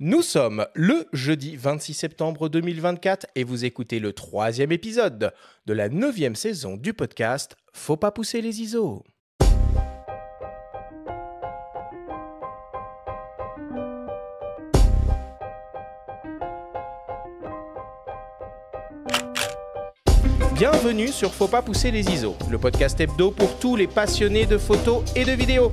Nous sommes le jeudi 26 septembre 2024 et vous écoutez le troisième épisode de la neuvième saison du podcast Faut pas pousser les ISO. Bienvenue sur Faut pas pousser les ISO, le podcast hebdo pour tous les passionnés de photos et de vidéos.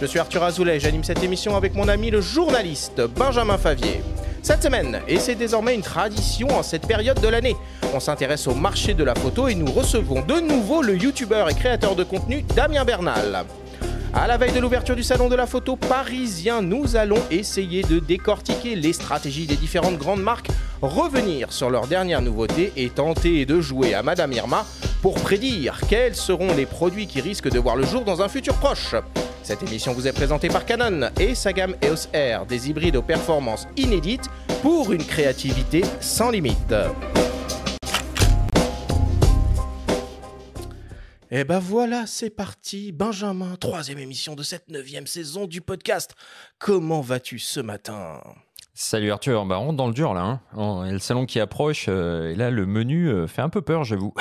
Je suis Arthur Azoulay, j'anime cette émission avec mon ami le journaliste Benjamin Favier. Cette semaine, et c'est désormais une tradition en cette période de l'année, on s'intéresse au marché de la photo et nous recevons de nouveau le youtubeur et créateur de contenu Damien Bernal. À la veille de l'ouverture du salon de la photo parisien, nous allons essayer de décortiquer les stratégies des différentes grandes marques, revenir sur leurs dernières nouveautés et tenter de jouer à Madame Irma pour prédire quels seront les produits qui risquent de voir le jour dans un futur proche. Cette émission vous est présentée par Canon et sa gamme EOS R, des hybrides aux performances inédites pour une créativité sans limite. Et eh ben voilà, c'est parti. Benjamin, troisième émission de cette neuvième saison du podcast. Comment vas-tu ce matin Salut Arthur, bah, on rentre dans le dur là. Hein. Oh, le salon qui approche, euh, et là le menu euh, fait un peu peur, j'avoue.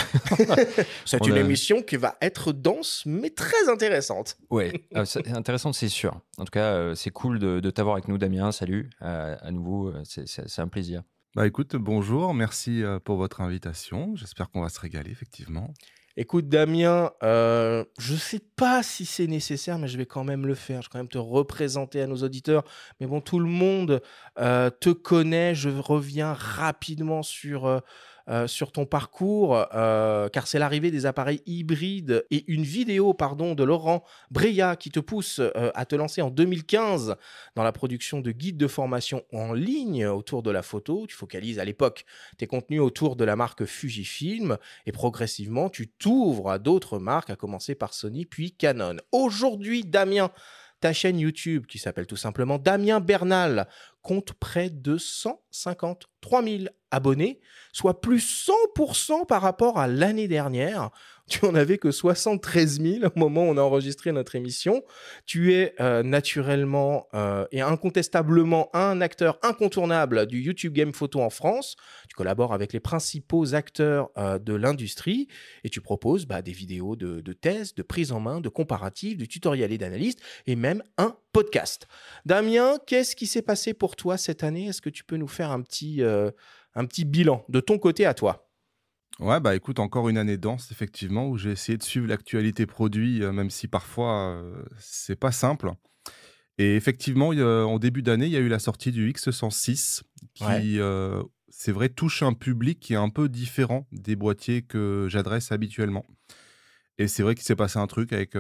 c'est une émission qui va être dense, mais très intéressante. Oui, ah, c'est intéressante, c'est sûr. En tout cas, euh, c'est cool de, de t'avoir avec nous, Damien. Salut, à nouveau, c'est un plaisir. Bah écoute, bonjour, merci pour votre invitation. J'espère qu'on va se régaler, effectivement. Écoute, Damien, euh, je ne sais pas si c'est nécessaire, mais je vais quand même le faire. Je vais quand même te représenter à nos auditeurs. Mais bon, tout le monde euh, te connaît. Je reviens rapidement sur euh, euh, sur ton parcours, euh, car c'est l'arrivée des appareils hybrides et une vidéo pardon, de Laurent Breya qui te pousse euh, à te lancer en 2015 dans la production de guides de formation en ligne autour de la photo. Tu focalises à l'époque tes contenus autour de la marque Fujifilm et progressivement tu t'ouvres à d'autres marques, à commencer par Sony puis Canon. Aujourd'hui, Damien, ta chaîne YouTube qui s'appelle tout simplement Damien Bernal compte près de 153 000 abonnés, soit plus 100% par rapport à l'année dernière. Tu en avais que 73 000 au moment où on a enregistré notre émission. Tu es euh, naturellement euh, et incontestablement un acteur incontournable du YouTube Game Photo en France. Tu collabores avec les principaux acteurs euh, de l'industrie et tu proposes bah, des vidéos de, de thèses, de prise en main, de comparatifs, de tutoriels et d'analystes et même un podcast. Damien, qu'est-ce qui s'est passé pour toi cette année Est-ce que tu peux nous faire un petit, un petit bilan de ton côté à toi Ouais, bah écoute, encore une année dense, effectivement, où j'ai essayé de suivre l'actualité produit, euh, même si parfois euh, c'est pas simple. Et effectivement, en début d'année, il y a eu la sortie du X106, qui, euh, c'est vrai, touche un public qui est un peu différent des boîtiers que j'adresse habituellement. Et c'est vrai qu'il s'est passé un truc avec,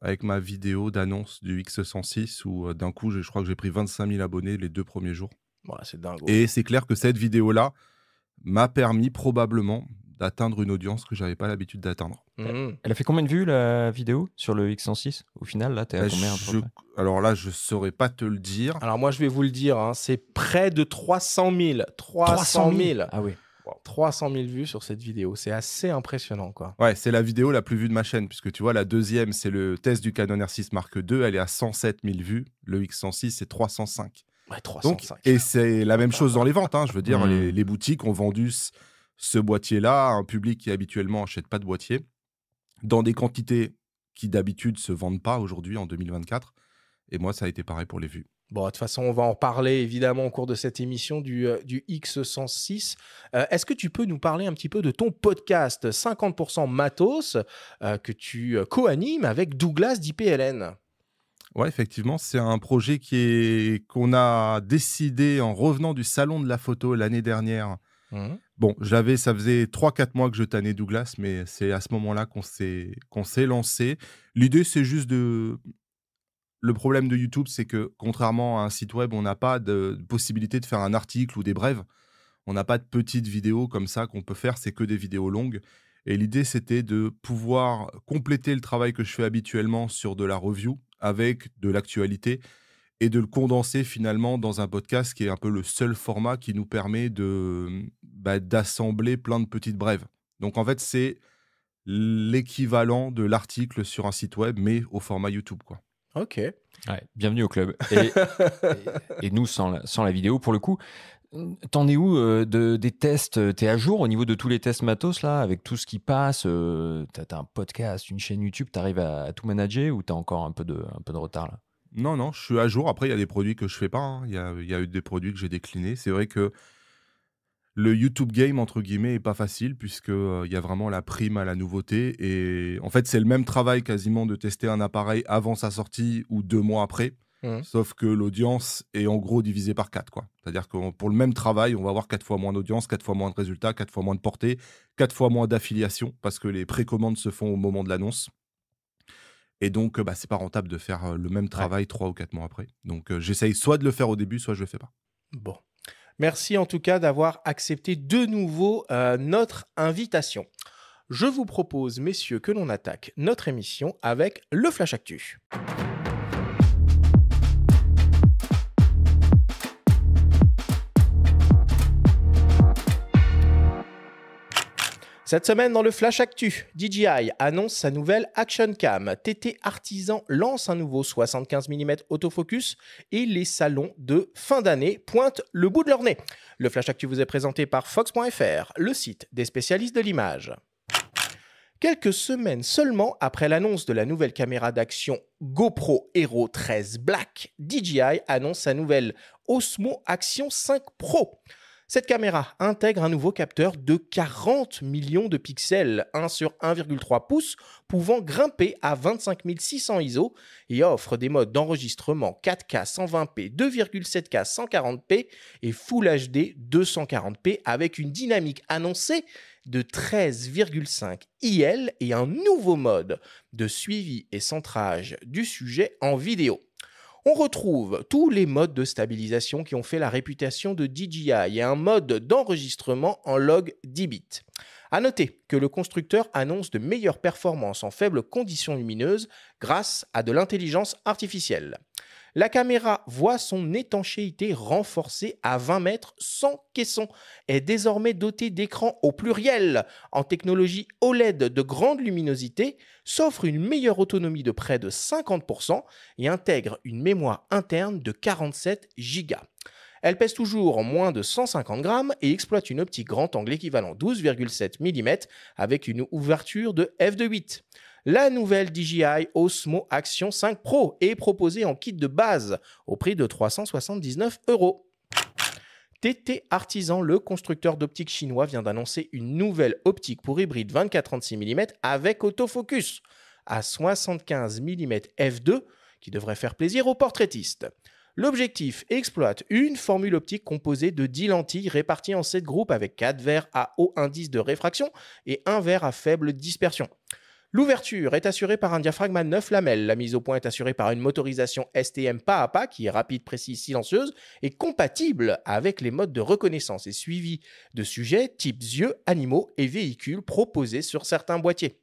avec ma vidéo d'annonce du X106, où d'un coup, je, crois que j'ai pris 25 000 abonnés les deux premiers jours. Voilà, c'est dingue. Et c'est clair que cette vidéo-là m'a permis probablement d'atteindre une audience que j'avais pas l'habitude d'atteindre. Mmh. Elle a fait combien de vues la vidéo sur le X106 Au final, là, t'es à bah, combien Alors là, je saurais pas te le dire. Alors moi, je vais vous le dire, hein, c'est près de 300 000. 300 000, Ah oui. 300 000 vues sur cette vidéo, c'est assez impressionnant quoi. Ouais, c'est la vidéo la plus vue de ma chaîne, puisque tu vois, la deuxième, c'est le test du Canon R6 Mark II, elle est à 107 000 vues, le X106 c'est 305. Ouais, 305. Donc, et c'est la même chose dans les ventes. Hein. Je veux dire, mmh. les, les, boutiques ont vendu ce boîtier-là un public qui habituellement n'achète pas de boîtier, dans des quantités qui d'habitude se vendent pas aujourd'hui en 2024. Et moi, ça a été pareil pour les vues. Bon, de toute façon, on va en parler évidemment au cours de cette émission du, euh, X106. Euh, est-ce que tu peux nous parler un petit peu de ton podcast 50% Matos euh, que tu co-animes avec Douglas d'IPLN Ouais, effectivement, c'est un projet qui est qu'on a décidé en revenant du salon de la photo l'année dernière. Mmh. Bon, j'avais, ça faisait 3-4 mois que je tannais Douglas, mais c'est à ce moment-là qu'on s'est, qu'on s'est lancé. L'idée, c'est juste de. Le problème de YouTube, c'est que contrairement à un site web, on n'a pas de possibilité de faire un article ou des brèves. On n'a pas de petites vidéos comme ça qu'on peut faire, c'est que des vidéos longues. Et l'idée, c'était de pouvoir compléter le travail que je fais habituellement sur de la review avec de l'actualité et de le condenser finalement dans un podcast qui est un peu le seul format qui nous permet de bah, d'assembler plein de petites brèves. Donc en fait, c'est l'équivalent de l'article sur un site web, mais au format YouTube. Quoi. Ok. bienvenue au club. Et, nous, sans la, sans la, vidéo, pour le coup, t'en es où euh, de, des tests T'es à jour au niveau de tous les tests matos, là, avec tout ce qui passe euh, T'as un podcast, une chaîne YouTube, t'arrives à, à tout manager ou t'as encore un peu de, un peu de retard, là non, non, je suis à jour. Après, il y a des produits que je fais pas. Hein. Il y, a, eu des produits que j'ai déclinés. C'est vrai que le YouTube game, entre guillemets, est pas facile puisque euh, y a vraiment la prime à la nouveauté. Et en fait, c'est le même travail quasiment de tester un appareil avant sa sortie ou deux mois après. Mmh. Sauf que l'audience est en gros divisée par quatre. quoi. C'est-à-dire que pour le même travail, on va avoir quatre fois moins d'audience, quatre fois moins de résultats, quatre fois moins de portée, quatre fois moins d'affiliation, parce que les précommandes se font au moment de l'annonce. Et donc, bah, c'est pas rentable de faire le même travail trois ou quatre mois après. Donc, j'essaye soit de le faire au début, soit je le fais pas. Bon. Merci en tout cas d'avoir accepté de nouveau notre invitation. Je vous propose, messieurs, que l'on attaque notre émission avec le Flash Actu. Cette semaine, dans le Flash Actu, DJI annonce sa nouvelle Action Cam. TT Artisan lance un nouveau 75 mm autofocus et les salons de fin d'année pointent le bout de leur nez. Le Flash Actu vous est présenté par Fox.fr, le site des spécialistes de l'image. Quelques semaines seulement après l'annonce de la nouvelle caméra d'action GoPro Hero 13 Black, DJI annonce sa nouvelle Osmo Action 5 Pro. Cette caméra intègre un nouveau capteur de 40 millions de pixels, 1 sur 1,3 pouces, pouvant grimper à 25600 ISO et offre des modes d'enregistrement 4K 120p, 2,7K 140p et Full HD 240p avec une dynamique annoncée de 13,5 IL et un nouveau mode de suivi et centrage du sujet en vidéo. On retrouve tous les modes de stabilisation qui ont fait la réputation de DJI et un mode d'enregistrement en log 10 bits. À noter que le constructeur annonce de meilleures performances en faibles conditions lumineuses grâce à de l'intelligence artificielle. La caméra voit son étanchéité renforcée à 20 mètres sans caisson, est désormais dotée d'écrans au pluriel en technologie OLED de grande luminosité, s'offre une meilleure autonomie de près de 50% et intègre une mémoire interne de 47 Go. Elle pèse toujours moins de 150 grammes et exploite une optique grand angle équivalent 12,7 mm avec une ouverture de f2.8. La nouvelle DJI Osmo Action 5 Pro est proposée en kit de base au prix de 379 euros. TT Artisan, le constructeur d'optique chinois, vient d'annoncer une nouvelle optique pour hybride 24-36 mm avec autofocus à 75 mm f2 qui devrait faire plaisir aux portraitistes. L'objectif exploite une formule optique composée de 10 lentilles réparties en 7 groupes avec 4 verres à haut indice de réfraction et un verre à faible dispersion. L'ouverture est assurée par un diaphragme à 9 lamelles. La mise au point est assurée par une motorisation STM pas à pas qui est rapide, précise, silencieuse et compatible avec les modes de reconnaissance et suivi de sujets type yeux, animaux et véhicules proposés sur certains boîtiers.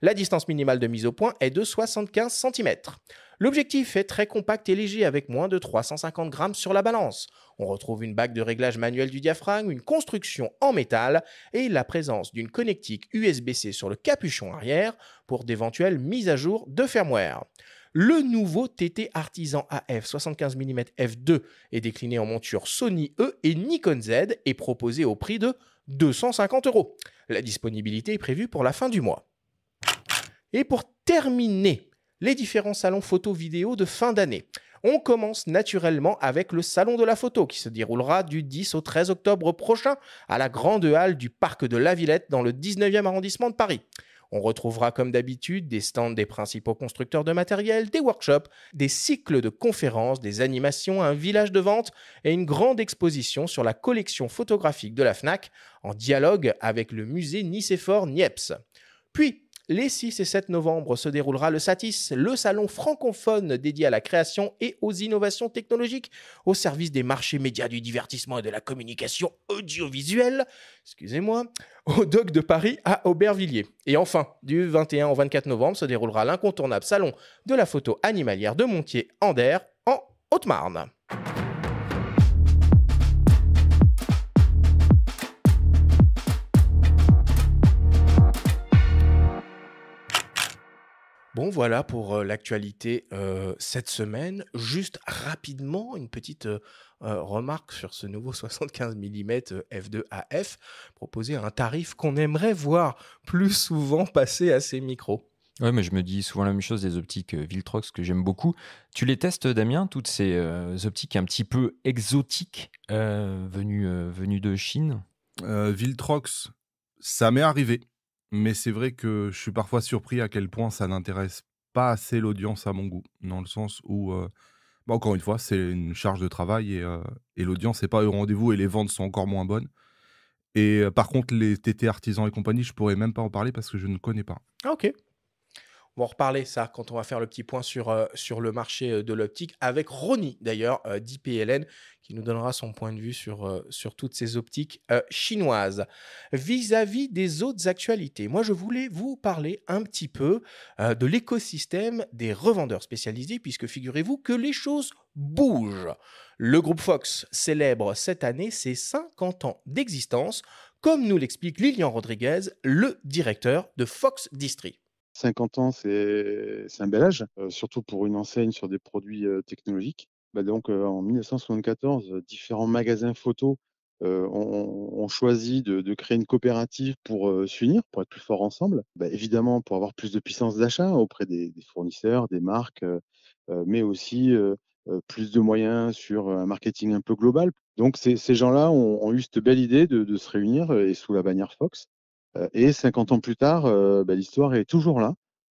La distance minimale de mise au point est de 75 cm. L'objectif est très compact et léger avec moins de 350 grammes sur la balance. On retrouve une bague de réglage manuel du diaphragme, une construction en métal et la présence d'une connectique USB-C sur le capuchon arrière pour d'éventuelles mises à jour de firmware. Le nouveau TT Artisan AF 75 mm f2 est décliné en monture Sony E et Nikon Z et proposé au prix de 250 euros. La disponibilité est prévue pour la fin du mois. Et pour terminer, les différents salons photo-vidéo de fin d'année. On commence naturellement avec le Salon de la photo qui se déroulera du 10 au 13 octobre prochain à la Grande Halle du Parc de la Villette dans le 19e arrondissement de Paris. On retrouvera comme d'habitude des stands des principaux constructeurs de matériel, des workshops, des cycles de conférences, des animations, un village de vente et une grande exposition sur la collection photographique de la FNAC en dialogue avec le musée Nicephore Niepce. Puis, les 6 et 7 novembre se déroulera le SATIS, le salon francophone dédié à la création et aux innovations technologiques au service des marchés médias du divertissement et de la communication audiovisuelle, excusez-moi, au DOC de Paris à Aubervilliers. Et enfin, du 21 au 24 novembre se déroulera l'incontournable salon de la photo animalière de Montier-Ander en Haute-Marne. Bon, voilà pour l'actualité cette semaine. Juste rapidement, une petite euh, remarque sur ce nouveau 75 mm f2 AF. Proposer un tarif qu'on aimerait voir plus souvent passer à ces micros. Oui, mais je me dis souvent la même chose des optiques Viltrox que j'aime beaucoup. Tu les testes, Damien, toutes ces optiques un petit peu exotiques euh, venues, venues de Chine euh, Viltrox, ça m'est arrivé. Mais c'est vrai que je suis parfois surpris à quel point ça n'intéresse pas assez l'audience à mon goût, dans le sens où, bah, encore une fois, c'est une charge de travail et, l'audience n'est pas au rendez-vous et les ventes sont encore moins bonnes. Et par contre, les TT artisans et compagnie, je pourrais même pas en parler parce que je ne connais pas. Ah, ok, on va en reparler ça quand on va faire le petit point sur, euh, sur le marché euh, de l'optique avec Ronnie d'ailleurs euh, d'IPLN qui nous donnera son point de vue sur, sur toutes ces optiques chinoises. Vis-à-vis des autres actualités, moi je voulais vous parler un petit peu de l'écosystème des revendeurs spécialisés puisque figurez-vous que les choses bougent. Le groupe Fox célèbre cette année ses 50 ans d'existence comme nous l'explique Lilian Rodriguez, le directeur de Fox District. 50 ans, c'est un bel âge, euh, surtout pour une enseigne sur des produits euh, technologiques. Bah, donc, euh, en 1974, différents magasins photo ont choisi de, créer une coopérative pour s'unir, pour être plus forts ensemble. Bah, évidemment, pour avoir plus de puissance d'achat auprès des, fournisseurs, des marques, mais aussi plus de moyens sur un marketing un peu global. Donc, ces gens-là ont, eu cette belle idée de, de se réunir et sous la bannière Fox, euh, et 50 ans plus tard, euh, bah, l'histoire est toujours là,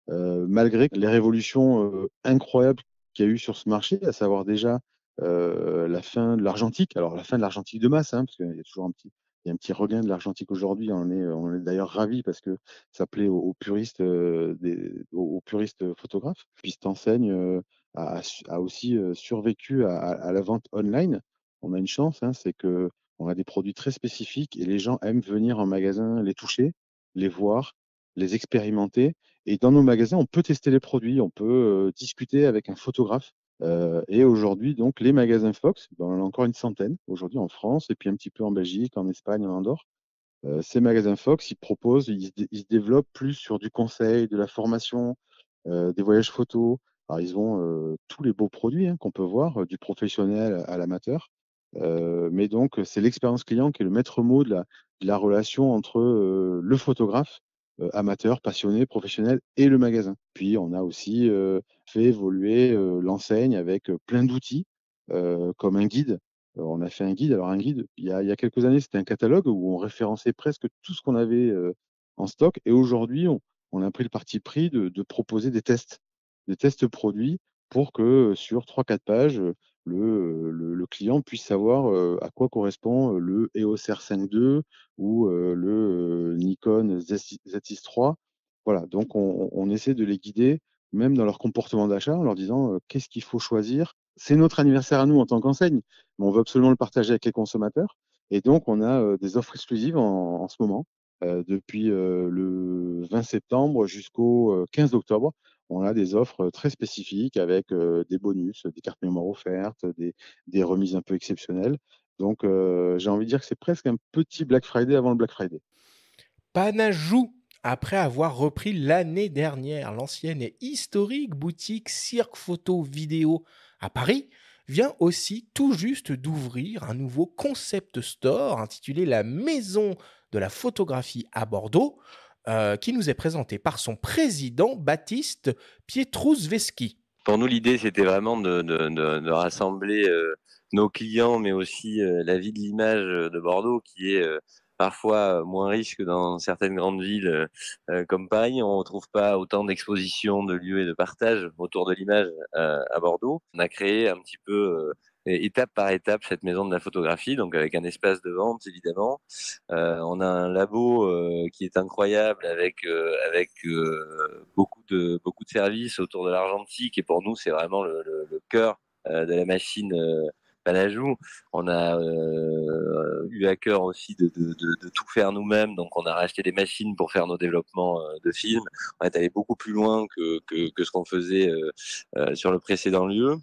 euh, malgré les révolutions incroyables qu'il y a eu sur ce marché, à savoir déjà la fin de l'argentique. Alors la fin de l'argentique de masse, hein, parce qu'il y a toujours un petit, il y a un petit regain de l'argentique aujourd'hui. On est, on est d'ailleurs ravi parce que ça plaît aux, puristes, des, aux, puristes photographes. Puis cette enseigne a, aussi survécu à, la vente online. On a une chance, hein, c'est que on a des produits très spécifiques et les gens aiment venir en magasin les toucher, les voir, les expérimenter. Et dans nos magasins, on peut tester les produits, on peut discuter avec un photographe. et aujourd'hui, donc, les magasins Fox, ben, on en a encore une centaine aujourd'hui en France et puis un petit peu en Belgique, en Espagne, en Andorre. ces magasins Fox, ils proposent, ils, se développent plus sur du conseil, de la formation, des voyages photos. Alors, ils ont tous les beaux produits hein, qu'on peut voir, du professionnel à l'amateur. Euh, mais donc, c'est l'expérience client qui est le maître mot de la, de la relation entre euh, le photographe euh, amateur, passionné, professionnel et le magasin. Puis, on a aussi fait évoluer l'enseigne avec plein d'outils, comme un guide. on a fait un guide. Alors, un guide, il y a, il y a quelques années, c'était un catalogue où on référençait presque tout ce qu'on avait en stock. Et aujourd'hui, on, on, a pris le parti pris de, de proposer des tests, des tests produits pour que sur 3-4 pages, le, client puisse savoir à quoi correspond le EOS R5.2 ou le Nikon Z6-3. Voilà, donc on, essaie de les guider même dans leur comportement d'achat en leur disant qu'est-ce qu'il faut choisir. C'est notre anniversaire à nous en tant qu'enseigne, mais on veut absolument le partager avec les consommateurs. Et donc on a des offres exclusives en ce moment euh, depuis euh, le 20 septembre jusqu'au 15 euh, octobre, on a des offres très spécifiques avec des bonus, des cartes mémoire offertes, des, remises un peu exceptionnelles. Donc, j'ai envie de dire que c'est presque un petit Black Friday avant le Black Friday. Panajou, après avoir repris l'année dernière l'ancienne et historique boutique Cirque Photo Vidéo à Paris, vient aussi tout juste d'ouvrir un nouveau concept store intitulé La Maison de la photographie à Bordeaux, euh, qui nous est présenté par son président Baptiste Pietrusveski. Pour nous, l'idée, c'était vraiment de, rassembler euh, nos clients, mais aussi euh, la vie de l'image de Bordeaux, qui est parfois moins riche que dans certaines grandes villes comme Paris. On ne trouve pas autant d'expositions, de lieux et de partage autour de l'image à Bordeaux. On a créé un petit peu et étape par étape cette maison de la photographie, donc avec un espace de vente évidemment. Euh, on a un labo euh, qui est incroyable avec euh, avec beaucoup de beaucoup de services autour de l'argentique et pour nous c'est vraiment le, le, le cœur de la machine on a euh, eu à cœur aussi de, tout faire nous-mêmes, donc on a racheté des machines pour faire nos développements euh, de films. On est allé beaucoup plus loin que, ce qu'on faisait euh, sur le précédent lieu.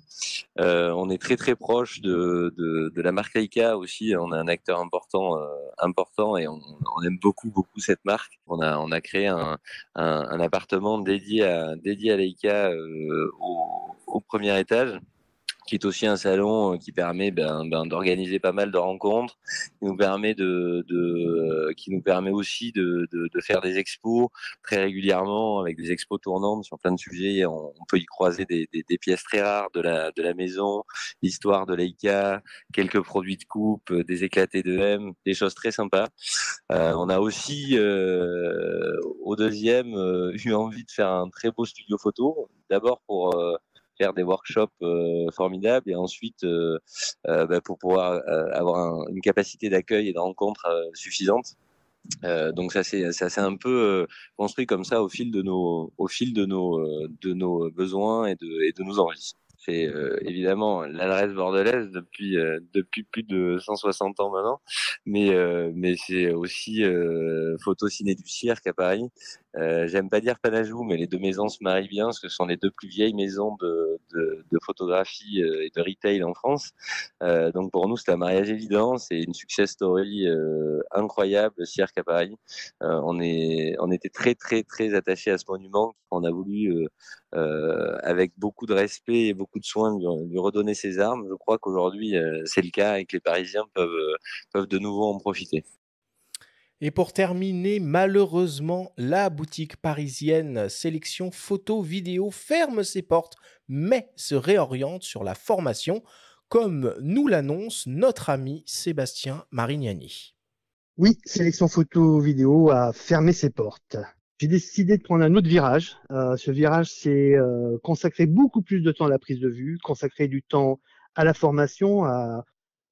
on est très très proche de, la marque Leica aussi. On a un acteur important important et on, aime beaucoup beaucoup cette marque. On a créé un, appartement dédié à dédié à Leica au premier étage qui est aussi un salon euh, qui permet ben, ben, d'organiser pas mal de rencontres, qui nous permet de, de euh, qui nous permet aussi de, de, de, faire des expos très régulièrement avec des expos tournantes sur plein de sujets. On, peut y croiser des, des, des, pièces très rares de la de la maison, l'histoire de Leica, quelques produits de coupe, euh, des éclatés de M, des choses très sympas. Euh, on a aussi au deuxième euh, eu envie de faire un très beau studio photo, d'abord pour faire des workshops euh, formidables et ensuite euh, euh bah, pour pouvoir euh, avoir une capacité d'accueil et de rencontre euh, suffisante. donc ça c'est ça s'est un peu construit comme ça au fil de nos au fil de nos de nos besoins et de et de nos envies. C'est évidemment l'adresse bordelaise depuis depuis plus de 160 ans maintenant, mais mais c'est aussi euh, Photociné du Cirque à Paris euh, j'aime pas dire Panajou, mais les deux maisons se marient bien, parce que ce sont les deux plus vieilles maisons de, de, de photographie euh, et de retail en France. Euh, donc pour nous, c'est un mariage évident, c'est une success story euh, incroyable, Cirque à Paris. on, est, on était très très très attachés à ce monument. On a voulu, avec beaucoup de respect et beaucoup de soin, lui, lui redonner ses armes. Je crois qu'aujourd'hui, c'est le cas et que les Parisiens peuvent, peuvent de nouveau en profiter. Et pour terminer, malheureusement, la boutique parisienne Sélection Photo Vidéo ferme ses portes, mais se réoriente sur la formation, comme nous l'annonce notre ami Sébastien Marignani. Oui, Sélection Photo Vidéo a fermé ses portes. J'ai décidé de prendre un autre virage. Euh, ce virage, c'est euh, consacrer beaucoup plus de temps à la prise de vue, consacrer du temps à la formation, à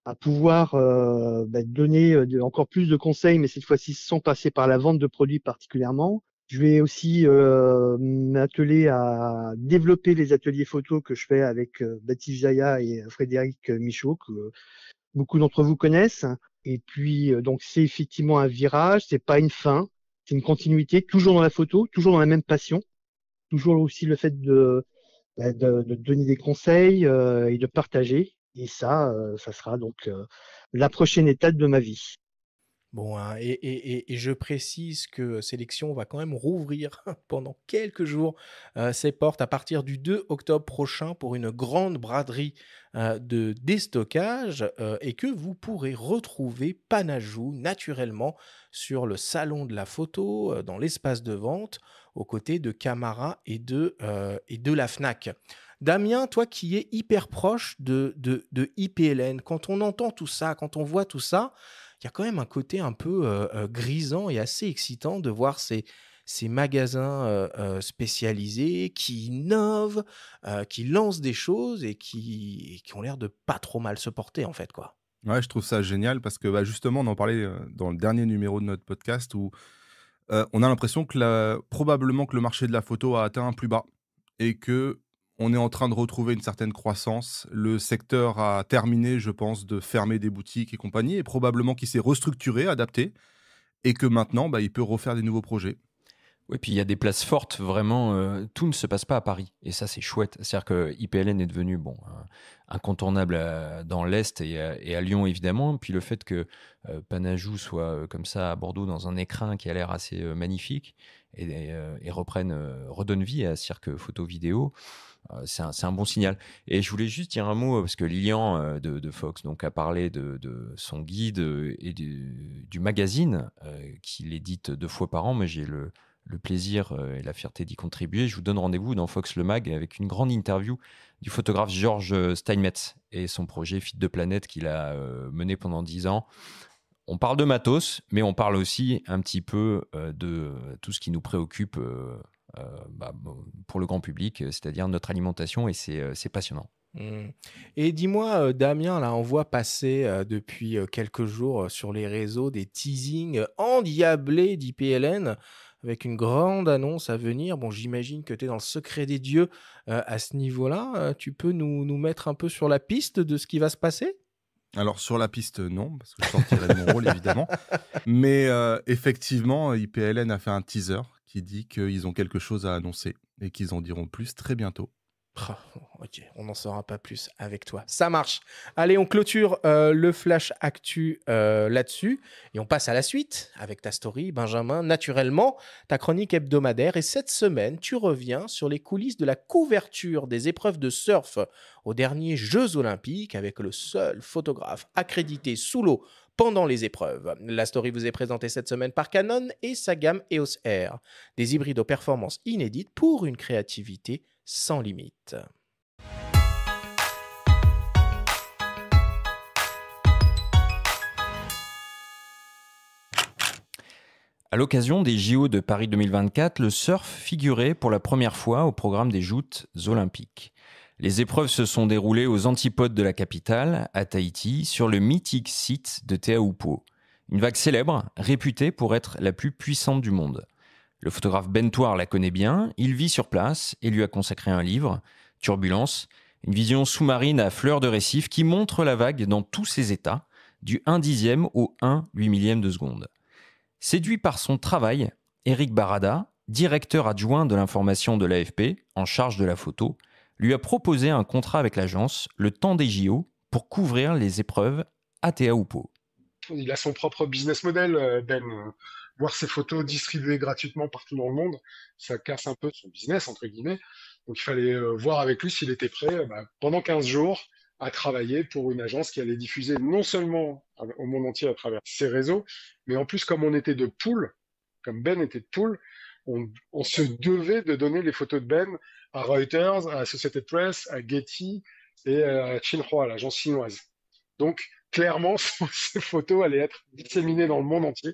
à pouvoir euh, bah, donner euh, encore plus de conseils, mais cette fois-ci sans passer par la vente de produits particulièrement. Je vais aussi euh, m'atteler à développer les ateliers photo que je fais avec Baptiste Zaya et Frédéric Michaud, que beaucoup d'entre vous connaissent. Et puis, donc, c'est effectivement un virage, c'est pas une fin, c'est une continuité, toujours dans la photo, toujours dans la même passion, toujours aussi le fait de, bah, de, de donner des conseils et de partager et ça, euh, ça sera donc euh, la prochaine étape de ma vie. Bon, hein, et, je précise que Sélection va quand même rouvrir pendant quelques jours euh, ses portes à partir du 2 octobre prochain pour une grande braderie de déstockage et que vous pourrez retrouver Panajou naturellement sur le salon de la photo, dans l'espace de vente, aux côtés de Camara et de, et de la FNAC. Damien, toi qui es hyper proche de, de, IPLN, quand on entend tout ça, quand on voit tout ça, il y a quand même un côté un peu euh, euh, grisant et assez excitant de voir ces, magasins euh, spécialisés qui innovent, qui lancent des choses et qui, qui ont l'air de pas trop mal se porter en fait quoi. Ouais, je trouve ça génial parce que bah, justement on en parlait dans le dernier numéro de notre podcast où on a l'impression que probablement que le marché de la photo a atteint un plus bas et que on est en train de retrouver une certaine croissance. Le secteur a terminé, je pense, de fermer des boutiques et compagnie, et probablement qu'il s'est restructuré, adapté, et que maintenant, bah, il peut refaire des nouveaux projets. Oui, puis il y a des places fortes, vraiment, euh, tout ne se passe pas à Paris. Et ça, c'est chouette. C'est-à-dire que IPLN est devenu bon, incontournable euh, dans l'Est euh, et, à Lyon, évidemment. Puis le fait que Panajou soit comme ça à Bordeaux dans un écrin qui a l'air assez magnifique et, et reprenne, redonne vie à Cirque Photo Vidéo. Euh, c'est un, bon signal. Et je voulais juste dire un mot, euh, parce que Lilian euh, de, Fox donc, a parlé de, son guide et du, magazine qu'il édite deux fois par an, mais j'ai le, le, plaisir et la fierté d'y contribuer. Je vous donne rendez-vous dans Fox le Mag avec une grande interview du photographe Georges Steinmetz et son projet Fit de Planète qu'il a mené pendant dix ans. On parle de matos, mais on parle aussi un petit peu de tout ce qui nous préoccupe euh, bah, pour le grand public, euh, c'est-à-dire notre alimentation, et c'est euh, passionnant. Mmh. Et dis-moi, Damien, là, on voit passer depuis quelques jours sur les réseaux des teasings endiablés d'IPLN avec une grande annonce à venir. Bon, j'imagine que tu es dans le secret des dieux à ce niveau-là. tu peux nous, mettre un peu sur la piste de ce qui va se passer alors sur la piste non, parce que je sortirai de mon rôle évidemment. Mais effectivement, IPLN a fait un teaser dit qu'ils ont quelque chose à annoncer et qu'ils en diront plus très bientôt. Ah, ok, on n'en saura pas plus avec toi. Ça marche. Allez, on clôture euh, le flash actu euh, là-dessus et on passe à la suite avec ta story, Benjamin. Naturellement, ta chronique hebdomadaire et cette semaine, tu reviens sur les coulisses de la couverture des épreuves de surf aux derniers Jeux Olympiques avec le seul photographe accrédité sous l'eau pendant les épreuves. La story vous est présentée cette semaine par Canon et sa gamme EOS R, des hybrides aux performances inédites pour une créativité sans limite. À l'occasion des JO de Paris 2024, le surf figurait pour la première fois au programme des joutes olympiques. Les épreuves se sont déroulées aux antipodes de la capitale, à Tahiti, sur le mythique site de Teahupo, une vague célèbre, réputée pour être la plus puissante du monde. Le photographe Bentoir la connaît bien, il vit sur place et lui a consacré un livre, Turbulence, une vision sous-marine à fleurs de récif qui montre la vague dans tous ses états, du 1 dixième au 1 8 millième de seconde. Séduit par son travail, Eric Barada, directeur adjoint de l'information de l'AFP, en charge de la photo, lui a proposé un contrat avec l'agence, le temps des JO, pour couvrir les épreuves à Théaoupo. Il a son propre business model, euh, Ben. Euh, voir ses photos distribuées gratuitement partout dans le monde, ça casse un peu son business, entre guillemets. Donc il fallait euh, voir avec lui s'il était prêt bah, pendant 15 jours à travailler pour une agence qui allait diffuser non seulement au monde entier à travers ses réseaux, mais en plus comme on était de poule, comme Ben était de poule, on se devait de donner les photos de Ben à Reuters, à société Press, à Getty et à Xinhua, l'agence chinoise. Donc, clairement, ces photos allaient être disséminées dans le monde entier.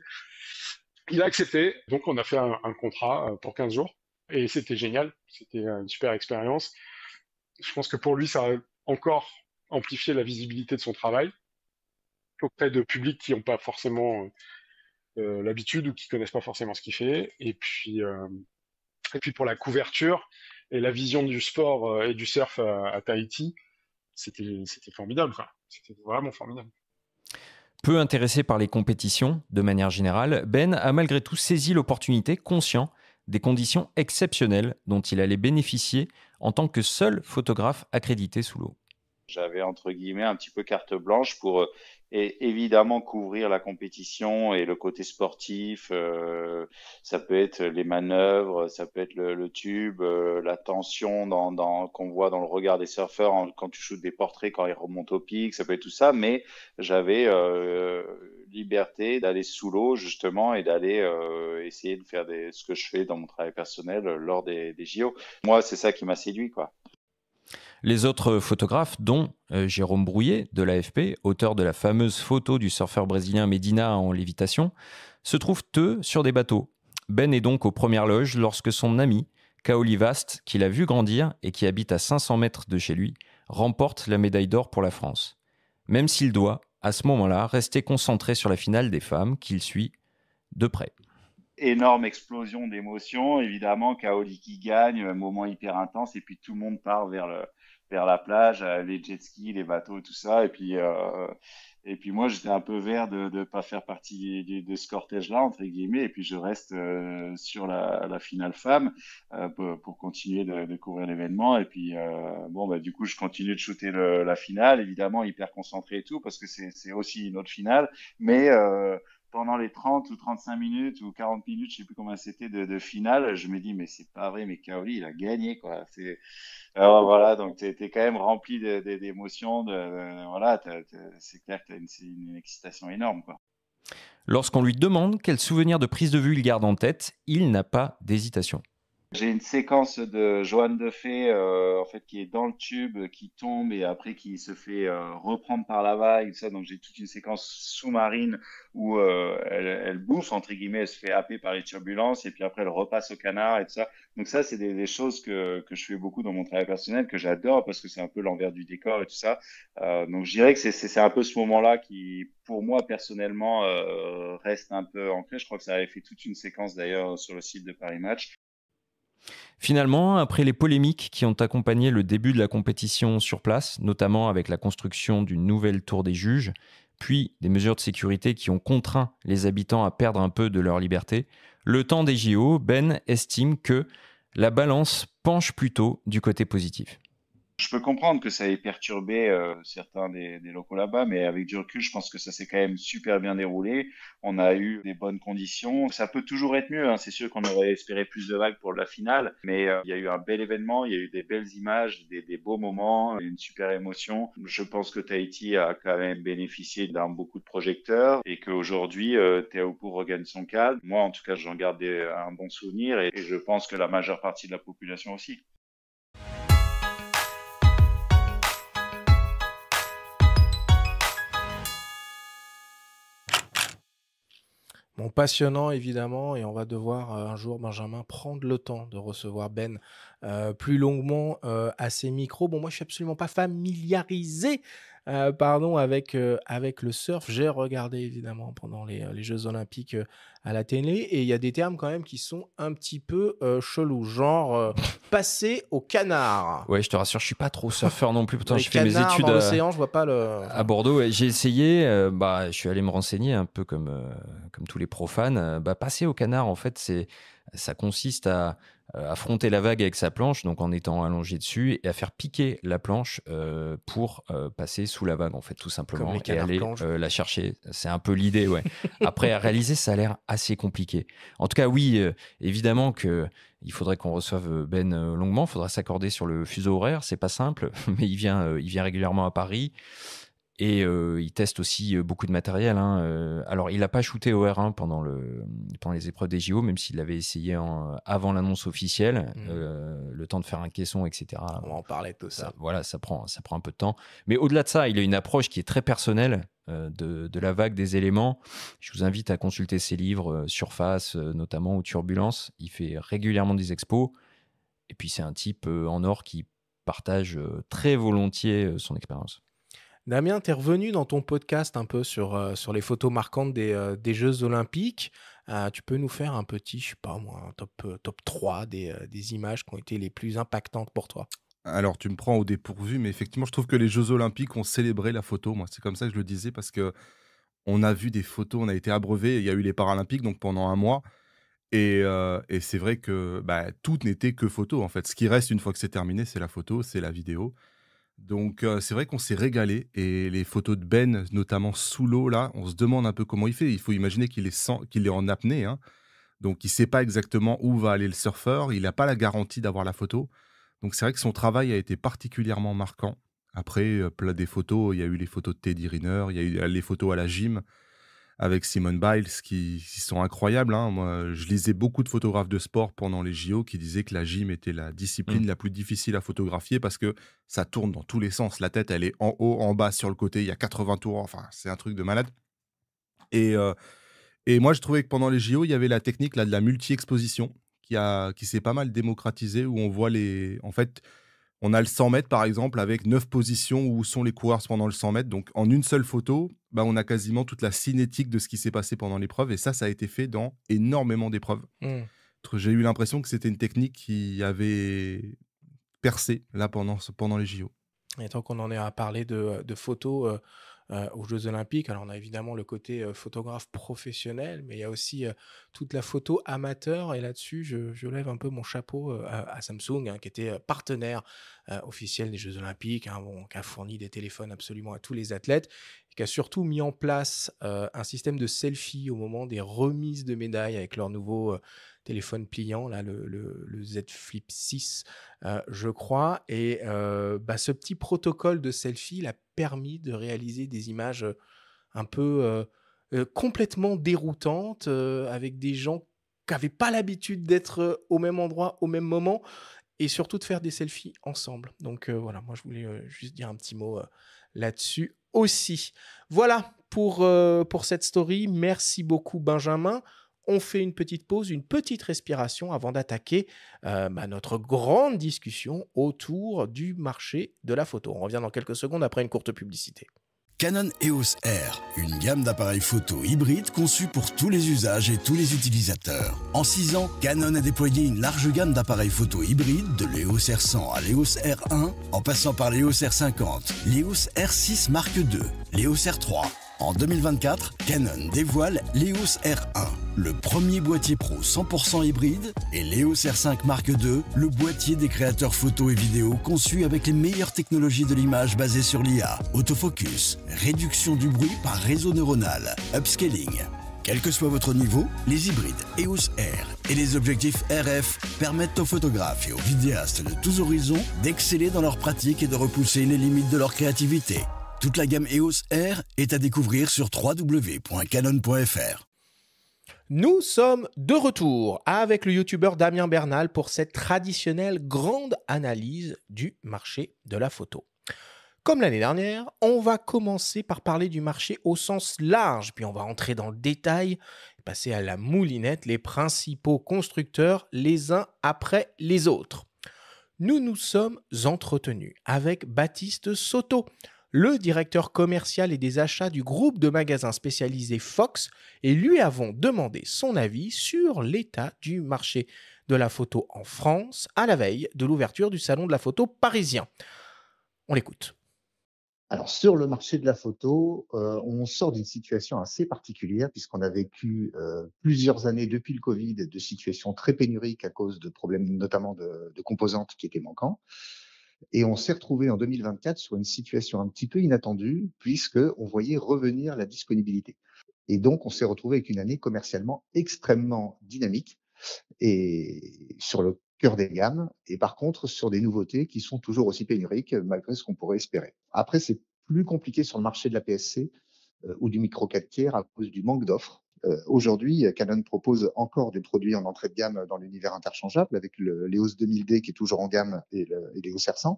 Il a accepté, donc on a fait un, contrat euh, pour 15 jours et c'était génial, c'était euh, une super expérience. Je pense que pour lui, ça a encore amplifié la visibilité de son travail auprès de publics qui n'ont pas forcément euh, l'habitude ou qui ne connaissent pas forcément ce qu'il fait. Et puis, et puis pour la couverture, et la vision du sport euh, et du surf à, Tahiti, c'était formidable. c'était vraiment formidable. Peu intéressé par les compétitions, de manière générale, Ben a malgré tout saisi l'opportunité, conscient des conditions exceptionnelles dont il allait bénéficier en tant que seul photographe accrédité sous l'eau. J'avais entre guillemets un petit peu carte blanche pour et euh, évidemment couvrir la compétition et le côté sportif. Euh, ça peut être les manœuvres, ça peut être le, le tube, euh, la tension dans, dans, qu'on voit dans le regard des surfeurs quand tu shootes des portraits, quand ils remontent au pic, ça peut être tout ça. Mais j'avais liberté d'aller sous l'eau justement et d'aller essayer de faire des, ce que je fais dans mon travail personnel lors des, des JO. Moi, c'est ça qui m'a séduit, quoi. Les autres photographes, dont euh, Jérôme Brouillet de l'AFP, auteur de la fameuse photo du surfeur brésilien Medina en lévitation, se trouvent eux sur des bateaux. Ben est donc aux premières loges lorsque son ami, Kaoli Vast, qu'il a vu grandir et qui habite à 500 mètres de chez lui, remporte la médaille d'or pour la France. Même s'il doit, à ce moment-là, rester concentré sur la finale des femmes qu'il suit de près. Énorme explosion d'émotion, évidemment, Kaoli qui gagne, moment hyper intense, et puis tout le monde part vers le, vers la plage, euh, les jet skis, les bateaux, tout ça. Et puis, euh, et puis moi, j'étais un peu vert de ne pas faire partie de, ce cortège-là, entre guillemets. Et puis, je reste euh, sur la, finale femme pour, continuer de, courir l'événement. Et puis, bon, bah, du coup, je continue de shooter la finale, évidemment, hyper concentré et tout, parce que c'est aussi une autre finale. Mais pendant les 30 ou 35 minutes ou 40 minutes, je sais plus combien c'était de, finale, je me dis mais c'est pas vrai, mais Kaoli il a gagné quoi. C'est alors voilà donc tu étais quand même rempli d'émotions, euh, voilà, c'est clair que tu as une, une, excitation énorme quoi. Lorsqu'on lui demande quel souvenir de prise de vue il garde en tête, il n'a pas d'hésitation. J'ai une séquence de Joanne de Fée, euh, en fait, qui est dans le tube, euh, qui tombe et après qui se fait euh, reprendre par la vague, ça. Donc j'ai toute une séquence sous-marine où elle, elle, bouffe entre guillemets, elle se fait happer par les turbulences et puis après elle repasse au canard et tout ça. Donc ça, c'est des, des, choses que, que je fais beaucoup dans mon travail personnel que j'adore parce que c'est un peu l'envers du décor et tout ça. donc je dirais que c'est un peu ce moment-là qui, pour moi personnellement, reste un peu ancré. Je crois que ça avait fait toute une séquence d'ailleurs sur le site de Paris Match Finalement, après les polémiques qui ont accompagné le début de la compétition sur place, notamment avec la construction d'une nouvelle tour des juges, puis des mesures de sécurité qui ont contraint les habitants à perdre un peu de leur liberté, le temps des JO, Ben estime que la balance penche plutôt du côté positif je peux comprendre que ça ait perturbé euh, certains des, locaux là-bas, mais avec du recul, je pense que ça s'est quand même super bien déroulé. On a eu des bonnes conditions. Ça peut toujours être mieux. Hein. C'est sûr qu'on aurait espéré plus de vagues pour la finale, mais euh, il y a eu un bel événement, il y a eu des belles images, des, beaux moments, une super émotion. Je pense que Tahiti a quand même bénéficié d'un beaucoup de projecteurs et qu'aujourd'hui, euh, regagne son cadre. Moi, en tout cas, j'en garde un bon souvenir et je pense que la majeure partie de la population aussi. Bon, passionnant évidemment, et on va devoir euh, un jour, Benjamin, prendre le temps de recevoir Ben euh, plus longuement euh, à ses micros. Bon, moi, je suis absolument pas familiarisé euh, pardon, avec, euh, avec le surf. J'ai regardé évidemment pendant les, euh, les, Jeux Olympiques à la télé et il y a des termes quand même qui sont un petit peu chelous, genre passer au canard. Ouais, je te rassure, je suis pas trop surfeur non plus. Pourtant, j'ai fait mes études. Dans l'océan, je vois pas le. À Bordeaux, j'ai essayé. bah, je suis allé me renseigner un peu comme comme tous les profanes. bah, passer au canard, en fait, c'est ça consiste à euh, affronter la vague avec sa planche, donc en étant allongé dessus, et à faire piquer la planche euh, pour euh, passer sous la vague, en fait, tout simplement, et aller la chercher. C'est un peu l'idée, ouais. Après, à réaliser, ça a l'air assez compliqué. En tout cas, oui, évidemment que il faudrait qu'on reçoive Ben longuement, il faudra s'accorder sur le fuseau horaire, c'est pas simple, mais il vient, il vient régulièrement à Paris. Et euh, il teste aussi euh, beaucoup de matériel. Hein, euh, alors, il n'a pas shooté au R1 pendant, le, les épreuves des JO, même s'il l'avait essayé avant l'annonce officielle, mmh. le temps de faire un caisson, etc. On en parlait tout ça. Voilà, ça prend, ça prend un peu de temps. Mais au-delà de ça, il a une approche qui est très personnelle de, la vague des éléments. Je vous invite à consulter ses livres, Surface notamment, ou Turbulence. Il fait régulièrement des expos. Et puis, c'est un type en or qui partage très volontiers son expérience. Damien, tu es revenu dans ton podcast un peu sur, euh, sur les photos marquantes des, euh, Jeux Olympiques. Euh, tu peux nous faire un petit, je sais pas moi, top, top 3 des, images qui ont été les plus impactantes pour toi alors, tu me prends au dépourvu, mais effectivement, je trouve que les Jeux Olympiques ont célébré la photo. Moi, c'est comme ça que je le disais parce que on a vu des photos, on a été abreuvé. Il y a eu les Paralympiques, donc pendant un mois, et, c'est vrai que bah, tout n'était que photo en fait. Ce qui reste une fois que c'est terminé, c'est la photo, c'est la vidéo. Donc euh, c'est vrai qu'on s'est régalé et les photos de Ben, notamment sous l'eau là, on se demande un peu comment il fait. Il faut imaginer qu'il est, qu'il est en apnée, hein. donc il sait pas exactement où va aller le surfeur. Il n'a pas la garantie d'avoir la photo. Donc c'est vrai que son travail a été particulièrement marquant. Après, euh, plein des photos, il y a eu les photos de Teddy Riner, il y a eu euh, les photos à la gym avec Simone Biles qui, sont incroyables. Hein. Moi, je lisais beaucoup de photographes de sport pendant les JO qui disaient que la gym était la discipline mmh. la plus difficile à photographier parce que ça tourne dans tous les sens. La tête, elle est en haut, en bas, sur le côté. Il y a 80 tours. Enfin, c'est un truc de malade. Et, euh, et moi, je trouvais que pendant les JO, il y avait la technique là, de la multi-exposition qui, qui s'est pas mal démocratisée où on voit les. En fait, on a le 100 mètres, par exemple, avec 9 positions où sont les coureurs pendant le 100 mètres. Donc, en une seule photo, bah, on a quasiment toute la cinétique de ce qui s'est passé pendant l'épreuve. Et ça, ça a été fait dans énormément d'épreuves. Hmm. J'ai eu l'impression que c'était une technique qui avait percé là pendant, pendant les JO. Et tant qu'on en est à parler de, photos, euh, euh, aux Jeux Olympiques. Alors, on a évidemment le côté photographe professionnel, mais il y a aussi toute la photo amateur. Et là-dessus, je, lève un peu mon chapeau à, Samsung, hein, qui était partenaire officiel des Jeux Olympiques, hein, qui a fourni des téléphones absolument à tous les athlètes, et qui a surtout mis en place un système de selfie au moment des remises de médailles avec leur nouveau téléphone pliant, là, le, le, Z Flip 6, euh, je crois. Et euh, bah, ce petit protocole de selfie l'a permis de réaliser des images euh, un peu complètement déroutantes avec des gens qui n'avaient pas l'habitude d'être au même endroit, au même moment et surtout de faire des selfies ensemble. Donc voilà, moi je voulais juste dire un petit mot là-dessus aussi. Voilà pour, pour cette story. Merci beaucoup Benjamin on fait une petite pause, une petite respiration avant d'attaquer euh, bah, notre grande discussion autour du marché de la photo. On revient dans quelques secondes après une courte publicité. Canon EOS R, une gamme d'appareils photo hybrides conçus pour tous les usages et tous les utilisateurs. En 6 ans, Canon a déployé une large gamme d'appareils photo hybrides de l'EOS R100 à l'EOS R1, en passant par l'EOS R50, l'EOS R6 Mark II, l'EOS R3, en 2024, Canon dévoile l'EOS R1, le premier boîtier pro 100% hybride, et l'EOS R5 Mark II, le boîtier des créateurs photo et vidéo conçu avec les meilleures technologies de l'image basées sur l'IA, autofocus, réduction du bruit par réseau neuronal, upscaling. Quel que soit votre niveau, les hybrides EOS R et les objectifs RF permettent aux photographes et aux vidéastes de tous horizons d'exceller dans leur pratique et de repousser les limites de leur créativité. Toute la gamme EOS R est à découvrir sur www.canon.fr. Nous sommes de retour avec le youtubeur Damien Bernal pour cette traditionnelle grande analyse du marché de la photo. Comme l'année dernière, on va commencer par parler du marché au sens large, puis on va entrer dans le détail, passer à la moulinette, les principaux constructeurs les uns après les autres. Nous nous sommes entretenus avec Baptiste Soto, le directeur commercial et des achats du groupe de magasins spécialisés Fox, et lui avons demandé son avis sur l'état du marché de la photo en France à la veille de l'ouverture du Salon de la photo parisien. On l'écoute. Alors sur le marché de la photo, euh, on sort d'une situation assez particulière puisqu'on a vécu euh, plusieurs années depuis le Covid de situations très pénuriques à cause de problèmes notamment de, de composantes qui étaient manquants. Et on s'est retrouvé en 2024 sur une situation un petit peu inattendue, puisque on voyait revenir la disponibilité. Et donc, on s'est retrouvé avec une année commercialement extrêmement dynamique et sur le cœur des gammes, et par contre sur des nouveautés qui sont toujours aussi pénuriques malgré ce qu'on pourrait espérer. Après, c'est plus compliqué sur le marché de la PSC euh, ou du micro 4 tiers à cause du manque d'offres euh, aujourd'hui, euh, Canon propose encore des produits en entrée de gamme dans l'univers interchangeable avec le l'EOS 2000D qui est toujours en gamme et l'EOS R100.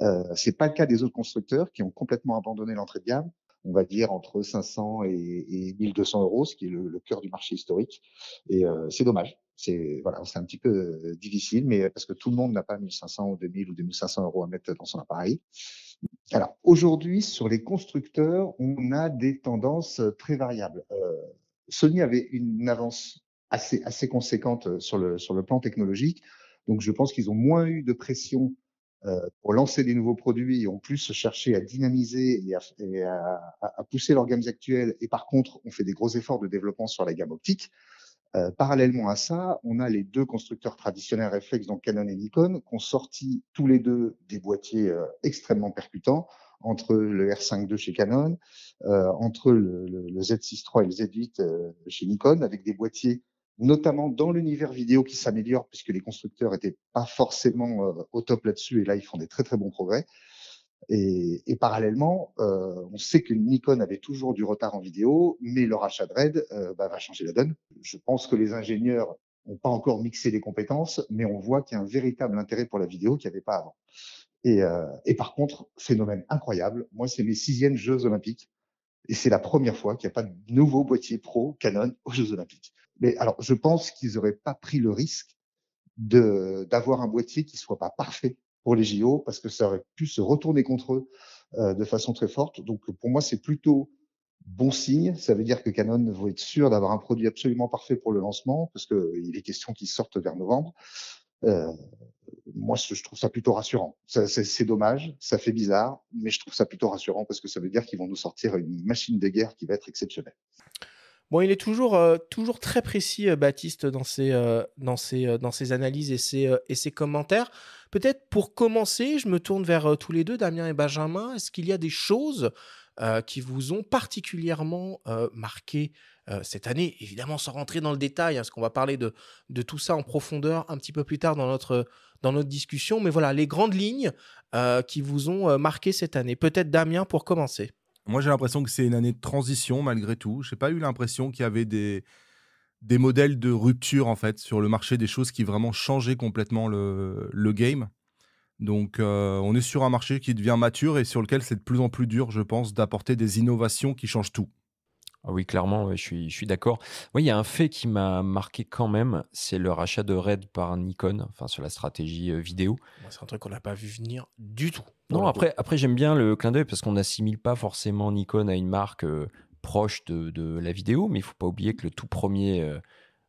Euh, c'est pas le cas des autres constructeurs qui ont complètement abandonné l'entrée de gamme on va dire entre 500 et, 1200 euros, ce qui est le, cœur du marché historique. Et euh, c'est dommage. C'est voilà, c'est un petit peu difficile, mais parce que tout le monde n'a pas 1500 ou 2000 ou 2500 euros à mettre dans son appareil. Alors aujourd'hui, sur les constructeurs, on a des tendances très variables. Sony avait une avance assez, conséquente euh, sur le, plan technologique. Donc, je pense qu'ils ont moins eu de pression euh, pour lancer des nouveaux produits et ont plus cherché à dynamiser et à, pousser leurs gammes actuelles. Et par contre, on fait des gros efforts de développement sur la gamme optique. Euh, parallèlement à ça, on a les deux constructeurs traditionnels réflexes, donc Canon et Nikon, qui ont sorti tous les deux des boîtiers extrêmement percutants entre le R5.2 5 chez Canon, euh, entre le, le, 6 z et le Z8 euh, chez Nikon, avec des boîtiers notamment dans l'univers vidéo qui s'améliore puisque les constructeurs n'étaient pas forcément euh, au top là-dessus et là ils font des très très bons progrès. Et, et parallèlement, euh, on sait que Nikon avait toujours du retard en vidéo, mais leur achat de RAID bah, va changer la donne. Je pense que les ingénieurs n'ont pas encore mixé les compétences, mais on voit qu'il y a un véritable intérêt pour la vidéo qu'il n'y avait pas avant. Et, euh, et par contre, phénomène incroyable, moi, c'est mes sixièmes Jeux olympiques. Et c'est la première fois qu'il n'y a pas de nouveau boîtier pro Canon aux Jeux olympiques. Mais alors, je pense qu'ils n'auraient pas pris le risque de d'avoir un boîtier qui soit pas parfait pour les JO parce que ça aurait pu se retourner contre eux euh, de façon très forte. Donc pour moi c'est plutôt bon signe. Ça veut dire que Canon va être sûr d'avoir un produit absolument parfait pour le lancement parce que il est question qu'ils sortent vers novembre. Euh, moi, je trouve ça plutôt rassurant. C'est dommage, ça fait bizarre, mais je trouve ça plutôt rassurant parce que ça veut dire qu'ils vont nous sortir une machine de guerre qui va être exceptionnelle. Bon, il est toujours, euh, toujours très précis, euh, Baptiste, dans ses, dans, ses, analyses et ses, et ses commentaires. Peut-être pour commencer, je me tourne vers tous les deux, Damien et Benjamin. Est-ce qu'il y a des choses qui vous ont particulièrement marqué euh, cette année, évidemment sans rentrer dans le détail, hein, parce qu'on va parler de, tout ça en profondeur un petit peu plus tard dans notre, discussion. Mais voilà, les grandes lignes euh, qui vous ont euh, marqué cette année. Peut-être Damien pour commencer. Moi, j'ai l'impression que c'est une année de transition malgré tout. Je n'ai pas eu l'impression qu'il y avait des, modèles de rupture en fait sur le marché des choses qui vraiment changeaient complètement le, game. Donc on est sur un marché qui devient mature et sur lequel c'est de plus en plus dur, je pense, d'apporter des innovations qui changent tout. Ah oui, clairement, je suis, d'accord. Oui, il y a un fait qui m'a marqué quand même, c'est le rachat de Red par Nikon, enfin sur la stratégie euh, vidéo. C'est un truc qu'on n'a pas vu venir du tout. Non, après, après j'aime bien le clin d'œil parce qu'on n'assimile pas forcément Nikon à une marque euh, proche de, la vidéo, mais il faut pas oublier que le tout premier euh,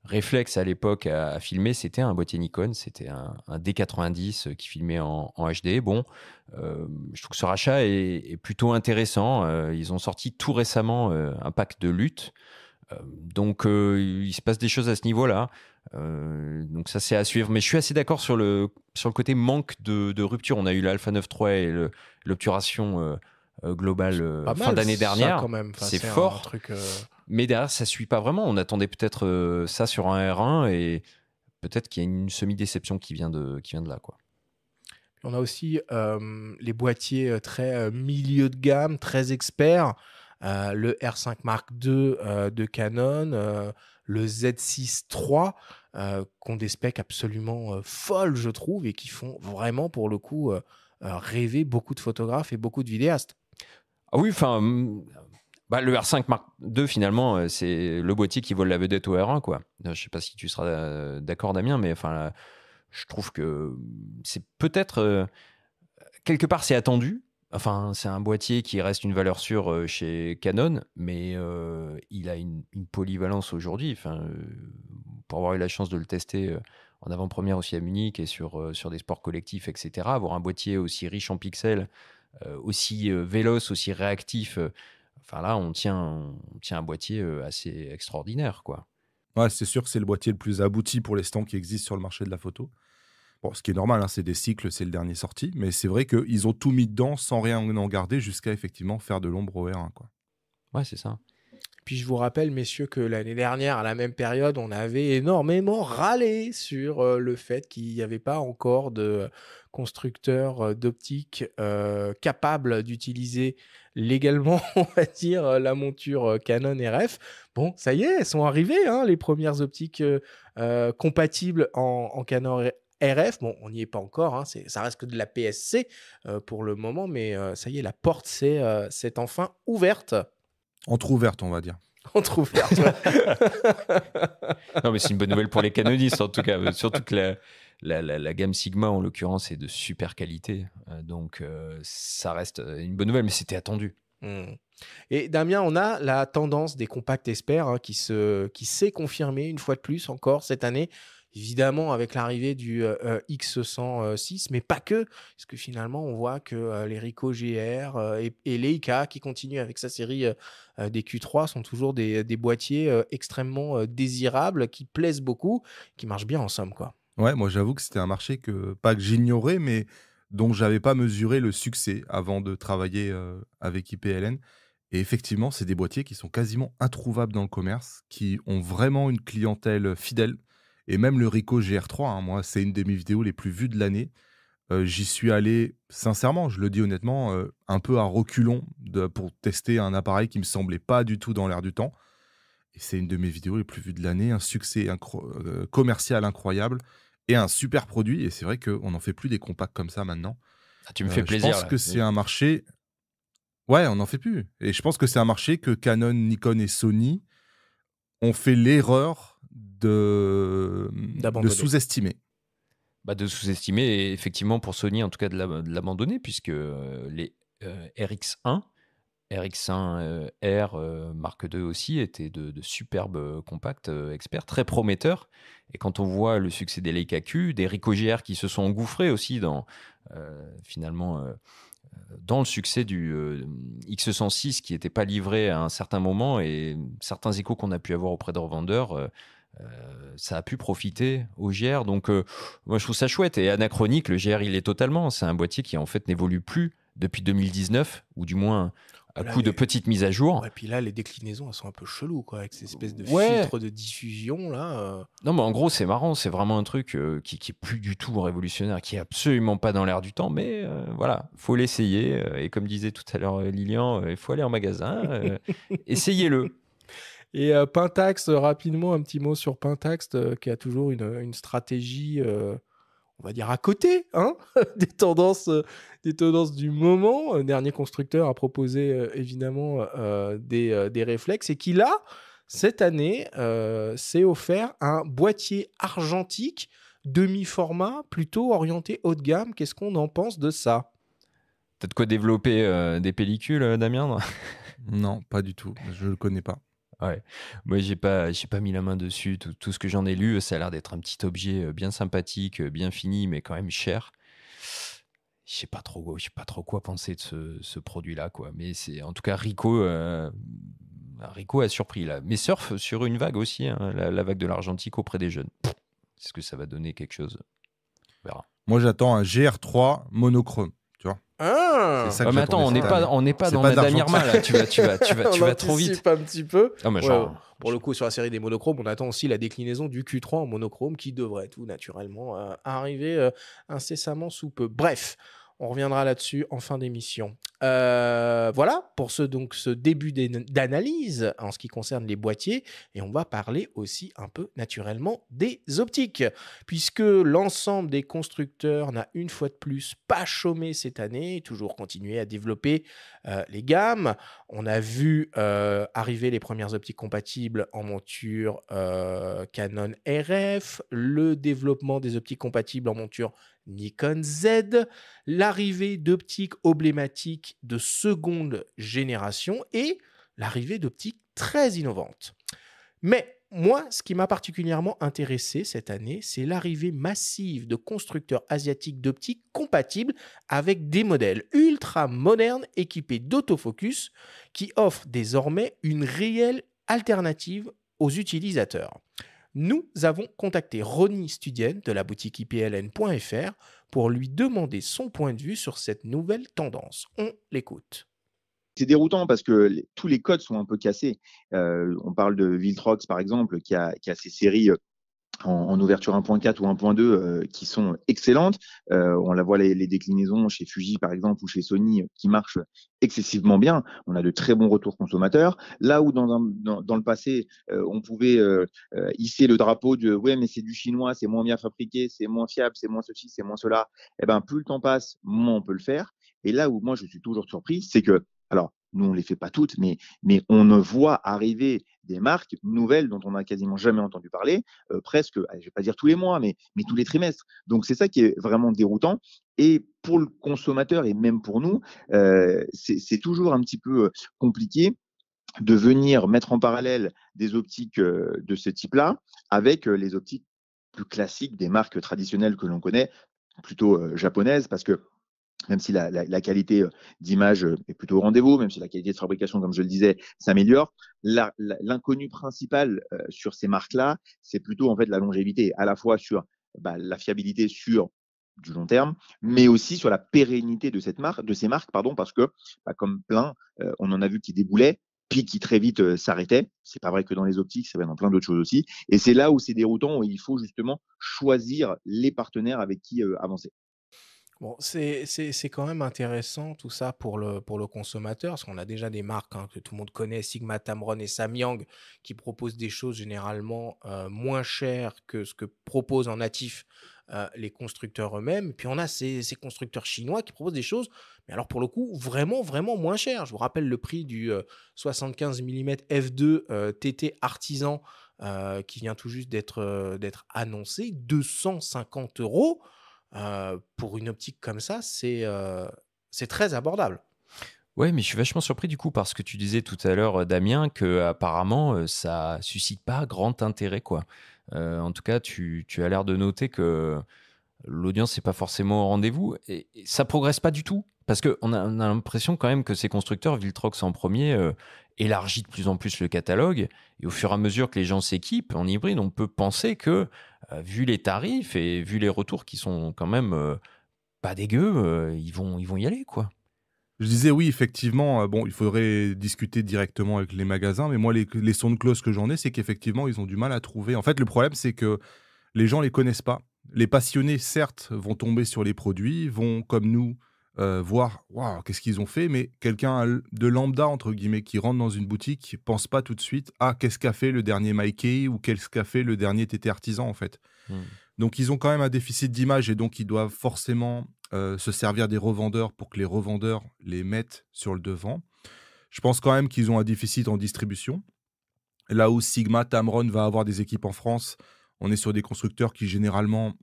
réflexe à l'époque à, filmer, c'était un boîtier Nikon, c'était un, D90 euh, qui filmait en, HD. Bon, euh, je trouve que ce rachat est, plutôt intéressant. Euh, ils ont sorti tout récemment un pack de lutte. Donc, il se passe des choses à ce niveau-là. donc, ça, c'est à suivre. Mais je suis assez d'accord sur le, sur le côté manque de, rupture. On a eu l'Alpha 9.3 et l'obturation globale fin d'année dernière. C'est fort. Un truc, mais derrière, ça suit pas vraiment. On attendait peut-être euh, ça sur un R1 et peut-être qu'il y a une semi-déception qui vient de, qui vient de là, quoi. On a aussi euh, les boîtiers euh, très milieu de gamme, très experts. le R5 Mark II de Canon, le Z6 III, qui ont des specs absolument folles, je trouve, et qui font vraiment, pour le coup, rêver beaucoup de photographes et beaucoup de vidéastes. Ah oui, enfin, bah, le R5 Mark II, finalement, euh, c'est le boîtier qui vole la vedette au R1. Quoi. Euh, je sais pas si tu seras euh, d'accord, Damien, mais enfin, je trouve que c'est peut-être. quelque part, c'est attendu. Enfin, c'est un boîtier qui reste une valeur sûre chez Canon, mais il a une, polyvalence aujourd'hui. Enfin, pour avoir eu la chance de le tester en avant-première aussi à Munich et sur, sur des sports collectifs, etc., avoir un boîtier aussi riche en pixels, aussi véloce, aussi réactif Enfin là, on tient, tient un boîtier euh, assez extraordinaire, quoi. Ouais, c'est sûr que c'est le boîtier le plus abouti pour l'instant qui existe sur le marché de la photo. Bon, ce qui est normal, hein, c'est des cycles, c'est le dernier sorti, mais c'est vrai qu'ils ont tout mis dedans sans rien en garder jusqu'à effectivement faire de l'ombre au R1. Quoi. Ouais, c'est ça. Puis je vous rappelle, messieurs, que l'année dernière, à la même période, on avait énormément râlé sur euh, le fait qu'il n'y avait pas encore de constructeurs euh, d'optique euh, capables d'utiliser légalement, on va dire, euh, la monture Canon RF. Bon, ça y est, elles sont arrivées, hein, les premières optiques compatibles en, Canon RF, bon, on n'y est pas encore, hein, ça reste que de la PSC pour le moment, mais ça y est, la porte s'est enfin ouverte. Entre-ouverte, on va dire. Entre-ouverte. non, mais c'est une bonne nouvelle pour les canonistes, en tout cas, surtout que la, gamme Sigma, en l'occurrence, est de super qualité. Euh, donc, euh, ça reste euh, une bonne nouvelle, mais c'était attendu. Hmm. Et Damien, on a la tendance des compacts experts hein, qui s'est se, confirmée une fois de plus encore cette année évidemment avec l'arrivée du X106, mais pas que, parce que finalement on voit que les Ricoh GR et, et, qui continuent avec sa série des Q3 sont toujours des, des boîtiers extrêmement désirables, qui plaisent beaucoup, qui marchent bien en somme quoi. Ouais, moi j'avoue que c'était un marché que, pas que j'ignorais, mais dont j'avais pas mesuré le succès avant de travailler avec IPLN. Et effectivement, c'est des boîtiers qui sont quasiment introuvables dans le commerce, qui ont vraiment une clientèle fidèle. Et même le Rico GR3, hein, moi, c'est une de mes vidéos les plus vues de l'année. J'y suis allé, sincèrement, je le dis honnêtement, un peu à reculons pour tester un appareil qui me semblait pas du tout dans l'air du temps. Et c'est une de mes vidéos les plus vues de l'année, un succès commercial incroyable et un super produit. Et c'est vrai qu'on n'en fait plus des compacts comme ça maintenant. Ah, tu me euh, fais plaisir. Je pense que c'est un marché. Ouais, on n'en fait plus. Et je pense que c'est un marché que Canon, Nikon et Sony ont fait l'erreur de, sous-estimer. Bah, de sous-estimer, et effectivement, pour Sony, en tout cas, de l'abandonner, puisque euh, les euh, RX1 RX1R euh, marque euh, Mark II aussi était de, superbes euh, compacts experts, très prometteurs. Et quand on voit le succès des Leica Q, des Ricoh GR qui se sont engouffrés aussi dans finalement dans le succès du X106 qui n'était pas livré à un certain moment et certains échos qu'on a pu avoir auprès de revendeurs. ça a pu profiter au GR. Donc, moi, je trouve ça chouette et anachronique. Le GR, il est totalement. C'est un boîtier qui, en fait, n'évolue plus depuis 2019, ou du moins à coup de petites mises à jour. et puis là, les déclinaisons, elles sont un peu cheloues, quoi, avec ces espèces de filtres de diffusion, là. Euh. Non, mais en gros, c'est marrant, c'est vraiment un truc euh, qui, n'est est plus du tout révolutionnaire, qui est absolument pas dans l'air du temps, mais voilà, euh, voilà, faut l'essayer. Et comme disait tout à l'heure Lilian, il faut aller en magasin, essayez-le. Et Pentax, rapidement, un petit mot sur Pentax, qui a toujours une stratégie on va dire à côté hein, des tendances euh, des tendances du moment. Un dernier constructeur a proposé euh, évidemment euh, des, des, réflexes et qui là, cette année, s'est offert un boîtier argentique demi-format plutôt orienté haut de gamme. Qu'est-ce qu'on en pense de ça Peut-être quoi développer des pellicules, Damien Non, pas du tout. Je ne le connais pas. Moi, j'ai pas, pas mis la main dessus. Tout, ce que j'en ai lu, ça a l'air d'être un petit objet euh, bien sympathique, euh, bien fini, mais quand même cher. Je sais pas trop, je sais pas trop quoi penser de ce, produit-là, quoi. Mais c'est, en tout cas, Rico, euh, a surpris là. Mais surf sur une vague aussi, hein, la, vague de l'argentique auprès des jeunes. Est-ce que ça va donner quelque chose On verra. Moi, j'attends un GR3 monochrome. Ah. mais attends, on n'est pas, on n'est pas dans la dernière là. Tu vas, tu vas, tu vas, tu vas trop vite. un petit peu. mais Pour le coup, sur la série des monochromes, on attend aussi la déclinaison du Q3 en monochrome qui devrait tout naturellement euh, arriver euh, incessamment sous peu. Bref. On reviendra là-dessus en fin d'émission. Euh, voilà pour ce, donc, ce début d'analyse en ce qui concerne les boîtiers. Et on va parler aussi un peu naturellement des optiques, puisque l'ensemble des constructeurs n'a une fois de plus pas chômé cette année, toujours continué à développer euh, les gammes. On a vu euh, arriver les premières optiques compatibles en monture Canon RF, le développement des optiques compatibles en monture Nikon Z, l'arrivée d'optiques emblématiques de seconde génération et l'arrivée d'optiques très innovantes. Mais moi, ce qui m'a particulièrement intéressé cette année, c'est l'arrivée massive de constructeurs asiatiques d'optiques compatibles avec des modèles ultra modernes équipés d'autofocus qui offrent désormais une réelle alternative aux utilisateurs nous avons contacté Ronnie Studienne de la boutique ipln.fr pour lui demander son point de vue sur cette nouvelle tendance. On l'écoute. C'est déroutant parce que tous les codes sont un peu cassés. Euh, on parle de Viltrox, par exemple, qui a ses séries euh, en, ouverture 1.4 ou 1.2 euh, qui sont excellentes. Euh, on la voit les, déclinaisons chez Fuji par exemple ou chez Sony euh, qui marchent excessivement bien. On a de très bons retours consommateurs. Là où dans, le passé on pouvait hisser le drapeau de ouais mais c'est du chinois, c'est moins bien fabriqué, c'est moins fiable, c'est moins ceci, c'est moins cela. Eh ben plus le temps passe, moins on peut le faire. Et là où moi je suis toujours surpris, c'est que alors nous on les fait pas toutes, mais mais on voit arriver des marques nouvelles dont on n'a quasiment jamais entendu parler, euh, presque, je ne vais pas dire tous les mois, mais, mais tous les trimestres. Donc c'est ça qui est vraiment déroutant. Et pour le consommateur et même pour nous, euh, c'est toujours un petit peu euh, compliqué de venir mettre en parallèle des optiques de ce type-là avec les optiques plus classiques des marques traditionnelles que l'on connaît, plutôt japonaises, parce que même si la, qualité euh, d'image euh, est plutôt au rendez-vous, même si la qualité de fabrication, comme je le disais, s'améliore, l'inconnu principal euh, sur ces marques-là, c'est plutôt en fait la longévité, à la fois sur bah, la fiabilité sur du long terme, mais aussi sur la pérennité de cette marque, de ces marques, pardon, parce que bah, comme plein, on en a vu qui déboulaient, puis qui très vite s'arrêtaient. C'est pas vrai que dans les optiques, ça va dans plein d'autres choses aussi. Et c'est là où c'est déroutant, où il faut justement choisir les partenaires avec qui avancer c'est quand même intéressant tout ça pour le, pour le consommateur, parce qu'on a déjà des marques hein, que tout le monde connaît, Sigma, Tamron et Samyang, qui proposent des choses généralement euh, moins chères que ce que proposent en natif euh, les constructeurs eux-mêmes. Puis on a ces, constructeurs chinois qui proposent des choses, mais alors pour le coup, vraiment, vraiment moins chères. Je vous rappelle le prix du 75 mm f2 TT artisan euh, qui vient tout juste d'être annoncé, 250 euros. Euh, pour une optique comme ça, c'est euh, très abordable. Oui, mais je suis vachement surpris du coup parce que tu disais tout à l'heure, euh, Damien, que apparemment ça suscite pas grand intérêt, quoi. en tout cas, tu, as l'air de noter que l'audience n'est pas forcément au rendez-vous et, ça progresse pas du tout parce qu'on a, l'impression quand même que ces constructeurs, Viltrox en premier, élargit de plus en plus le catalogue et au fur et à mesure que les gens s'équipent en hybride, on peut penser que euh, vu les tarifs et vu les retours qui sont quand même euh, pas dégueux, euh, ils, vont, ils vont y aller, quoi. Je disais oui, effectivement, bon, il faudrait discuter directement avec les magasins, mais moi, les, sons de close que j'en ai, c'est qu'effectivement, ils ont du mal à trouver. En fait, le problème, c'est que les gens ne les connaissent pas. Les passionnés, certes, vont tomber sur les produits, vont, comme nous, euh, voir qu'est-ce qu'ils ont fait, mais quelqu'un de lambda, entre guillemets, qui rentre dans une boutique, pense pas tout de suite ah, qu'est-ce qu'a fait le dernier Mikey ou qu'est-ce qu'a fait le dernier TT Artisan, en fait. Mmh. Donc, ils ont quand même un déficit d'image et donc ils doivent forcément euh, se servir des revendeurs pour que les revendeurs les mettent sur le devant. Je pense quand même qu'ils ont un déficit en distribution. Là où Sigma, Tamron va avoir des équipes en France, on est sur des constructeurs qui généralement,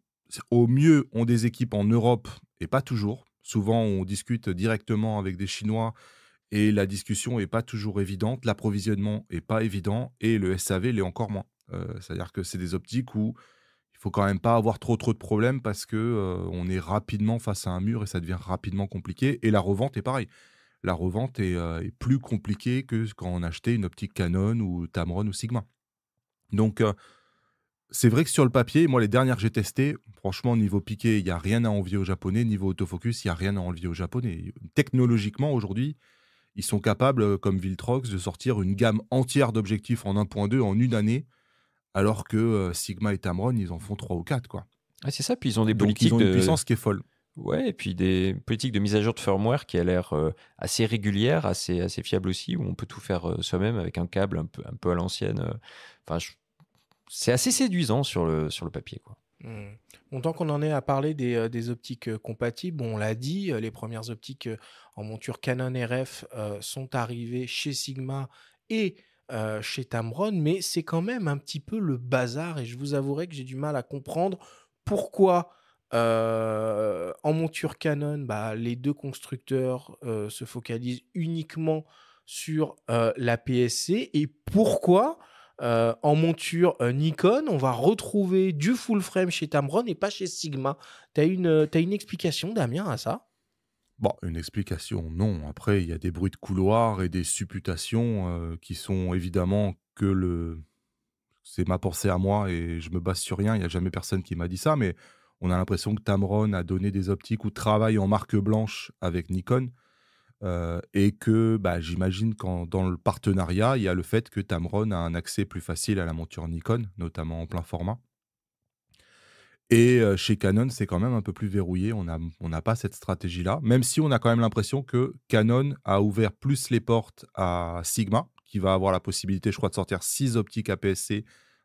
au mieux, ont des équipes en Europe et pas toujours. Souvent, on discute directement avec des Chinois et la discussion n'est pas toujours évidente, l'approvisionnement n'est pas évident et le SAV l'est encore moins. Euh, c'est-à-dire que c'est des optiques où il faut quand même pas avoir trop trop de problèmes parce qu'on euh, est rapidement face à un mur et ça devient rapidement compliqué. Et la revente est pareil. La revente est, euh, est plus compliquée que quand on achetait une optique Canon ou Tamron ou Sigma. Donc c'est vrai que sur le papier, moi, les dernières que j'ai testées, franchement, niveau piqué, il n'y a rien à envier aux Japonais. Niveau autofocus, il n'y a rien à envier aux Japonais. Technologiquement, aujourd'hui, ils sont capables, euh, comme Viltrox, de sortir une gamme entière d'objectifs en 1.2 en une année, alors que euh, Sigma et Tamron, ils en font 3 ou 4. Quoi. Ah, c'est ça, puis ils ont des politiques. Ils ont de... puissance qui est folle. Ouais, et puis des politiques de mise à jour de firmware qui a l'air euh, assez régulière, assez, fiable aussi, où on peut tout faire soi-même avec un câble un peu, un peu à l'ancienne. Enfin, je c'est assez séduisant sur le, sur le papier. Quoi. Mmh. tant qu'on en est à parler des, euh, optiques euh, compatibles, on l'a dit, euh, les premières optiques en monture Canon RF sont arrivées chez Sigma et chez Tamron, mais c'est quand même un petit peu le bazar et je vous avouerai que j'ai du mal à comprendre pourquoi en monture Canon, bah, les deux constructeurs se focalisent uniquement sur la PSC et pourquoi euh, en monture euh, Nikon. On va retrouver du full frame chez Tamron et pas chez Sigma. Tu as, euh, une explication, Damien, à ça Bon, bah, une explication, non. Après, il y a des bruits de couloir et des supputations qui sont évidemment que le. C'est ma pensée à moi et je me base sur rien. Il n'y a jamais personne qui m'a dit ça, mais on a l'impression que Tamron a donné des optiques ou travaille en marque blanche avec Nikon. Euh, et que bah, j'imagine que dans le partenariat, il y a le fait que Tamron a un accès plus facile à la monture Nikon, notamment en plein format. Et euh, chez Canon, c'est quand même un peu plus verrouillé. On n'a on pas cette stratégie-là, même si on a quand même l'impression que Canon a ouvert plus les portes à Sigma, qui va avoir la possibilité, je crois, de sortir 6 optiques APS-C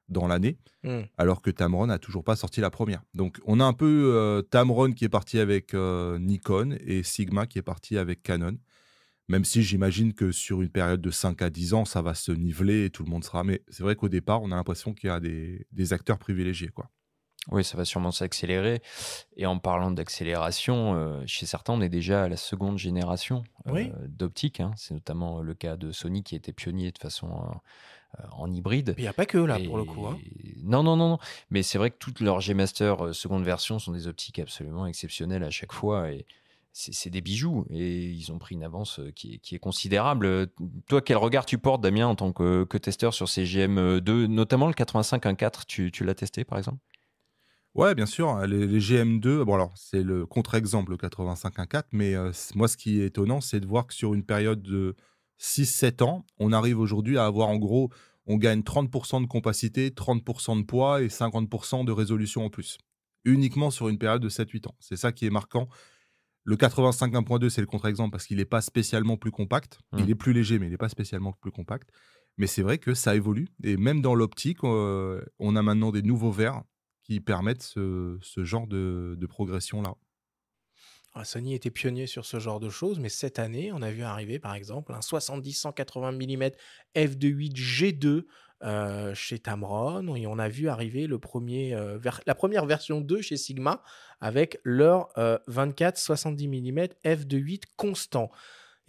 dans l'année, hmm. alors que Tamron n'a toujours pas sorti la première. Donc on a un peu euh, Tamron qui est parti avec euh, Nikon et Sigma qui est parti avec Canon, même si j'imagine que sur une période de 5 à 10 ans, ça va se niveler et tout le monde sera. Mais c'est vrai qu'au départ, on a l'impression qu'il y a des, acteurs privilégiés. quoi. Oui, ça va sûrement s'accélérer. Et en parlant d'accélération, euh, chez certains, on est déjà à la seconde génération d'optique. Hein. C'est notamment le cas de Sony qui était pionnier de façon euh, en hybride. Il n'y a pas que là, pour le coup. Hein. Non, non, non, non. Mais c'est vrai que toutes leurs G-Master euh, seconde version sont des optiques absolument exceptionnelles à chaque fois. Et c'est des bijoux. Et ils ont pris une avance euh, qui est, considérable. Toi, quel regard tu portes, Damien, en tant que, testeur sur ces GM2, notamment le 8514 Tu, tu l'as testé, par exemple Ouais, bien sûr. Les, GM2, bon alors c'est le contre-exemple le 8514, mais moi ce qui est étonnant, c'est de voir que sur une période de 6-7 ans, on arrive aujourd'hui à avoir en gros, on gagne 30% de compacité, 30% de poids et 50% de résolution en plus. Uniquement sur une période de 7-8 ans. C'est ça qui est marquant. Le 85 1.2, c'est le contre-exemple parce qu'il n'est pas spécialement plus compact. Mmh. Il est plus léger, mais il n'est pas spécialement plus compact. Mais c'est vrai que ça évolue. Et même dans l'optique, euh, on a maintenant des nouveaux verres qui permettent ce, genre de progression-là. Ah, Sony était pionnier sur ce genre de choses, mais cette année, on a vu arriver par exemple un 70-180 mm f2.8 G2 chez Tamron, et on a vu arriver le premier, euh, la première version 2 chez Sigma avec leur 24-70 mm f2.8 constant.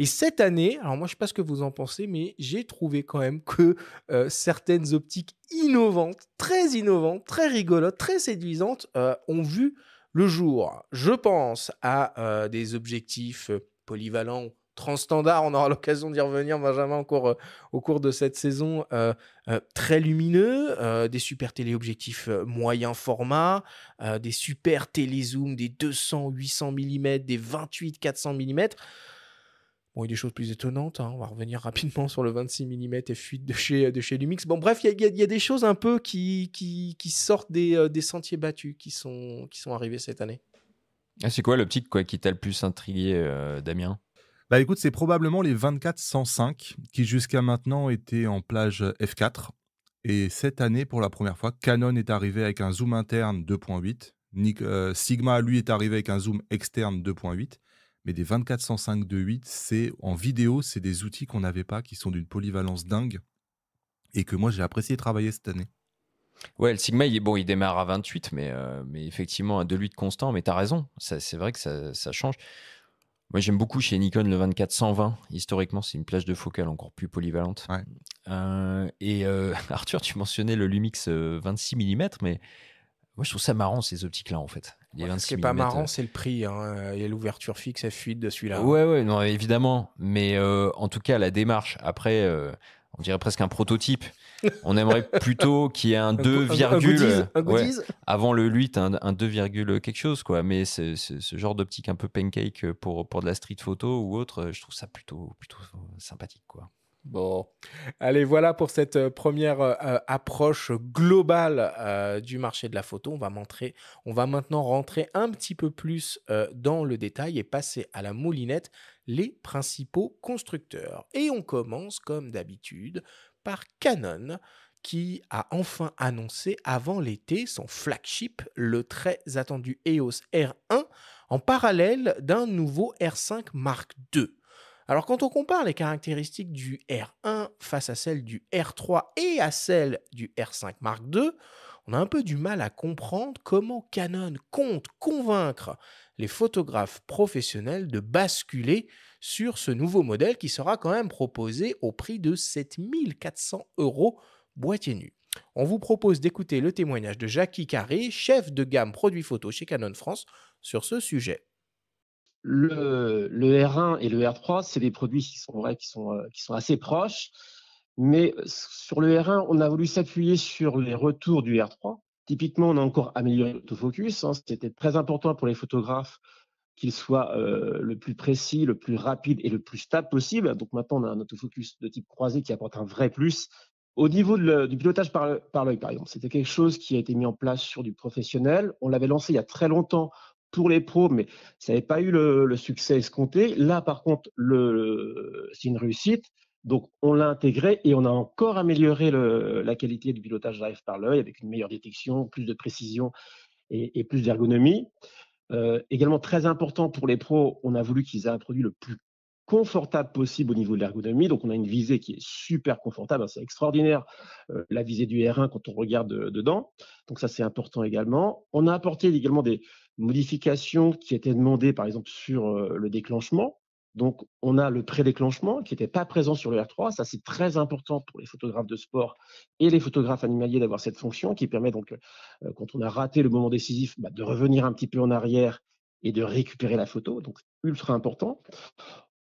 Et cette année, alors moi je sais pas ce que vous en pensez, mais j'ai trouvé quand même que euh, certaines optiques innovantes, très innovantes, très rigolotes, très séduisantes, euh, ont vu le jour je pense à euh, des objectifs euh, polyvalents transstandard, on aura l'occasion d'y revenir, Benjamin, au cours, euh, au cours de cette saison, très lumineux, des super téléobjectifs moyen format, des super télézooms des 200, 800 mm, des 28, 400 mm il y a des choses plus étonnantes. Hein. On va revenir rapidement sur le 26 mm et fuite de chez, de Lumix. Bon, bref, il y, a, des choses un peu qui, sortent euh, des, sentiers battus qui sont, qui arrivés cette année. Ah, c'est quoi l'optique quoi, qui t'a le plus intrigué, euh, Damien bah écoute, c'est probablement les 24-105 qui jusqu'à maintenant étaient en plage F4. Et cette année, pour la première fois, Canon est arrivé avec un zoom interne 2.8. Euh, Sigma, lui, est arrivé avec un zoom externe 2.8 mais des de 8, c'est en vidéo, c'est des outils qu'on n'avait pas, qui sont d'une polyvalence dingue et que moi j'ai apprécié travailler cette année. Ouais, le Sigma, il, bon, il démarre à 28, mais, euh, mais effectivement, à 2.8 constant, mais tu as raison, c'est vrai que ça, change. Moi, j'aime beaucoup chez Nikon le 24-120. Historiquement, c'est une plage de focale encore plus polyvalente. Euh, et euh, Arthur, tu mentionnais le Lumix 26 mm, mais moi, je trouve ça marrant, ces optiques-là, en fait. ce qui n'est pas marrant, euh. c'est le prix. Hein. Il y a l'ouverture fixe à fuite de celui-là. Ouais, ouais, non, évidemment. Mais euh, en tout cas, la démarche, après, euh, on dirait presque un prototype. On aimerait plutôt qu'il y ait un 2, ouais, avant le 8, un, 2, quelque chose, quoi. Mais ce genre d'optique un peu pancake pour, pour de la street photo ou autre, je trouve ça plutôt, plutôt sympathique, quoi. Bon. Allez, voilà pour cette euh, première euh, euh, approche globale du marché de la photo. On va, montrer, on va maintenant rentrer un petit peu plus dans le détail et passer à la moulinette les principaux constructeurs. Et on commence, comme d'habitude, par Canon qui a enfin annoncé avant l'été son flagship, le très attendu EOS R1, en parallèle d'un nouveau R5 Mark II. Alors quand on compare les caractéristiques du R1 face à celles du R3 et à celles du R5 Mark II, on a un peu du mal à comprendre comment Canon compte convaincre les photographes professionnels de basculer sur ce nouveau modèle qui sera quand même proposé au prix de 7400 euros boîtier nu. On vous propose d'écouter le témoignage de Jackie Carré, chef de gamme produits photo chez Canon France, sur ce sujet. Le, le, R1 et le R3, c'est des produits qui sont, qui, sont, euh, qui sont assez proches. Mais euh, sur le R1, on a voulu s'appuyer sur les retours du R3. Typiquement, on a encore amélioré l'autofocus. Hein. C'était très important pour les photographes qu'il soit euh, le plus précis, le plus rapide et le plus stable possible. Donc maintenant, on a un autofocus de type croisé qui apporte un vrai plus. Au niveau du pilotage par, l'œil, par, par exemple, c'était quelque chose qui a été mis en place sur du professionnel. On l'avait lancé il y a très longtemps pour les pros, mais ça n'avait pas eu le, succès escompté. Là, par contre, le, c'est une réussite. Donc, on l'a intégré et on a encore amélioré la qualité du pilotage live par l'œil avec une meilleure détection, plus de précision et, plus d'ergonomie. Euh, également très important pour les pros, on a voulu qu'ils aient un produit le plus confortable possible au niveau de l'ergonomie. Donc, on a une visée qui est super confortable. Hein, c'est extraordinaire, euh, la visée du R1 quand on regarde euh, dedans. Donc, ça, c'est important également. On a apporté également des, modification qui était demandée par exemple, sur le déclenchement. Donc, on a le pré-déclenchement qui n'était pas présent sur le R3. Ça, c'est très important pour les photographes de sport et les photographes animaliers d'avoir cette fonction qui permet donc, quand on a raté le moment décisif, bah, de revenir un petit peu en arrière et de récupérer la photo. Donc, ultra important.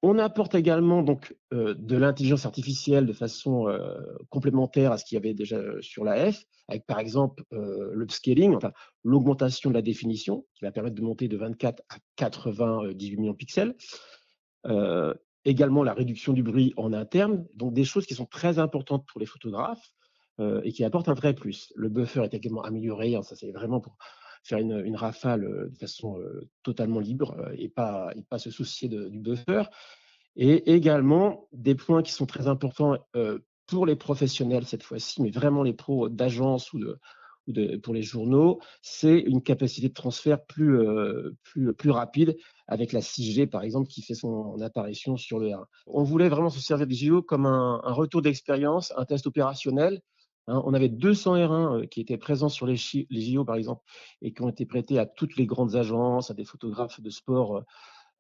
On apporte également donc euh, de l'intelligence artificielle de façon euh, complémentaire à ce qu'il y avait déjà euh, sur la F, avec par exemple le l'upscaling, enfin l'augmentation de la définition, qui va permettre de monter de 24 à 98 millions de pixels. également la réduction du bruit en interne, donc des choses qui sont très importantes pour les photographes et qui apportent un vrai plus. Le buffer est également amélioré, hein, ça c'est vraiment pour faire une, rafale de façon totalement libre et pas, et pas se soucier du buffer. Et également, des points qui sont très importants pour les professionnels cette fois-ci, mais vraiment les pros d'agence ou de, pour les journaux, c'est une capacité de transfert plus, plus, rapide avec la 6G, par exemple, qui fait son apparition sur le R1. On voulait vraiment se servir du JO comme un, un retour d'expérience, un test opérationnel Hein. on avait 200 R1 euh, qui étaient présents sur les, les, JO, par exemple, et qui ont été prêtés à toutes les grandes agences, à des photographes de sport euh,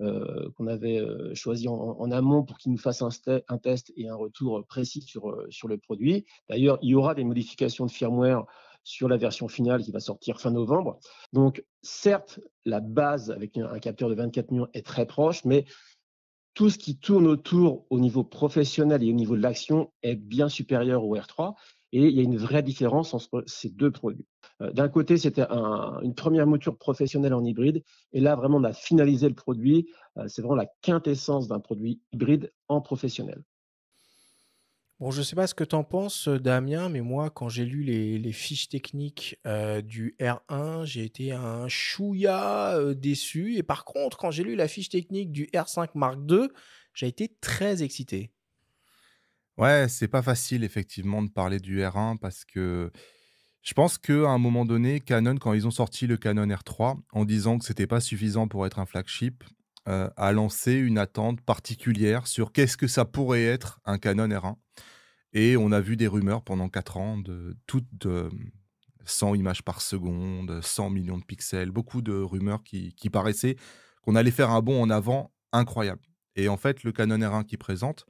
euh, qu'on avait choisis en, amont pour qu'ils nous fassent un, test et un retour précis sur, sur le produit. D'ailleurs, il y aura des modifications de firmware sur la version finale qui va sortir fin novembre. Donc, certes, la base avec un, capteur de 24 millions est très proche, mais tout ce qui tourne autour au niveau professionnel et au niveau de l'action est bien supérieur au R3. Et il y a une vraie différence entre ces deux produits. Euh, d'un côté, c'était une première mouture professionnelle en hybride. Et là, vraiment, on a finalisé le produit. Euh, c'est vraiment la quintessence d'un produit hybride en professionnel. Bon, je ne sais pas ce que tu en penses, euh, Damien, mais moi, quand j'ai lu les, fiches techniques du R1, j'ai été un chouïa déçu. Et par contre, quand j'ai lu la fiche technique du R5 Mark II, j'ai été très excité. Ouais, c'est pas facile effectivement de parler du R1 parce que je pense qu'à un moment donné, Canon, quand ils ont sorti le Canon R3, en disant que c'était pas suffisant pour être un flagship, euh, a lancé une attente particulière sur qu'est-ce que ça pourrait être un Canon R1. Et on a vu des rumeurs pendant 4 ans de toutes de 100 images par seconde, 100 millions de pixels, beaucoup de rumeurs qui, qui paraissaient qu'on allait faire un bond en avant incroyable. Et en fait, le Canon R1 qui présente,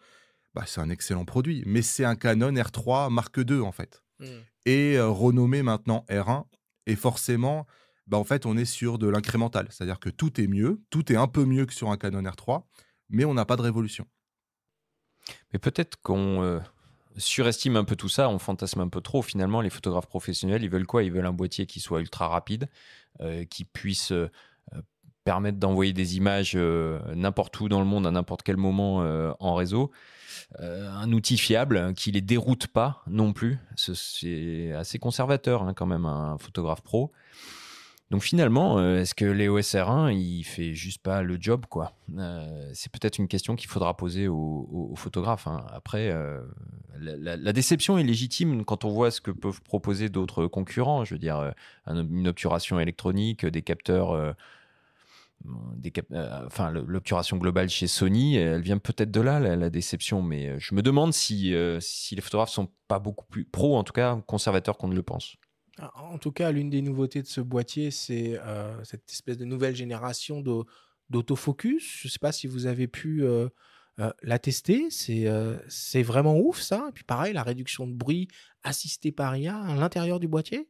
bah, c'est un excellent produit, mais c'est un Canon R3 marque 2 en fait, hmm. et euh, renommé maintenant R1. Et forcément, bah, en fait, on est sur de l'incrémental, c'est-à-dire que tout est mieux, tout est un peu mieux que sur un Canon R3, mais on n'a pas de révolution. Mais peut-être qu'on euh, surestime un peu tout ça, on fantasme un peu trop. Finalement, les photographes professionnels, ils veulent quoi Ils veulent un boîtier qui soit ultra rapide, euh, qui puisse permettre d'envoyer des images euh, n'importe où dans le monde, à n'importe quel moment euh, en réseau. Euh, un outil fiable qui les déroute pas non plus. C'est assez conservateur hein, quand même, un photographe pro. Donc finalement, est-ce que les R1, il fait juste pas le job quoi C'est peut-être une question qu'il faudra poser aux, photographes. Hein. Après, la, déception est légitime quand on voit ce que peuvent proposer d'autres concurrents. Je veux dire, une obturation électronique, des capteurs euh, enfin, l'obturation globale chez Sony, elle vient peut-être de là, la, déception. Mais euh, je me demande euh, si, les photographes sont pas beaucoup plus pro, en tout cas conservateurs qu'on ne le pense. En tout cas, l'une des nouveautés de ce boîtier, c'est cette espèce de nouvelle génération d'autofocus. Je ne sais pas si vous avez pu la tester. C'est vraiment ouf, ça. Et puis pareil, la réduction de bruit assistée par IA à l'intérieur du boîtier.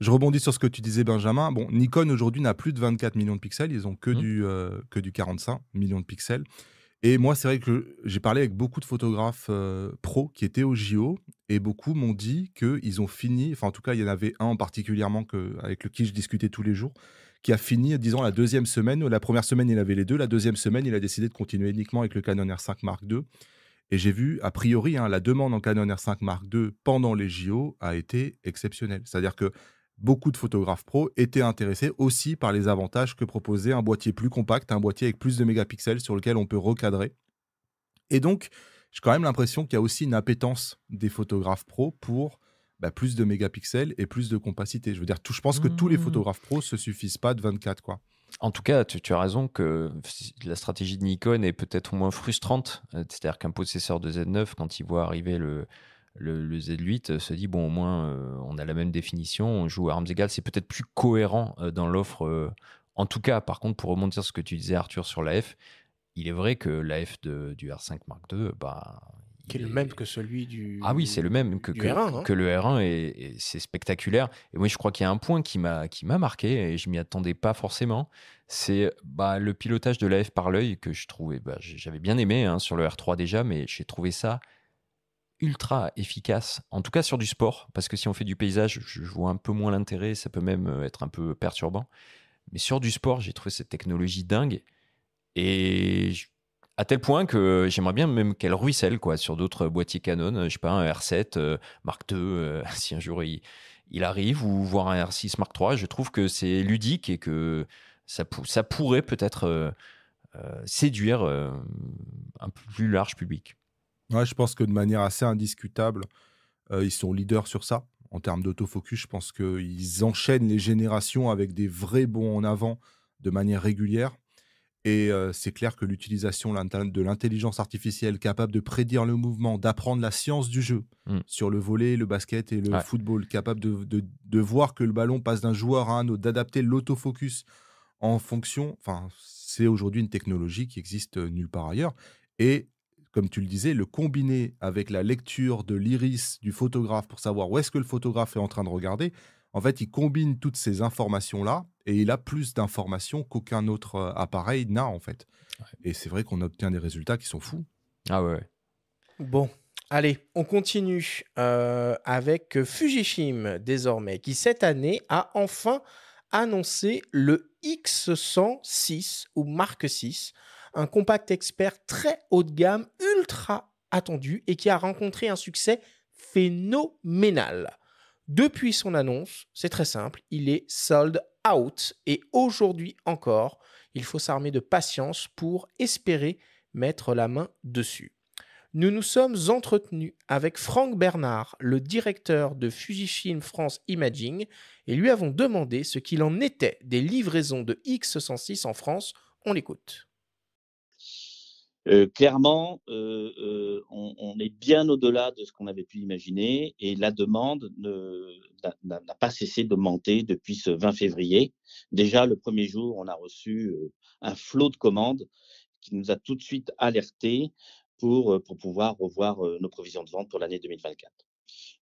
Je rebondis sur ce que tu disais, Benjamin. Bon, Nikon aujourd'hui n'a plus de 24 millions de pixels, ils ont que, mmh. du, euh, que du 45 millions de pixels. Et moi, c'est vrai que j'ai parlé avec beaucoup de photographes euh, pros qui étaient au JO et beaucoup m'ont dit qu'ils ont fini, enfin en tout cas, il y en avait un en particulièrement que, avec lequel je discutais tous les jours, qui a fini, disons, la deuxième semaine. La première semaine, il avait les deux. La deuxième semaine, il a décidé de continuer uniquement avec le Canon R5 Mark II. Et j'ai vu, a priori, hein, la demande en Canon R5 Mark II pendant les JO a été exceptionnelle. C'est-à-dire que beaucoup de photographes pro étaient intéressés aussi par les avantages que proposait un boîtier plus compact, un boîtier avec plus de mégapixels sur lequel on peut recadrer. Et donc, j'ai quand même l'impression qu'il y a aussi une appétence des photographes pro pour bah, plus de mégapixels et plus de compacité. Je veux dire, je pense que tous les mmh. photographes pro se suffisent pas de 24, quoi. En tout cas, tu, tu, as raison que la stratégie de Nikon est peut-être moins frustrante. Euh, c'est-à-dire qu'un possesseur de Z9, quand il voit arriver le, le, Z8 se dit bon au moins euh, on a la même définition, on joue à armes égales, c'est peut-être plus cohérent euh, dans l'offre. Euh. en tout cas, par contre, pour remonter ce que tu disais Arthur sur l'AF, il est vrai que l'AF du R5 Mark II, bah, qui est, le même que celui du ah oui c'est le même que, hein. que, le R1 et, c'est spectaculaire et moi je crois qu'il y a un point qui m'a qui m'a marqué et je m'y attendais pas forcément c'est bah, le pilotage de l'AF par l'œil que je trouvais bah, j'avais bien aimé hein, sur le R3 déjà mais j'ai trouvé ça ultra efficace, en tout cas sur du sport, parce que si on fait du paysage, je vois un peu moins l'intérêt, ça peut même euh, être un peu perturbant. Mais sur du sport, j'ai trouvé cette technologie dingue, et à tel point que j'aimerais bien même qu'elle ruisselle quoi, sur d'autres boîtiers Canon, euh, je sais pas, un R7, euh, Mark II, si un jour il, arrive, ou voir un R6 Mark III, je trouve que c'est ludique et que ça, pourrait peut-être séduire un plus large public je pense que de manière assez indiscutable, euh, ils sont leaders sur ça. En termes d'autofocus, je pense qu'ils enchaînent les générations avec des vrais bons en avant de manière régulière. Et euh, c'est clair que l'utilisation de l'intelligence artificielle capable de prédire le mouvement, d'apprendre la science du jeu mm. sur le volet, le basket et le football, capable de, de, voir que le ballon passe d'un joueur à un autre, d'adapter l'autofocus en fonction, enfin, c'est aujourd'hui une technologie qui existe euh, nulle part ailleurs. Et comme tu le disais, le combiner avec la lecture de l'iris du photographe pour savoir où est-ce que le photographe est en train de regarder, en fait, il combine toutes ces informations-là et il a plus d'informations qu'aucun autre euh, appareil n'a, en fait. Et c'est vrai qu'on obtient des résultats qui sont fous. Ah ouais. Bon, Allez, on continue euh, avec Fujifilm désormais, qui cette année a enfin annoncé le X106 ou Mark 6, un compact expert très haut de gamme, ultra attendu et qui a rencontré un succès phénoménal. Depuis son annonce, c'est très simple, il est sold out et aujourd'hui encore, il faut s'armer de patience pour espérer mettre la main dessus. Nous nous sommes entretenus avec Franck Bernard, le directeur de Fujifilm France Imaging, et lui avons demandé ce qu'il en était des livraisons de X106 en France. On l'écoute. Euh, clairement, euh, euh, on, est bien au-delà de ce qu'on avait pu imaginer et la demande n'a pas cessé d'augmenter depuis ce 20 février. Déjà, le premier jour, on a reçu un flot de commandes qui nous a tout de suite alertés pour, pour pouvoir revoir nos provisions de vente pour l'année 2024.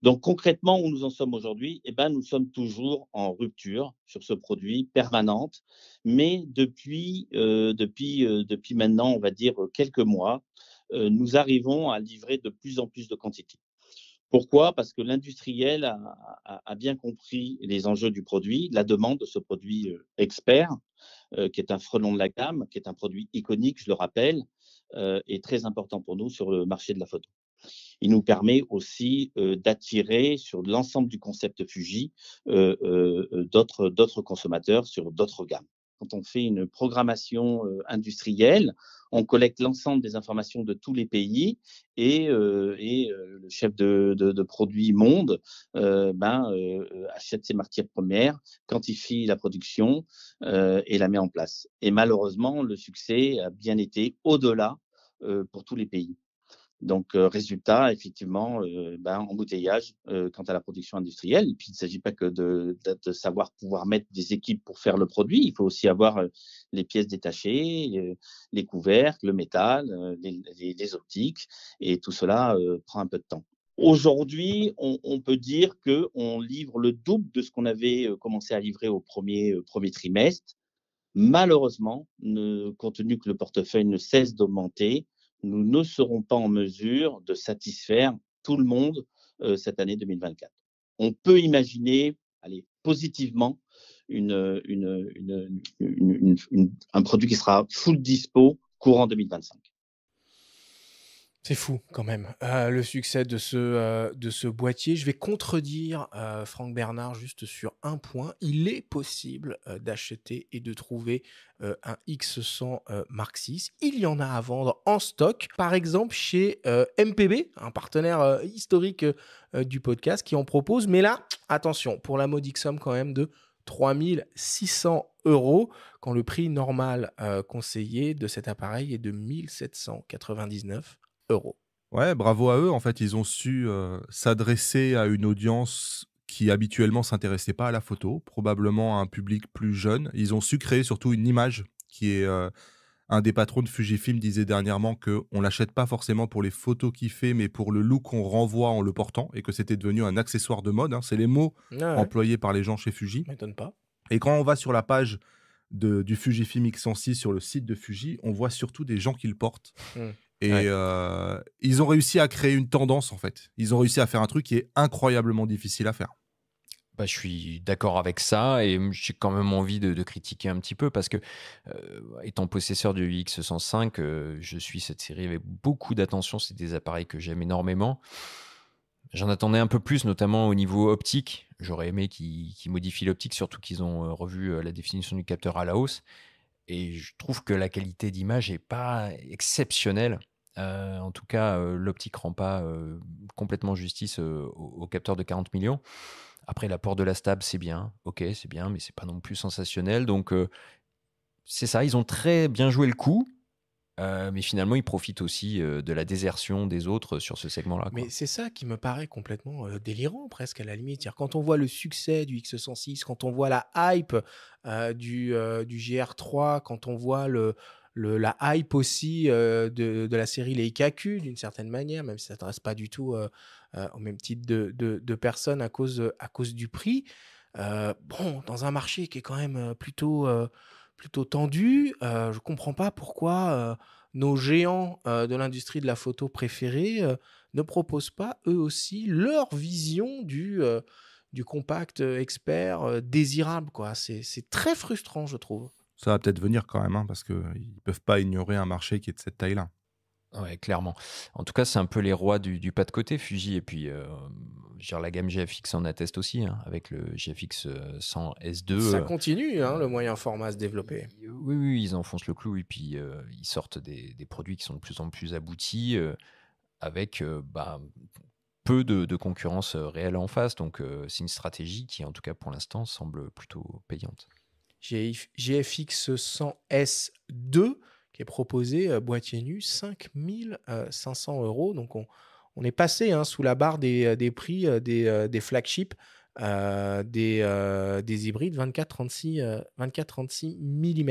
Donc concrètement, où nous en sommes aujourd'hui eh ben, Nous sommes toujours en rupture sur ce produit permanente, mais depuis, euh, depuis, euh, depuis maintenant, on va dire euh, quelques mois, nous arrivons à livrer de plus en plus de quantité. Pourquoi Parce que l'industriel a, a, bien compris les enjeux du produit, la demande de ce produit expert, qui est un frelon de la gamme, qui est un produit iconique, je le rappelle, est très important pour nous sur le marché de la photo il nous permet aussi euh, d'attirer sur l'ensemble du concept Fuji euh, euh, d'autres d'autres consommateurs sur d'autres gammes quand on fait une programmation industrielle, on collecte l'ensemble des informations de tous les pays et, le chef de, de, de produit monde ben, achète ses matières premières, quantifie la production et la met en place. Et malheureusement, le succès a bien été au-delà pour tous les pays. Donc, résultat, effectivement, ben, embouteillage quant à la production industrielle. il ne s'agit pas que de, de, savoir pouvoir mettre des équipes pour faire le produit. Il faut aussi avoir les pièces détachées, les couverts, le métal, les, les, les, optiques. Et tout cela prend un peu de temps. Aujourd'hui, on, on, peut dire qu'on livre le double de ce qu'on avait commencé à livrer au premier, premier trimestre. Malheureusement, ne, compte tenu que le portefeuille ne cesse d'augmenter, nous ne serons pas en mesure de satisfaire tout le monde euh, cette année 2024. On peut imaginer, allez, positivement, euh, une, un produit qui sera full dispo courant 2025. C'est fou quand même, euh, le succès de ce, euh, de ce boîtier. Je vais contredire euh, Franck Bernard juste sur un point. Il est possible d'acheter et de trouver un X100 Mark VI. Il y en a à vendre en stock, par exemple chez MPB, un partenaire historique du podcast qui en propose. Mais là, attention, pour la modique somme quand même de 3600 euros quand le prix normal conseillé de cet appareil est de 1799 euros. Ouais, bravo à eux. En fait, ils ont su euh, s'adresser à une audience qui habituellement s'intéressait pas à la photo, probablement à un public plus jeune. Ils ont su créer surtout une image qui est euh, un des patrons de Fujifilm disait dernièrement que on l'achète pas forcément pour les photos qu'il fait, mais pour le look qu'on renvoie en le portant, et que c'était devenu un accessoire de mode. Hein. C'est les mots ah employés par les gens chez Fuji. M'étonne pas. Et quand on va sur la page de, du Fujifilm X106 sur le site de Fuji, on voit surtout des gens qui le portent. Hum. Et euh, ils ont réussi à créer une tendance, en fait. Ils ont réussi à faire un truc qui est incroyablement difficile à faire. Bah, je suis d'accord avec ça et j'ai quand même envie de, critiquer un petit peu parce que, euh, étant possesseur du X105, euh, je suis cette série avec beaucoup d'attention. C'est des appareils que j'aime énormément. J'en attendais un peu plus, notamment au niveau optique. J'aurais aimé qu'ils modifient l'optique, surtout qu'ils ont revu la définition du capteur à la hausse. Et je trouve que la qualité d'image n'est pas exceptionnelle. Euh, en tout cas, euh, l'optique rend pas euh, complètement justice au, capteur de 40 millions. Après, l'apport de la stab, c'est bien. Ok, c'est bien, mais c'est pas non plus sensationnel. Donc, c'est ça. Ils ont très bien joué le coup. mais finalement, ils profitent aussi de la désertion des autres sur ce segment-là. Mais c'est ça qui me paraît complètement délirant, presque à la limite. Quand on voit le succès du X106, quand on voit la hype du, du GR3, quand on voit le, la hype aussi euh, de, la série Les IKQ, d'une certaine manière, même si ça ne s'adresse pas du tout euh, euh, au même type de, personnes à cause, à cause du prix. bon, dans un marché qui est quand même plutôt, plutôt tendu, je ne comprends pas pourquoi nos géants de l'industrie de la photo préférée ne proposent pas, eux aussi, leur vision du du compact expert désirable. quoi. C'est très frustrant, je trouve. Ça va peut-être venir quand même, hein, parce qu'ils ne peuvent pas ignorer un marché qui est de cette taille-là. Ouais, clairement. En tout cas, c'est un peu les rois du, pas de côté, Fuji. Et puis, genre, euh, la gamme GFX en atteste aussi, hein, avec le GFX 100 S2. Ça euh, continue, hein, euh, le moyen format à se développer. Oui, oui, ils enfoncent le clou et puis ils sortent des, produits qui sont de plus en plus aboutis, avec bah, peu de, de, concurrence réelle en face. Donc, c'est une stratégie qui, en tout cas pour l'instant, semble plutôt payante. GFX 100S2 qui est proposé, euh, boîtier nu, 5500 euh, euros. Donc on, est passé hein, sous la barre des, euh, prix des, flagships. des, hybrides 24-36 mm.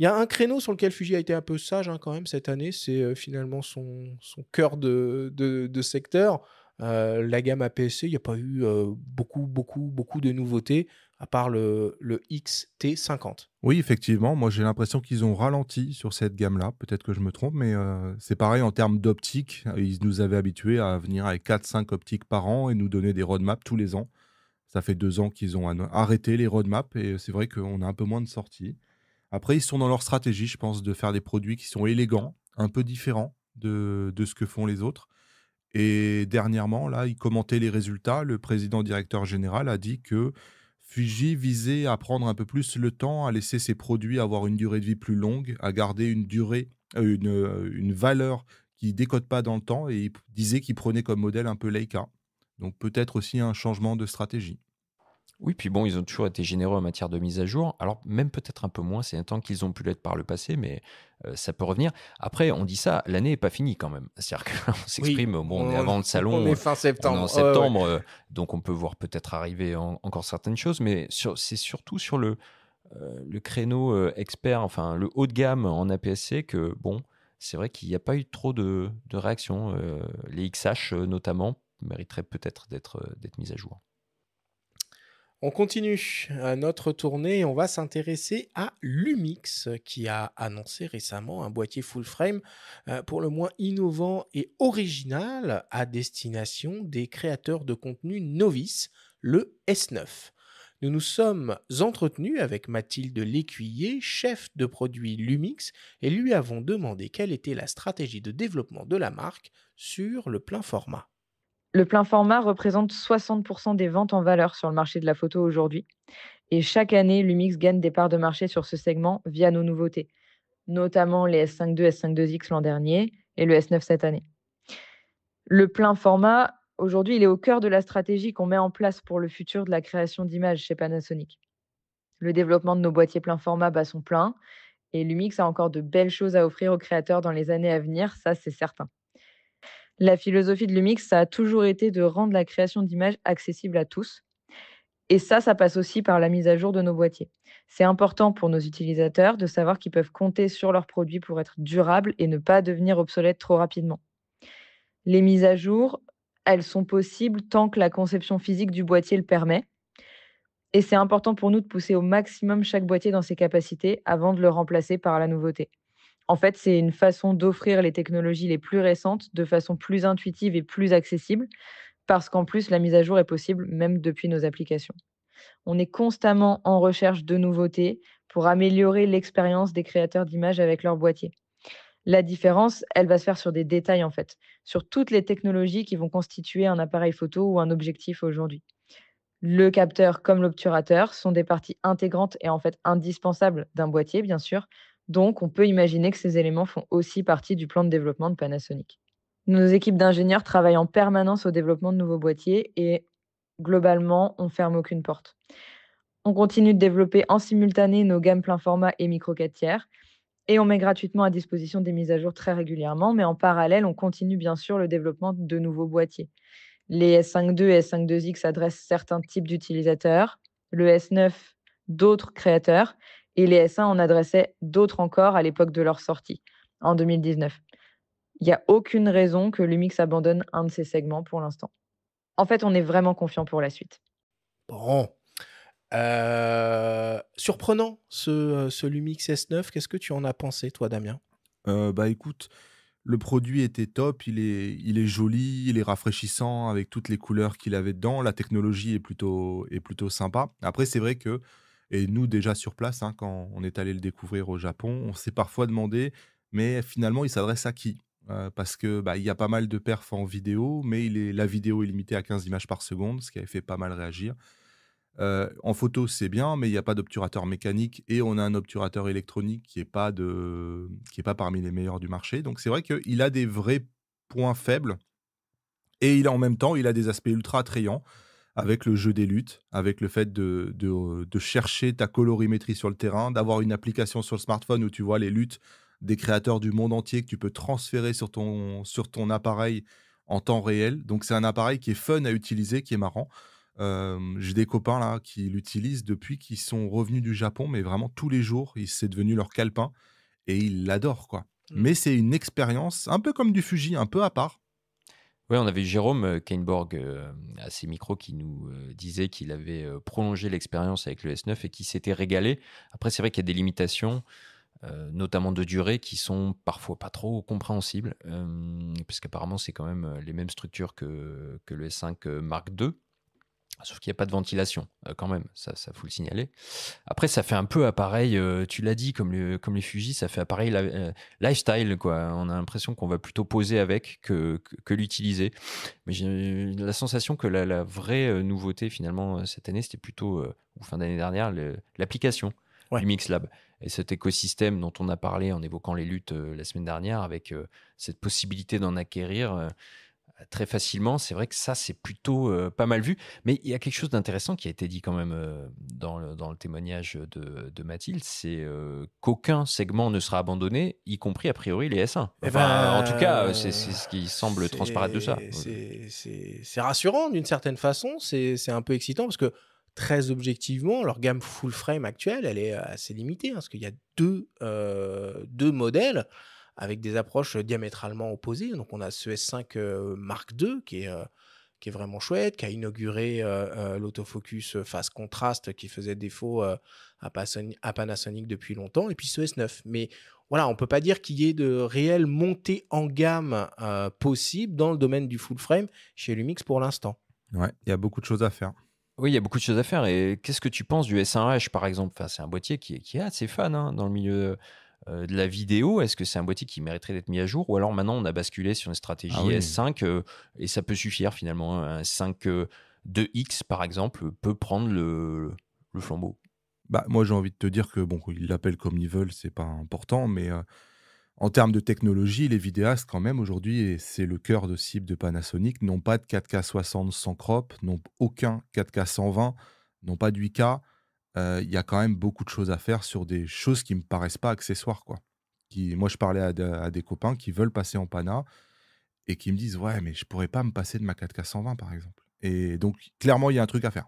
Il y a un créneau sur lequel Fuji a été un peu sage hein, quand même cette année, c'est finalement son, son cœur de secteur. Euh, la gamme APS-C, il n'y a pas eu euh, beaucoup, beaucoup, beaucoup de nouveautés, à part le, XT50. Oui, effectivement, moi j'ai l'impression qu'ils ont ralenti sur cette gamme-là. Peut-être que je me trompe, mais euh, c'est pareil en termes d'optique. Ils nous avaient habitués à venir avec 4-5 optiques par an et nous donner des roadmaps tous les ans. Ça fait deux ans qu'ils ont arrêté les roadmaps et c'est vrai qu'on a un peu moins de sorties. Après, ils sont dans leur stratégie, je pense, de faire des produits qui sont élégants, un peu différents de ce que font les autres et dernièrement, là, il commentait les résultats. Le président directeur général a dit que Fuji visait à prendre un peu plus le temps, à laisser ses produits avoir une durée de vie plus longue, à garder une durée, euh, euh, une, valeur qui décote pas dans le temps. Et il disait qu'il prenait comme modèle un peu Leica. Donc peut-être aussi un changement de stratégie. Oui, puis bon, ils ont toujours été généreux en matière de mise à jour. Alors, même peut-être un peu moins, c'est un temps qu'ils ont pu l'être par le passé, mais euh, ça peut revenir. Après, on dit ça, l'année n'est pas finie quand même. C'est-à-dire qu'on s'exprime, bon, on, est avant le salon. On est fin septembre. septembre, euh, donc on peut voir peut-être arriver encore certaines choses, mais c'est surtout sur le, euh, créneau expert, enfin, le haut de gamme en aps que, bon, c'est vrai qu'il n'y a pas eu trop de, de réactions. les XH, notamment, mériteraient peut-être d'être mis à jour. On continue euh, notre tournée et on va s'intéresser à Lumix qui a annoncé récemment un boîtier full frame euh, pour le moins innovant et original à destination des créateurs de contenu novices, le S9. Nous nous sommes entretenus avec Mathilde Lécuyer, chef de produit Lumix, et lui avons demandé quelle était la stratégie de développement de la marque sur le plein format. Le plein format représente 60% des ventes en valeur sur le marché de la photo aujourd'hui. Et chaque année, Lumix gagne des parts de marché sur ce segment via nos nouveautés, notamment les S52, S52X l'an dernier et le S9 cette année. Le plein format, aujourd'hui, il est au cœur de la stratégie qu'on met en place pour le futur de la création d'images chez Panasonic. Le développement de nos boîtiers plein format bat son plein et Lumix a encore de belles choses à offrir aux créateurs dans les années à venir, ça c'est certain. La philosophie de Lumix, ça a toujours été de rendre la création d'images accessible à tous. Et ça, ça passe aussi par la mise à jour de nos boîtiers. C'est important pour nos utilisateurs de savoir qu'ils peuvent compter sur leurs produits pour être durables et ne pas devenir obsolètes trop rapidement. Les mises à jour, elles sont possibles tant que la conception physique du boîtier le permet. Et c'est important pour nous de pousser au maximum chaque boîtier dans ses capacités avant de le remplacer par la nouveauté. En fait, c'est une façon d'offrir les technologies les plus récentes de façon plus intuitive et plus accessible, parce qu'en plus, la mise à jour est possible même depuis nos applications. On est constamment en recherche de nouveautés pour améliorer l'expérience des créateurs d'images avec leur boîtier. La différence, elle va se faire sur des détails en fait, sur toutes les technologies qui vont constituer un appareil photo ou un objectif aujourd'hui. Le capteur comme l'obturateur sont des parties intégrantes et en fait indispensables d'un boîtier, bien sûr, donc, on peut imaginer que ces éléments font aussi partie du plan de développement de Panasonic. Nos équipes d'ingénieurs travaillent en permanence au développement de nouveaux boîtiers et globalement, on ferme aucune porte. On continue de développer en simultané nos gammes plein format et micro 4 tiers et on met gratuitement à disposition des mises à jour très régulièrement, mais en parallèle, on continue bien sûr le développement de nouveaux boîtiers. Les S52 et S52X adressent certains types d'utilisateurs, le S9 d'autres créateurs, et les S1 en adressaient d'autres encore à l'époque de leur sortie, en 2019. Il n'y a aucune raison que Lumix abandonne un de ces segments pour l'instant. En fait, on est vraiment confiant pour la suite. Bon. Euh, surprenant ce, euh, Lumix S9. Qu'est-ce que tu en as pensé, toi, Damien euh, Bah écoute, le produit était top. Il est, il est joli, il est rafraîchissant avec toutes les couleurs qu'il avait dedans. La technologie est plutôt, est plutôt sympa. Après, c'est vrai que et nous, déjà sur place, hein, quand on est allé le découvrir au Japon, on s'est parfois demandé, mais finalement, il s'adresse à qui euh, parce que bah, il y a pas mal de perfs en vidéo, mais la vidéo est limitée à 15 images par seconde, ce qui avait fait pas mal réagir. Euh, en photo, c'est bien, mais il n'y a pas d'obturateur mécanique et on a un obturateur électronique qui n'est pas, de, qui est pas parmi les meilleurs du marché. Donc c'est vrai qu'il a des vrais points faibles et il a, en même temps, il a des aspects ultra attrayants avec le jeu des luttes, avec le fait de, chercher ta colorimétrie sur le terrain, d'avoir une application sur le smartphone où tu vois les luttes des créateurs du monde entier que tu peux transférer sur ton, sur ton appareil en temps réel. Donc c'est un appareil qui est fun à utiliser, qui est marrant. Euh, j'ai des copains là qui l'utilisent depuis qu'ils sont revenus du Japon, mais vraiment tous les jours, c'est devenu leur calepin et ils l'adorent quoi. Mmh. Mais c'est une expérience un peu comme du Fuji, un peu à part, oui, on avait Jérôme euh, Kainborg euh, à ses micros qui nous euh, disait qu'il avait prolongé l'expérience avec le S9 et qui s'était régalé. Après, c'est vrai qu'il y a des limitations, notamment de durée, qui sont parfois pas trop compréhensibles, parce qu'apparemment, c'est quand même les mêmes structures que, que le S5 Mark II. Ah, sauf qu'il n'y a pas de ventilation, euh, quand même, ça, ça faut le signaler. Après, ça fait un peu appareil, euh, tu l'as dit, comme, comme les Fuji, ça fait appareil euh, lifestyle, quoi. On a l'impression qu'on va plutôt poser avec que, l'utiliser. Mais j'ai la sensation que la, vraie nouveauté, finalement, cette année, c'était plutôt, ou fin d'année dernière, l'application du Mixlab. Et cet écosystème dont on a parlé en évoquant les luttes la semaine dernière, avec cette possibilité d'en acquérir très facilement. C'est vrai que ça, c'est plutôt euh, pas mal vu. Mais il y a quelque chose d'intéressant qui a été dit quand même euh, dans, le, témoignage de, Mathilde, c'est euh, qu'aucun segment ne sera abandonné, y compris a priori les S1. Eh ben, en tout cas, c'est ce qui semble transparaître de ça. C'est rassurant d'une certaine façon, c'est un peu excitant parce que très objectivement, leur gamme full frame actuelle, elle est assez limitée, hein, parce qu'il y a deux, deux modèles avec des approches diamétralement opposées. Donc on a ce S5 Mark II qui est qui est vraiment chouette, qui a inauguré l'autofocus face contraste qui faisait défaut à, Panasonic depuis longtemps, et puis ce S9. Mais voilà, on ne peut pas dire qu'il y ait de réelle montée en gamme possible dans le domaine du full frame chez Lumix pour l'instant. Ouais, il y a beaucoup de choses à faire. Oui, il y a beaucoup de choses à faire. Et qu'est-ce que tu penses du S1H par exemple enfin, C'est un boîtier qui est, qui est assez fan hein, dans le milieu euh, de la vidéo Est-ce que c'est un boîtier qui mériterait d'être mis à jour Ou alors maintenant, on a basculé sur une stratégie ah S5 euh, et ça peut suffire finalement. Hein. Un 5 2X, euh, par exemple, peut prendre le, flambeau. Bah, moi, j'ai envie de te dire que, bon, ils l'appellent comme ils veulent, c'est pas important, mais en termes de technologie, les vidéastes, quand même, aujourd'hui, et c'est le cœur de cible de Panasonic, n'ont pas de 4K 60 sans crop, n'ont aucun 4K 120, n'ont pas d8 8K. Euh, il y a quand même beaucoup de choses à faire sur des choses qui me paraissent pas accessoires. Quoi. Qui, moi, je parlais à, des copains qui veulent passer en Pana et qui me disent Ouais, mais je pourrais pas me passer de ma 4K 120 par exemple. Et donc, clairement, il y a un truc à faire.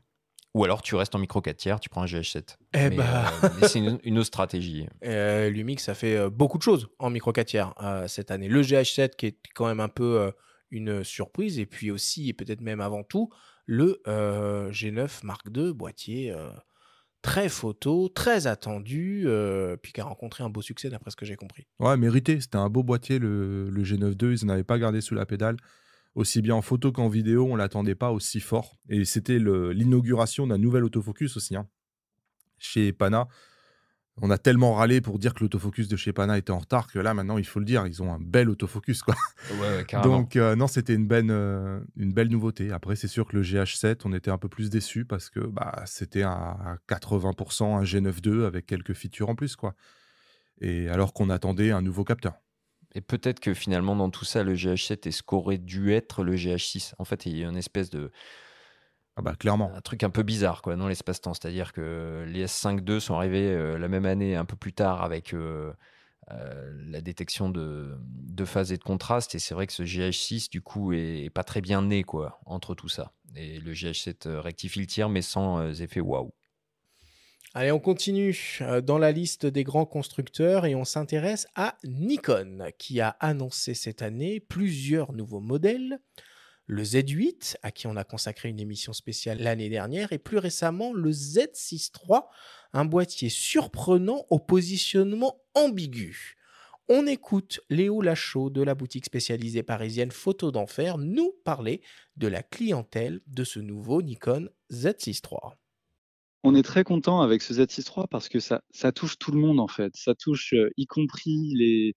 Ou alors tu restes en micro 4 tiers, tu prends un GH7. Eh bah. euh, mais, c'est une, autre stratégie. Euh, Lumix a fait beaucoup de choses en micro 4 tiers cette année. Le GH7 qui est quand même un peu une surprise, et puis aussi, et peut-être même avant tout, le G9 Mark II, boîtier très photo, très attendu, euh, puis qui a rencontré un beau succès d'après ce que j'ai compris. Ouais, mérité. C'était un beau boîtier, le, G9 II. Ils n'avaient pas gardé sous la pédale. Aussi bien en photo qu'en vidéo, on l'attendait pas aussi fort. Et c'était l'inauguration d'un nouvel autofocus aussi. Hein, chez Pana, on a tellement râlé pour dire que l'autofocus de chez Pana était en retard que là, maintenant, il faut le dire, ils ont un bel autofocus. Quoi. Donc, euh, non, c'était une, belle, euh, une belle nouveauté. Après, c'est sûr que le GH7, on était un peu plus déçu parce que bah, c'était à 80% un G9 II avec quelques features en plus. quoi. Et alors qu'on attendait un nouveau capteur. Et peut-être que finalement, dans tout ça, le GH7 est ce qu'aurait dû être le GH6. En fait, il y a une espèce de ah bah, clairement. Un truc un peu bizarre quoi, dans l'espace-temps. C'est-à-dire que les s 5 II sont arrivés euh, la même année, un peu plus tard, avec euh, euh, la détection de, de phase et de contraste. Et c'est vrai que ce GH6, du coup, est, pas très bien né quoi, entre tout ça. Et le GH7 rectifie le mais sans effet waouh. Allez, on continue dans la liste des grands constructeurs et on s'intéresse à Nikon, qui a annoncé cette année plusieurs nouveaux modèles le Z8, à qui on a consacré une émission spéciale l'année dernière, et plus récemment le Z6 III, un boîtier surprenant au positionnement ambigu. On écoute Léo Lachaud de la boutique spécialisée parisienne Photo d'Enfer nous parler de la clientèle de ce nouveau Nikon Z6 III. On est très content avec ce Z6 III parce que ça, ça touche tout le monde en fait. Ça touche euh, y compris les,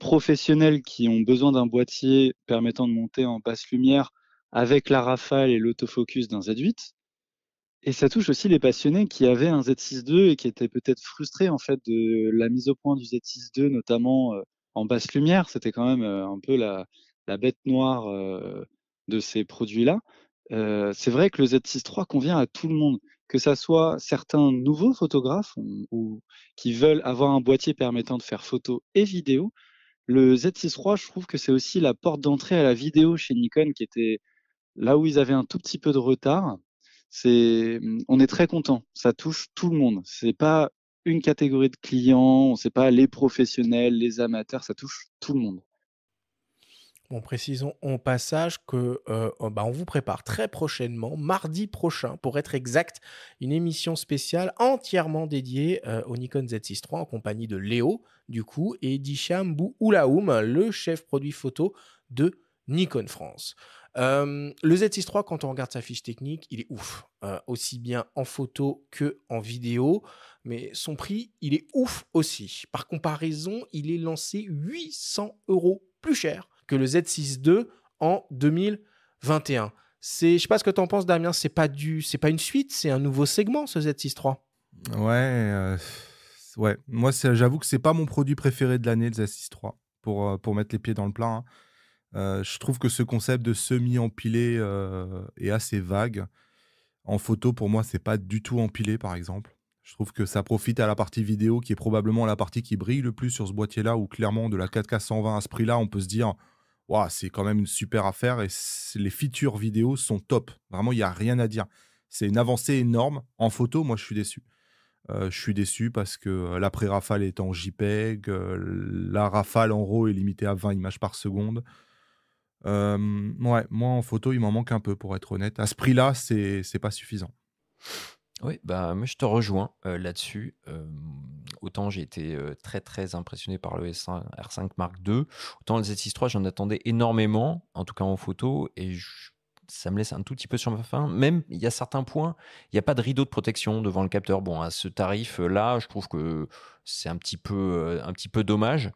professionnels qui ont besoin d'un boîtier permettant de monter en basse lumière avec la rafale et l'autofocus d'un Z8. Et ça touche aussi les passionnés qui avaient un Z6 II et qui étaient peut-être frustrés en fait de la mise au point du Z6 II, notamment euh, en basse lumière. C'était quand même euh, un peu la, bête noire euh, de ces produits-là. c'est vrai que le Z6 III convient à tout le monde, que ce soit certains nouveaux photographes ou, ou qui veulent avoir un boîtier permettant de faire photo et vidéo, le Z6 III, je trouve que c'est aussi la porte d'entrée à la vidéo chez Nikon qui était là où ils avaient un tout petit peu de retard. C'est, on est très content. Ça touche tout le monde. C'est pas une catégorie de clients, on sait pas les professionnels, les amateurs, ça touche tout le monde. Bon, précisons en passage que euh, bah, on vous prépare très prochainement, mardi prochain, pour être exact, une émission spéciale entièrement dédiée euh, au Nikon Z6 III en compagnie de Léo, du coup, et d'Isham Oulaoum, le chef produit photo de Nikon France. Euh, le Z6 III, quand on regarde sa fiche technique, il est ouf, aussi bien en photo que en vidéo, mais son prix, il est ouf aussi. Par comparaison, il est lancé 800 euros plus cher que le z 6 II en 2021. C'est, je sais pas ce que tu en penses, Damien. C'est pas du, c'est pas une suite, c'est un nouveau segment, ce z 6 III. Ouais, euh, ouais. Moi, j'avoue que c'est pas mon produit préféré de l'année, le z 6 III, pour euh, pour mettre les pieds dans le plat. Hein. Euh, je trouve que ce concept de semi empilé est assez vague. En photo, pour moi, c'est pas du tout empilé, par exemple. Je trouve que ça profite à la partie vidéo, qui est probablement la partie qui brille le plus sur ce boîtier-là, où clairement, de la 4K 120 à ce prix-là, on peut se dire c'est quand même une super affaire et les features vidéo sont top. Vraiment, il n'y a rien à dire. C'est une avancée énorme. En photo, moi, je suis déçu. Euh, je suis déçu parce que euh, la pré-rafale est en JPEG, euh, la rafale en RAW est limitée à 20 images par seconde. ouais, moi en photo, il m'en manque un peu pour être honnête. À ce prix-là, c'est pas suffisant. Oui, bah, moi je te rejoins euh, là-dessus. autant j'ai été très très impressionné par le s R5 Mark II, autant le Z6 III j'en attendais énormément, en tout cas en photo, et ça me laisse un tout petit peu sur ma faim. Même il y a certains points, il n'y a pas de rideau de protection devant le capteur. Bon, à ce tarif-là, je trouve que c'est un peu, un petit peu dommage.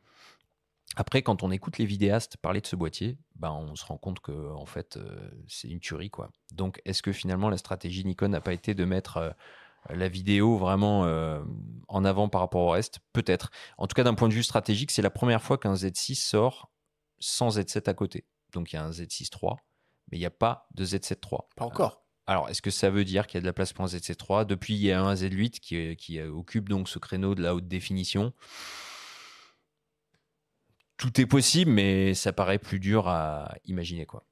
Après, quand on écoute les vidéastes parler de ce boîtier, ben on se rend compte que en fait, euh, c'est une tuerie. Quoi. Donc, est-ce que finalement la stratégie Nikon n'a pas été de mettre euh, la vidéo vraiment euh, en avant par rapport au reste Peut-être. En tout cas, d'un point de vue stratégique, c'est la première fois qu'un Z6 sort sans Z7 à côté. Donc, il y a un Z6 3, mais il n'y a pas de Z7 III. Pas hein? encore. Alors, est-ce que ça veut dire qu'il y a de la place pour un Z7 III Depuis, il y a un Z8 qui, qui occupe donc ce créneau de la haute définition tout est possible, mais ça paraît plus dur à imaginer. quoi.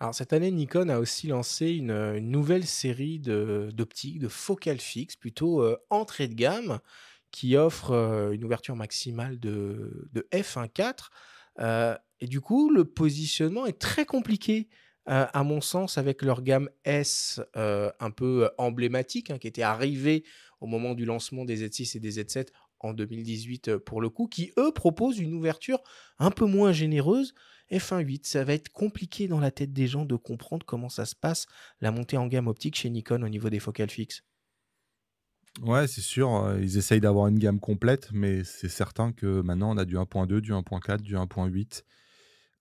Alors cette année, Nikon a aussi lancé une, nouvelle série d'optiques, de, de focales fixes, plutôt euh, entrée de gamme, qui offre euh, une ouverture maximale de, f1.4. Euh, et du coup, le positionnement est très compliqué. à mon sens, avec leur gamme S un peu emblématique, hein, qui était arrivée au moment du lancement des Z6 et des Z7 en 2018 euh, pour le coup, qui eux proposent une ouverture un peu moins généreuse. F1.8, ça va être compliqué dans la tête des gens de comprendre comment ça se passe, la montée en gamme optique chez Nikon au niveau des focales fixes. Ouais, c'est sûr, euh, ils essayent d'avoir une gamme complète, mais c'est certain que maintenant on a du 1.2, du 1.4, du 1.8.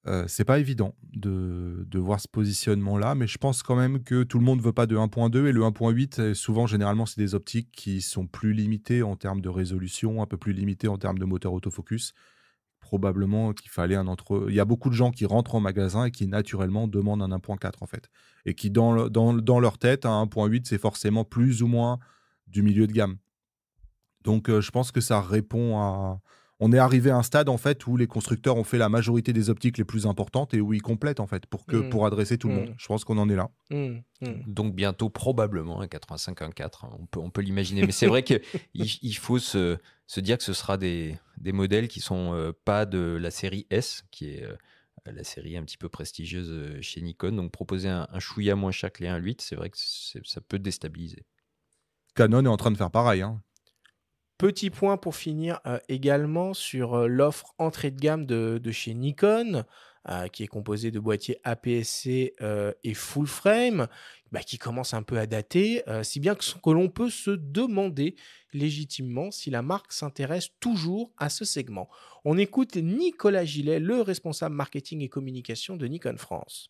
Euh, c'est pas évident de, de voir ce positionnement-là, mais je pense quand même que tout le monde ne veut pas de 1.2 et le 1.8, euh, souvent, généralement, c'est des optiques qui sont plus limitées en termes de résolution, un peu plus limitées en termes de moteur autofocus. Probablement qu'il fallait un entre. Il y a beaucoup de gens qui rentrent en magasin et qui naturellement demandent un 1.4 en fait. Et qui, dans, dans, dans leur tête, un 1.8, c'est forcément plus ou moins du milieu de gamme. Donc, euh, je pense que ça répond à, on est arrivé à un stade en fait où les constructeurs ont fait la majorité des optiques les plus importantes et où ils complètent en fait pour que mm. pour adresser tout le mm. monde. Je pense qu'on en est là. Mm. Donc bientôt probablement un 85 4. Hein. on peut on peut l'imaginer. Mais c'est vrai qu'il il faut se, dire que ce sera des, des modèles qui sont euh, pas de la série S qui est euh, la série un petit peu prestigieuse euh, chez Nikon. Donc proposer un, un chouïa moins cher que les 1.8, c'est vrai que ça peut déstabiliser. Canon est en train de faire pareil. Hein. Petit point pour finir euh, également sur euh, l'offre entrée de gamme de, chez Nikon, euh, qui est composée de boîtiers APS-C et full frame, bah, qui commence un peu à dater, si bien que, que l'on peut se demander légitimement si la marque s'intéresse toujours à ce segment. On écoute Nicolas Gillet, le responsable marketing et communication de Nikon France.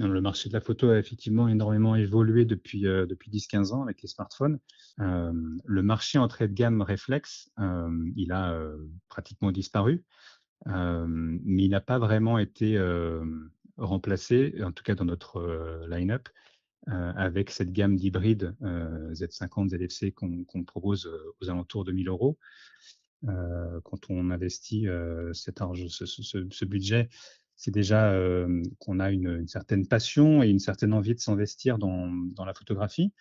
Hein, le marché de la photo a effectivement énormément évolué depuis, euh, depuis 10-15 ans avec les smartphones. le marché entrée de gamme réflexe, il a euh, pratiquement disparu, mais il n'a pas vraiment été remplacé, en tout cas dans notre euh, line-up, avec cette gamme d'hybrides Z50, ZFC qu'on propose aux alentours de 1000 euros. quand on investit cet argent, ce, ce budget, c'est déjà euh, qu'on a une, certaine passion et une certaine envie de s'investir dans, la photographie.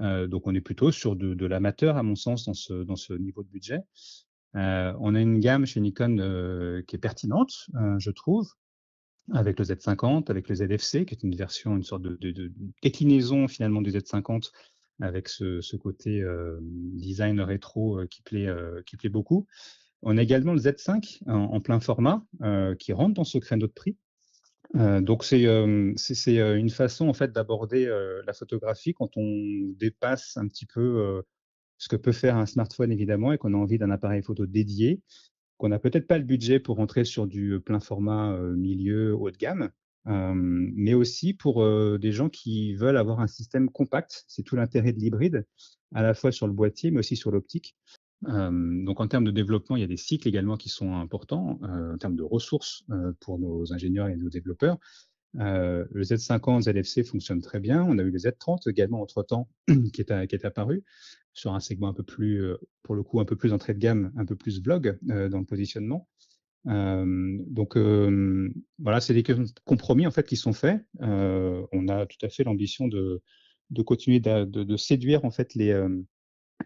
Euh, donc on est plutôt sur de, l'amateur, à mon sens, dans ce, niveau de budget. Euh, on a une gamme chez Nikon qui est pertinente, je trouve, avec le Z50, avec le ZFC, qui est une version, une sorte de, déclinaison finalement du Z50 avec ce, côté design rétro qui plaît beaucoup. On a également le Z5 en, plein format euh, qui rentre dans ce créneau de prix. Euh, donc c'est euh, une façon en fait d'aborder la photographie quand on dépasse un petit peu ce que peut faire un smartphone évidemment et qu'on a envie d'un appareil photo dédié, qu'on n'a peut-être pas le budget pour rentrer sur du plein format milieu haut de gamme, mais aussi pour des gens qui veulent avoir un système compact. C'est tout l'intérêt de l'hybride, à la fois sur le boîtier mais aussi sur l'optique, donc en termes de développement, il y a des cycles également qui sont importants en termes de ressources pour nos ingénieurs et nos développeurs. Euh, le Z50, ZFC fonctionne très bien. On a eu le Z30 également entre-temps qui, est qui est apparu sur un segment un peu plus, pour le coup, un peu plus entrée de gamme, un peu plus blog dans le positionnement. Euh, donc voilà, c'est des compromis en fait qui sont faits. on a tout à fait l'ambition de, de continuer de, de, de, séduire en fait les,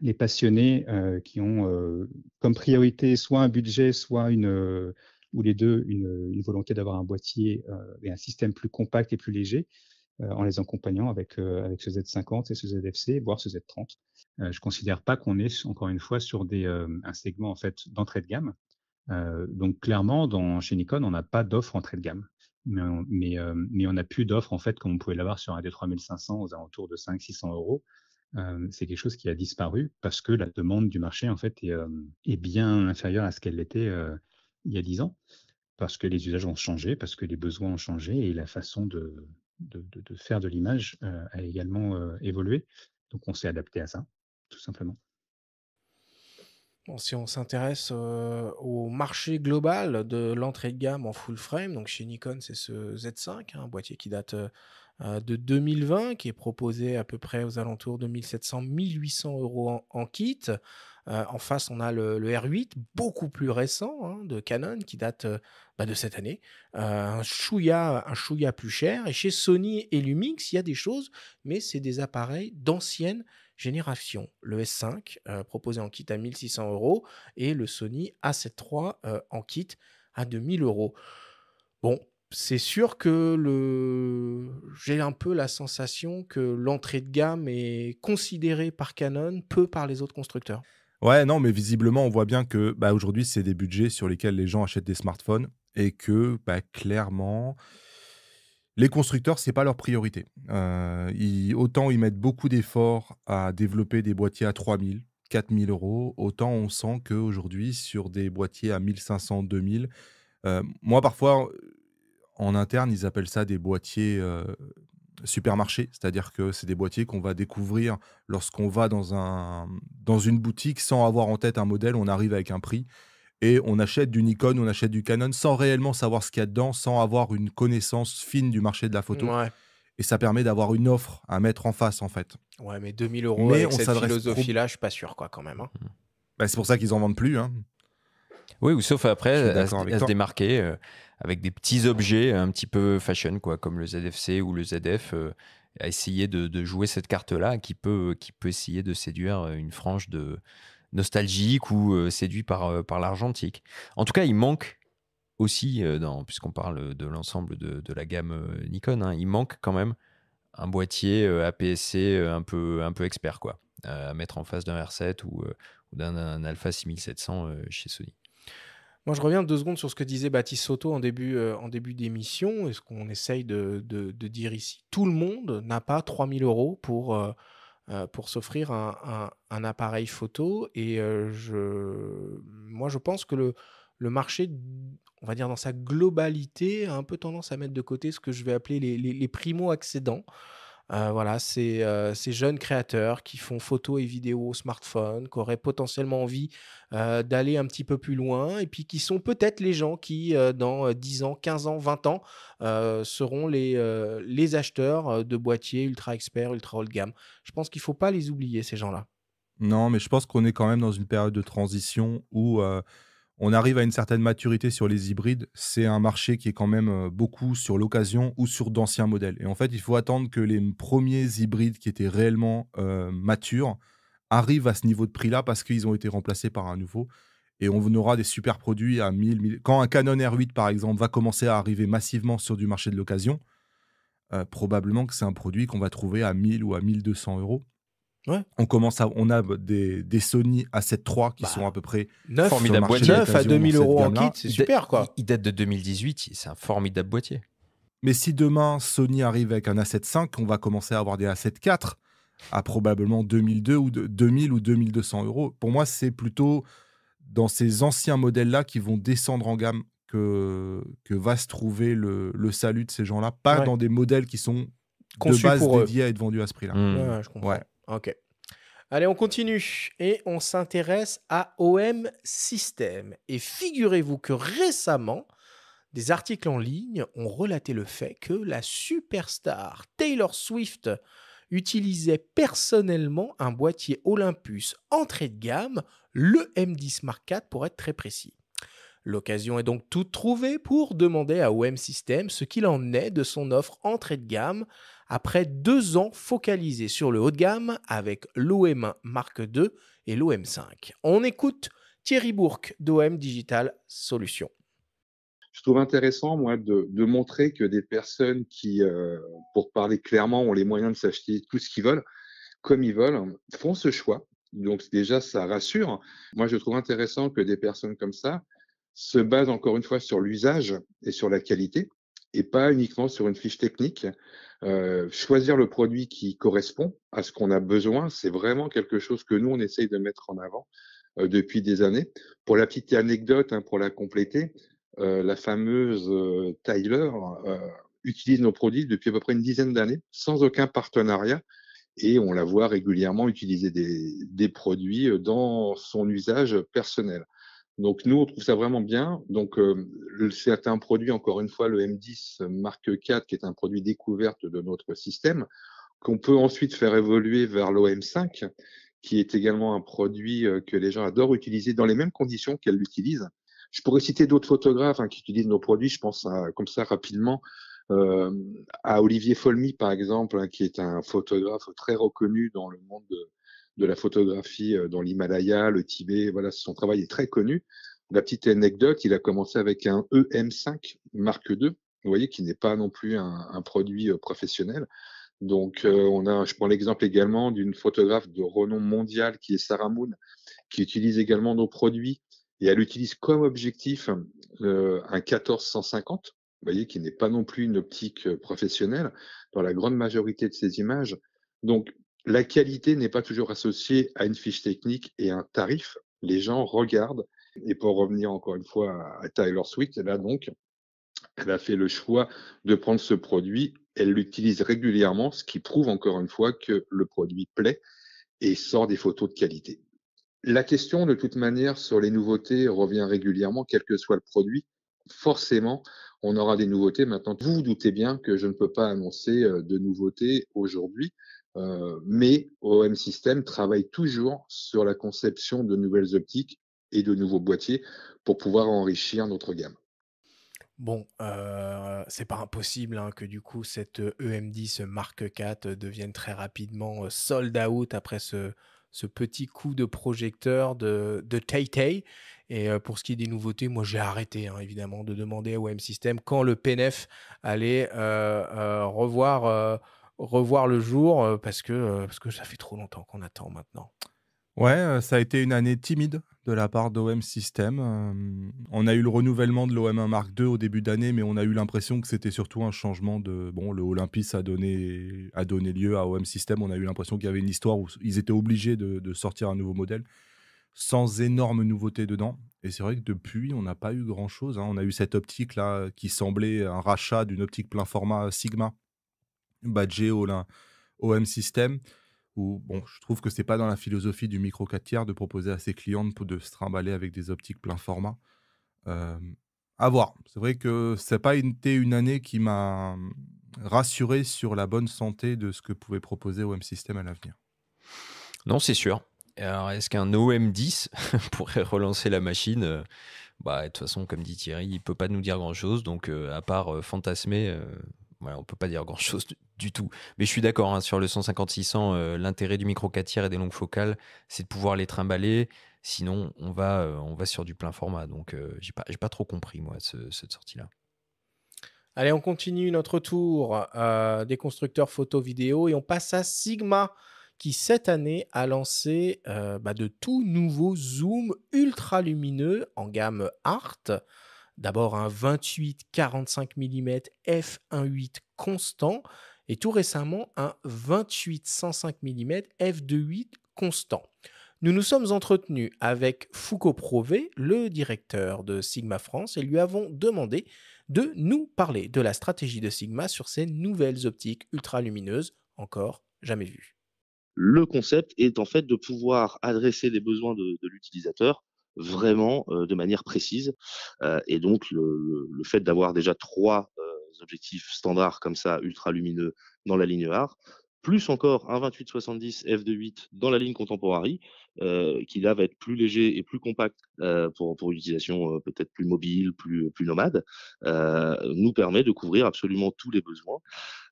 les passionnés euh, qui ont euh, comme priorité soit un budget, soit une, euh, ou les deux, une, volonté d'avoir un boîtier et un système plus compact et plus léger, en les accompagnant avec, avec ce Z50 et ce ZFC, voire ce Z30. je ne considère pas qu'on est, encore une fois, sur des, un segment en fait, d'entrée de gamme. donc clairement, dans, chez Nikon, on n'a pas d'offre entrée de gamme. Mais on, mais, a plus d'offres en fait comme on pouvait l'avoir sur un D3500 aux alentours de 500-600 euros c'est quelque chose qui a disparu parce que la demande du marché en fait est, bien inférieure à ce qu'elle l'était il y a dix ans, parce que les usages ont changé, parce que les besoins ont changé et la façon de, faire de l'image a également évolué. Donc on s'est adapté à ça, tout simplement. si on s'intéresse au marché global de l'entrée de gamme en full frame, donc chez Nikon, c'est ce Z5, un hein, boîtier qui date euh, de 2020 qui est proposé à peu près aux alentours de 1700-1800 euros en, kit. Euh, en face, on a le, R8, beaucoup plus récent, hein, de Canon, qui date euh, bah, de cette année. un, chouïa, un chouïa plus cher. Et chez Sony et Lumix, il y a des choses, mais c'est des appareils d'ancienne génération. Le S5, proposé en kit à 1600 euros, et le Sony A7 III en kit à 2000 euros. Bon, c'est sûr que le... j'ai un peu la sensation que l'entrée de gamme est considérée par Canon peu par les autres constructeurs. Ouais, non, mais visiblement, on voit bien que bah, aujourd'hui, c'est des budgets sur lesquels les gens achètent des smartphones et que bah, clairement, les constructeurs, ce n'est pas leur priorité. Euh, autant ils mettent beaucoup d'efforts à développer des boîtiers à 3000, 4000 euros, autant on sent qu'aujourd'hui, sur des boîtiers à 1500, 2000, euh, moi, parfois, en interne, ils appellent ça des boîtiers euh, supermarchés, c'est-à-dire que c'est des boîtiers qu'on va découvrir lorsqu'on va dans, un, dans une boutique sans avoir en tête un modèle, on arrive avec un prix et on achète du Nikon, on achète du Canon sans réellement savoir ce qu'il y a dedans, sans avoir une connaissance fine du marché de la photo. Et ça permet d'avoir une offre à mettre en face, en fait. Ouais, mais 2000 euros mais cette philosophie-là, je suis pas sûr, quoi, quand même. Hein. Bah, c'est pour ça qu'ils en vendent plus. Hein. Oui, ou sauf après, à, se démarquer. Euh, avec des petits objets un petit peu fashion, quoi, comme le ZFC ou le ZF, euh, à essayer de, jouer cette carte-là qui peut, qui peut essayer de séduire une frange de nostalgique ou euh, séduit par, euh, par l'argentique. En tout cas, il manque aussi, puisqu'on parle de l'ensemble de, la gamme Nikon, hein, il manque quand même un boîtier APS-C un peu, un peu expert, quoi, à mettre en face d'un R7 ou d'un Alpha 6700 chez Sony. Moi, je reviens deux secondes sur ce que disait Baptiste Soto en début, euh, en début d'émission et ce qu'on essaye de, dire ici. Tout le monde n'a pas 3000 euros pour, euh, euh, pour s'offrir un, appareil photo. Et je, moi, je pense que le, marché, on va dire dans sa globalité, a un peu tendance à mettre de côté ce que je vais appeler les, les primo-accédants. Euh, voilà, euh, ces, jeunes créateurs qui font photos et vidéos au smartphone, qui auraient potentiellement envie euh, d'aller un petit peu plus loin, et puis qui sont peut-être les gens qui, dans 10 ans, 15 ans, 20 ans, seront les, les acheteurs de boîtiers ultra experts, ultra haut de gamme. Je pense qu'il ne faut pas les oublier, ces gens-là. Non, mais je pense qu'on est quand même dans une période de transition où on arrive à une certaine maturité sur les hybrides. C'est un marché qui est quand même euh, beaucoup sur l'occasion ou sur d'anciens modèles. Et en fait, il faut attendre que les premiers hybrides qui étaient réellement euh, matures arrivent à ce niveau de prix-là parce qu'ils ont été remplacés par un nouveau. Et on aura des super produits à 1000, Quand un Canon R8, par exemple, va commencer à arriver massivement sur du marché de l'occasion, euh, probablement que c'est un produit qu'on va trouver à 1000 ou à 1200 euros. On commence à, on a des, des Sony A7 III qui bah, sont à peu près 9, à 2000 euros en kit, c'est super quoi. Ils datent de 2018, c'est un formidable boîtier. Mais si demain Sony arrive avec un A7 V, on va commencer à avoir des A7 IV à probablement 2002 ou 2000 ou 2200 euros. Pour moi, c'est plutôt dans ces anciens modèles-là qui vont descendre en gamme que, que va se trouver le, le salut de ces gens-là, pas dans des modèles qui sont conçus de base dédiés eux. à être vendus à ce prix-là. Hmm. Ouais, je comprends. Ok. Allez, on continue et on s'intéresse à OM System. Et figurez-vous que récemment, des articles en ligne ont relaté le fait que la superstar Taylor Swift utilisait personnellement un boîtier Olympus entrée de gamme, le M10 Mark IV pour être très précis. L'occasion est donc toute trouvée pour demander à OM System ce qu'il en est de son offre entrée de gamme après deux ans focalisés sur le haut de gamme avec l'OM1 Mark II et l'OM5. On écoute Thierry Bourque d'OM Digital Solutions. Je trouve intéressant, moi, de, montrer que des personnes qui, euh, pour parler clairement, ont les moyens de s'acheter tout ce qu'ils veulent, comme ils veulent, font ce choix. Donc déjà, ça rassure. Moi, je trouve intéressant que des personnes comme ça se basent encore une fois sur l'usage et sur la qualité et pas uniquement sur une fiche technique. Euh, choisir le produit qui correspond à ce qu'on a besoin, c'est vraiment quelque chose que nous, on essaye de mettre en avant euh, depuis des années. Pour la petite anecdote, hein, pour la compléter, euh, la fameuse Tyler utilise nos produits depuis à peu près une dizaine d'années, sans aucun partenariat. Et on la voit régulièrement utiliser des produits dans son usage personnel. Donc nous, on trouve ça vraiment bien. Donc euh, un produit, encore une fois, le M10 marque 4, qui est un produit découverte de notre système, qu'on peut ensuite faire évoluer vers l'OM5, qui est également un produit euh, que les gens adorent utiliser dans les mêmes conditions qu'elles l'utilisent. Je pourrais citer d'autres photographes hein, qui utilisent nos produits, je pense à, comme ça rapidement euh, à Olivier Folmy, par exemple, hein, qui est un photographe très reconnu dans le monde de, de la photographie euh, dans l'Himalaya, le Tibet. Voilà, son travail est très connu. La petite anecdote, il a commencé avec un EM5 marque 2, vous voyez, qui n'est pas non plus un, produit euh, professionnel. Donc, euh, on a, je prends l'exemple également d'une photographe de renom mondial qui est Sarah Moon, qui utilise également nos produits et elle utilise comme objectif un un 1450, vous voyez, qui n'est pas non plus une optique professionnelle dans la grande majorité de ses images. Donc, la qualité n'est pas toujours associée à une fiche technique et un tarif. Les gens regardent. Et pour revenir encore une fois à Taylor Swift, a donc, elle a fait le choix de prendre ce produit. Elle l'utilise régulièrement, ce qui prouve encore une fois que le produit plaît et sort des photos de qualité. La question, de toute manière, sur les nouveautés revient régulièrement, quel que soit le produit. Forcément, on aura des nouveautés. Maintenant, vous vous doutez bien que je ne peux pas annoncer euh, de nouveautés aujourd'hui. Euh, mais OM System travaille toujours sur la conception de nouvelles optiques et de nouveaux boîtiers pour pouvoir enrichir notre gamme. Bon, euh, c'est pas impossible hein, que du coup cette EM10 Mark IV euh, devienne très rapidement euh, sold out après ce, petit coup de projecteur de, de Tay Et pour ce qui est des nouveautés, moi j'ai arrêté hein, évidemment de demander à OM System quand le PNF allait revoir revoir le jour euh, parce que, euh, parce que ça fait trop longtemps qu'on attend maintenant. Ouais, euh, ça a été une année timide de la part d'OM System. on a eu le renouvellement de l'OM1 Mark II au début d'année, mais on a eu l'impression que c'était surtout un changement de. Bon, le Olympus a donné, a donné lieu à OM System. On a eu l'impression qu'il y avait une histoire où ils étaient obligés de, sortir un nouveau modèle sans énorme nouveauté dedans. Et c'est vrai que depuis, on n'a pas eu grand-chose. Hein. On a eu cette optique-là qui semblait un rachat d'une optique plein format Sigma badger au, OM system où bon, je trouve que c'est pas dans la philosophie du micro 4 tiers de proposer à ses clients de, se trimballer avec des optiques plein format. Euh, à voir. C'est vrai que c'est pas été une, année qui m'a rassuré sur la bonne santé de ce que pouvait proposer OM System à l'avenir. Non, c'est sûr. Alors, est-ce qu'un OM10 pourrait relancer la machine bah, De toute façon, comme dit Thierry, il peut pas nous dire grand-chose. Donc, euh, à part euh, fantasmer, on ne peut pas dire grand-chose du, tout. Mais je suis d'accord, hein, sur le 15600. Euh, l'intérêt du micro 4 et des longues focales, c'est de pouvoir les trimballer. Sinon, on va, euh, on va sur du plein format. Donc, euh, j'ai pas, pas trop compris, moi, cette sortie-là. Allez, on continue notre tour des constructeurs photo-vidéo et on passe à Sigma qui cette année a lancé bah, de tout nouveaux zooms ultra lumineux en gamme Art. D'abord un 28-45 mm f1.8 constant et tout récemment un 28-105 mm f2.8 constant. Nous nous sommes entretenus avec Foucault Prové, le directeur de Sigma France, et lui avons demandé de nous parler de la stratégie de Sigma sur ces nouvelles optiques ultra-lumineuses encore jamais vues. Le concept est en fait de pouvoir adresser les besoins de l'utilisateur vraiment de manière précise. et donc, le, fait d'avoir déjà trois objectifs standards comme ça, ultra lumineux, dans la ligne art, plus encore un 28-70 f 28 dans la ligne Contemporary, qui là va être plus léger et plus compact euh, pour, pour une utilisation euh, peut-être plus mobile, plus, plus nomade, mmh. euh, nous permet de couvrir absolument tous les besoins.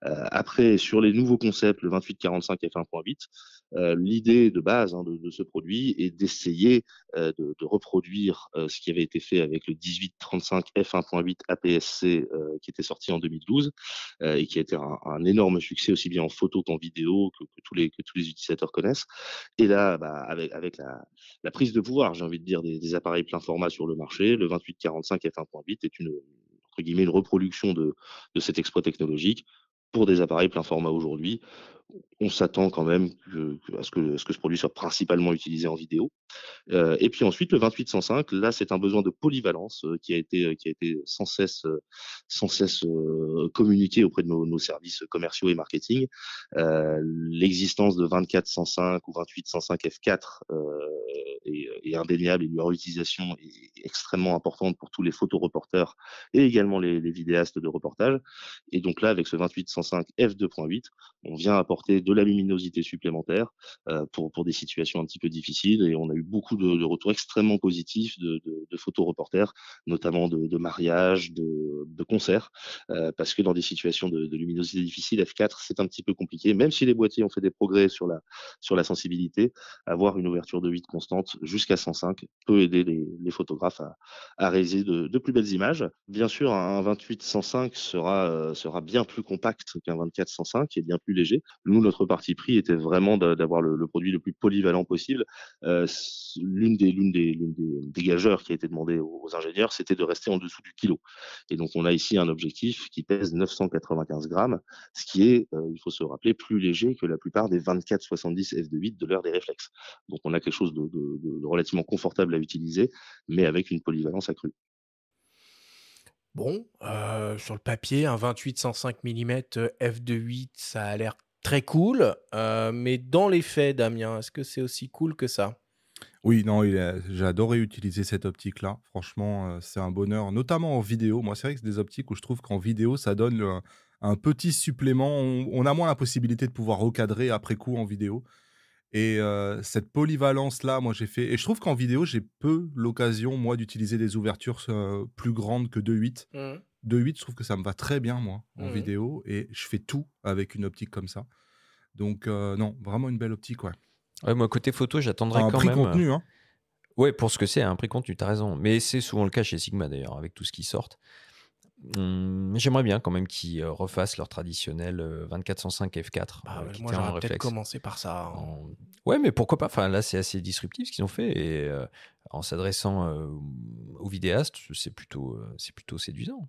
après, sur les nouveaux concepts, le 2845 F1.8, l'idée de base hein, de, ce produit est d'essayer de, reproduire ce qui avait été fait avec le 1835 F1.8 APS-C qui était sorti en 2012 et qui a été un, énorme succès aussi bien en photo qu'en vidéo que, tous les, que tous les utilisateurs connaissent. Et là, bah, avec, avec la, prise de pouvoir, j'ai envie de dire, des, des appareils plein format sur le marché. Le 2845 f1.8 est une, entre guillemets, une reproduction de, de cet exploit technologique pour des appareils plein format aujourd'hui on s'attend quand même à, ce que, ce produit soit principalement utilisé en vidéo. Euh, et puis ensuite, le 2805, là, c'est un besoin de polyvalence euh, qui, a été, euh, qui sans cesse, communiqué auprès de nos, services commerciaux et marketing. L'existence de 2405 ou 2805 F4 est, indéniable et leur utilisation est extrêmement importante pour tous les photoreporters et également les, les vidéastes de reportage. Et donc là, avec ce 2805 F2.8, on vient apporter de la luminosité supplémentaire euh, pour, pour des situations un petit peu difficiles. Et on a eu beaucoup de, retours extrêmement positifs de, de, de photoreporters, notamment de, de mariages, de, de concerts, euh, parce que dans des situations de, luminosité difficile, F4, c'est un petit peu compliqué. Même si les boîtiers ont fait des progrès sur la, sur la sensibilité, avoir une ouverture de 8 constante jusqu'à 105 peut aider les, photographes à, réaliser de, plus belles images. Bien sûr, un 28-105 sera, euh, sera bien plus compact qu'un 24-105 et bien plus léger. Nous, notre parti pris était vraiment d'avoir le, produit le plus polyvalent possible. Euh, l'une des, l'une des, des dégageurs qui a été demandée aux, ingénieurs, c'était de rester en dessous du kilo. Et donc, on a ici un objectif qui pèse 995 grammes, ce qui est, euh, il faut se rappeler, plus léger que la plupart des 24-70 F2.8 de l'heure des réflexes. Donc, on a quelque chose de, relativement confortable à utiliser, mais avec une polyvalence accrue. Bon, euh, sur le papier, un 28-105 mm f2.8, ça a l'air très cool. Euh, mais dans les faits, Damien, est-ce que c'est aussi cool que ça oui, non, j'ai utiliser cette optique-là. Franchement, euh, c'est un bonheur, notamment en vidéo. Moi, c'est vrai que c'est des optiques où je trouve qu'en vidéo, ça donne un petit supplément. On, a moins la possibilité de pouvoir recadrer après coup en vidéo. Et euh, cette polyvalence-là, moi, j'ai fait. Et je trouve qu'en vidéo, j'ai peu l'occasion, moi, d'utiliser des ouvertures plus grandes que 2.8. 2.8, je trouve que ça me va très bien, moi, en vidéo, et je fais tout avec une optique comme ça. Donc, euh, non, vraiment une belle optique, ouais. ouais moi, côté photo, j'attendrai quand prix contenu, euh, hein. Ouais, pour ce que c'est, un prix contenu, t'as raison. Mais c'est souvent le cas chez Sigma, d'ailleurs, avec tout ce qui sortent. Hum, j'aimerais bien quand même qu'ils euh, refassent leur traditionnel 2405 F4. Bah moi, j'aurais peut-être commencé par ça. Hein. Ouais, mais pourquoi pas Enfin, là, c'est assez disruptif ce qu'ils ont fait. Et en s'adressant aux vidéastes, c'est plutôt, c'est plutôt séduisant.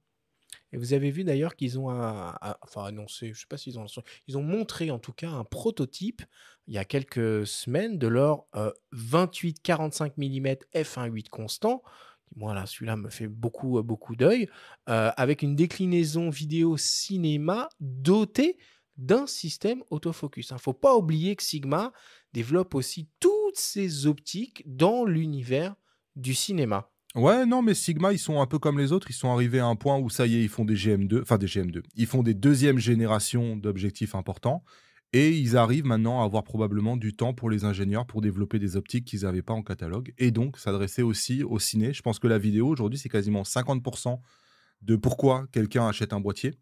Et vous avez vu d'ailleurs qu'ils ont annoncé, je sais pas s'ils ont annoncé, ils ont montré en tout cas un prototype il y a quelques semaines de leur 28-45 mm f1.8 constant. Dis-moi là, celui-là me fait beaucoup, euh, beaucoup d'œil, euh, avec une déclinaison vidéo cinéma dotée d'un système autofocus. Il hein, ne faut pas oublier que Sigma développe aussi toutes ses optiques dans l'univers du cinéma. Ouais, non, mais Sigma, ils sont un peu comme les autres. Ils sont arrivés à un point où ça y est, ils font des GM2, enfin des GM2, ils font des deuxièmes générations d'objectifs importants. Et ils arrivent maintenant à avoir probablement du temps pour les ingénieurs pour développer des optiques qu'ils n'avaient pas en catalogue et donc s'adresser aussi au ciné. Je pense que la vidéo aujourd'hui, c'est quasiment 50% de pourquoi quelqu'un achète un boîtier.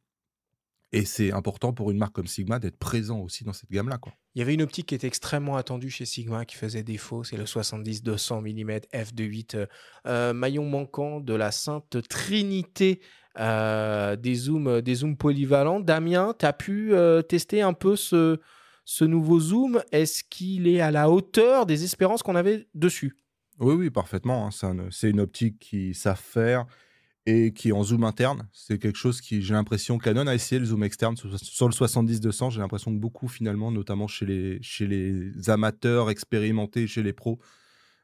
Et c'est important pour une marque comme Sigma d'être présent aussi dans cette gamme-là. quoi. Il y avait une optique qui était extrêmement attendue chez Sigma qui faisait défaut, c'est le 70-200 mm f2.8, maillon manquant de la sainte trinité euh, des, zooms, euh, des zooms polyvalents. Damien, tu as pu euh, tester un peu ce, ce nouveau zoom. Est-ce qu'il est à la hauteur des espérances qu'on avait dessus Oui, oui, parfaitement. Hein. C'est une optique qui sait faire, et qui est en zoom interne. C'est quelque chose qui, j'ai l'impression, Canon a essayé le zoom externe sur, le 70-200. J'ai l'impression que beaucoup, finalement, notamment chez les, chez les amateurs expérimentés, chez les pros,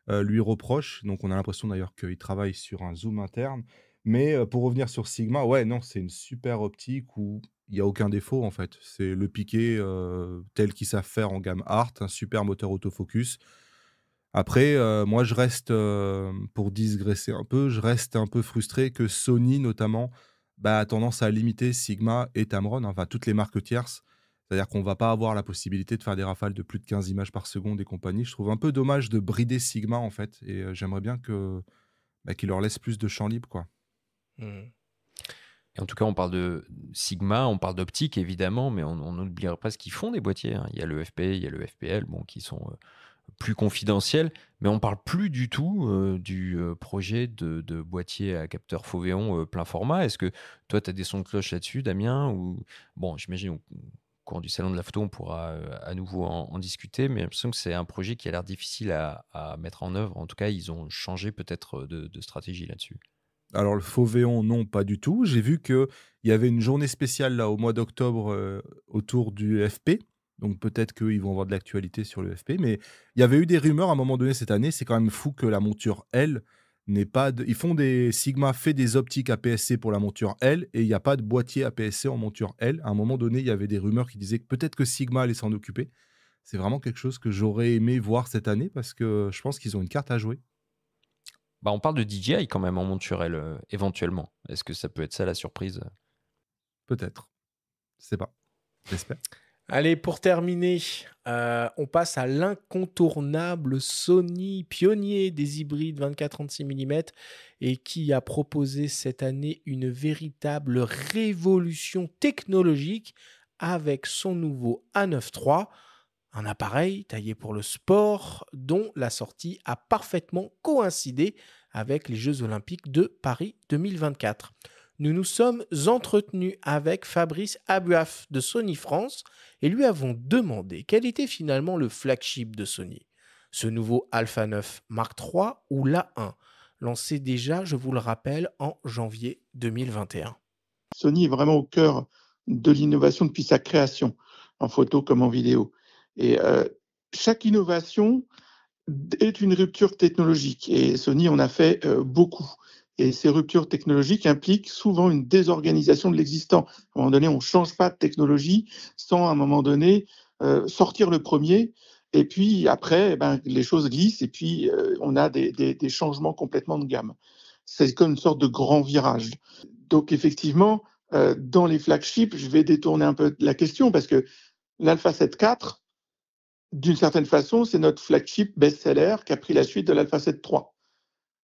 euh, lui reprochent. Donc, on a l'impression d'ailleurs qu'il travaille sur un zoom interne. Mais euh, pour revenir sur Sigma, ouais, non, c'est une super optique où il n'y a aucun défaut en fait. C'est le piqué euh, tel qu'ils savent faire en gamme Art, un super moteur autofocus. Après, euh, moi, je reste, euh, pour digresser un peu, je reste un peu frustré que Sony, notamment, bah, a tendance à limiter Sigma et Tamron, hein, enfin toutes les marques tierces. C'est-à-dire qu'on ne va pas avoir la possibilité de faire des rafales de plus de 15 images par seconde et compagnie. Je trouve un peu dommage de brider Sigma, en fait, et euh, j'aimerais bien que bah, qu'ils leur laissent plus de champ libre, quoi. Mmh. Et en tout cas, on parle de Sigma, on parle d'optique, évidemment, mais on n'oublierait pas ce qu'ils font des boîtiers. Hein. Il y a le FP, il y a le FPL, bon, qui sont plus confidentiel, mais on parle plus du tout euh, du euh, projet de, boîtier à capteur Fauvéon euh, plein format. Est-ce que toi, tu as des sons de cloche là-dessus, Damien ou... Bon, j'imagine au cours du salon de la photo, on pourra à nouveau en, discuter, mais j'ai l'impression que c'est un projet qui a l'air difficile à, mettre en œuvre. En tout cas, ils ont changé peut-être de, stratégie là-dessus. Alors le Fauvéon, non, pas du tout. J'ai vu qu'il y avait une journée spéciale là au mois d'octobre autour du FP, donc peut-être qu'ils vont avoir de l'actualité sur le FP. Mais il y avait eu des rumeurs à un moment donné cette année. C'est quand même fou que la monture L n'est pas. De... Ils font des. Sigma fait des optiques APS-C pour la monture L et il n'y a pas de boîtier APS-C en monture L. À un moment donné, il y avait des rumeurs qui disaient que peut-être que Sigma allait s'en occuper. C'est vraiment quelque chose que j'aurais aimé voir cette année parce que je pense qu'ils ont une carte à jouer. Bah, on parle de DJI quand même en monture L, euh, éventuellement. Est-ce que ça peut être ça la surprise Peut-être. Je sais pas. J'espère. Allez, pour terminer, euh, on passe à l'incontournable Sony, pionnier des hybrides 24-36 mm, et qui a proposé cette année une véritable révolution technologique avec son nouveau a 93 un appareil taillé pour le sport dont la sortie a parfaitement coïncidé avec les Jeux olympiques de Paris 2024 nous nous sommes entretenus avec Fabrice Abuaf de Sony France et lui avons demandé quel était finalement le flagship de Sony, ce nouveau Alpha 9 Mark III ou l'A1, lancé déjà, je vous le rappelle, en janvier 2021. Sony est vraiment au cœur de l'innovation depuis sa création, en photo comme en vidéo. Et euh, chaque innovation est une rupture technologique et Sony en a fait euh, beaucoup. Et ces ruptures technologiques impliquent souvent une désorganisation de l'existant. À un moment donné, on ne change pas de technologie sans, à un moment donné, euh, sortir le premier. Et puis après, eh ben, les choses glissent et puis euh, on a des, des, des, changements complètement de gamme. C'est comme une sorte de grand virage. Donc effectivement, euh, dans les flagships, je vais détourner un peu la question parce que l'Alpha 7 4, d'une certaine façon, c'est notre flagship best-seller qui a pris la suite de l'Alpha 7 3.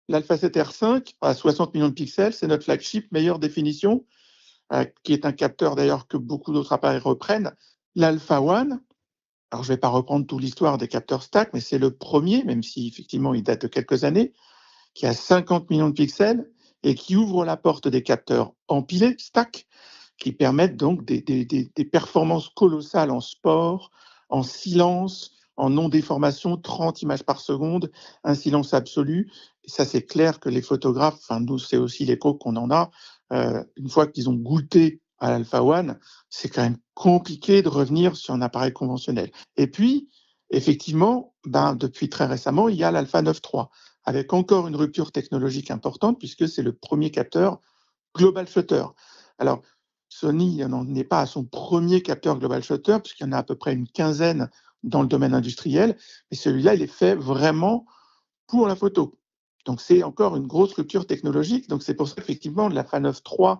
L'Alpha 7 R5 à 60 millions de pixels, c'est notre flagship meilleure définition, euh, qui est un capteur d'ailleurs que beaucoup d'autres appareils reprennent. L'Alpha One, alors je ne vais pas reprendre toute l'histoire des capteurs stack, mais c'est le premier, même si effectivement il date de quelques années, qui a 50 millions de pixels et qui ouvre la porte des capteurs empilés, stack, qui permettent donc des performances colossales en sport, en silence, en non-déformation, 30 images par seconde, un silence absolu. Et ça, c'est clair que les photographes, enfin, nous, c'est aussi l'écho qu'on en a, euh, une fois qu'ils ont goûté à l'Alpha One, c'est quand même compliqué de revenir sur un appareil conventionnel. Et puis, effectivement, ben, depuis très récemment, il y a l'Alpha 9.3, avec encore une rupture technologique importante, puisque c'est le premier capteur global shutter. Alors, Sony n'en est pas à son premier capteur global shutter, puisqu'il y en a à peu près une quinzaine dans le domaine industriel, mais celui-là, il est fait vraiment pour la photo. Donc c'est encore une grosse rupture technologique. Donc c'est pour ça qu'effectivement, l'Alpha 9 III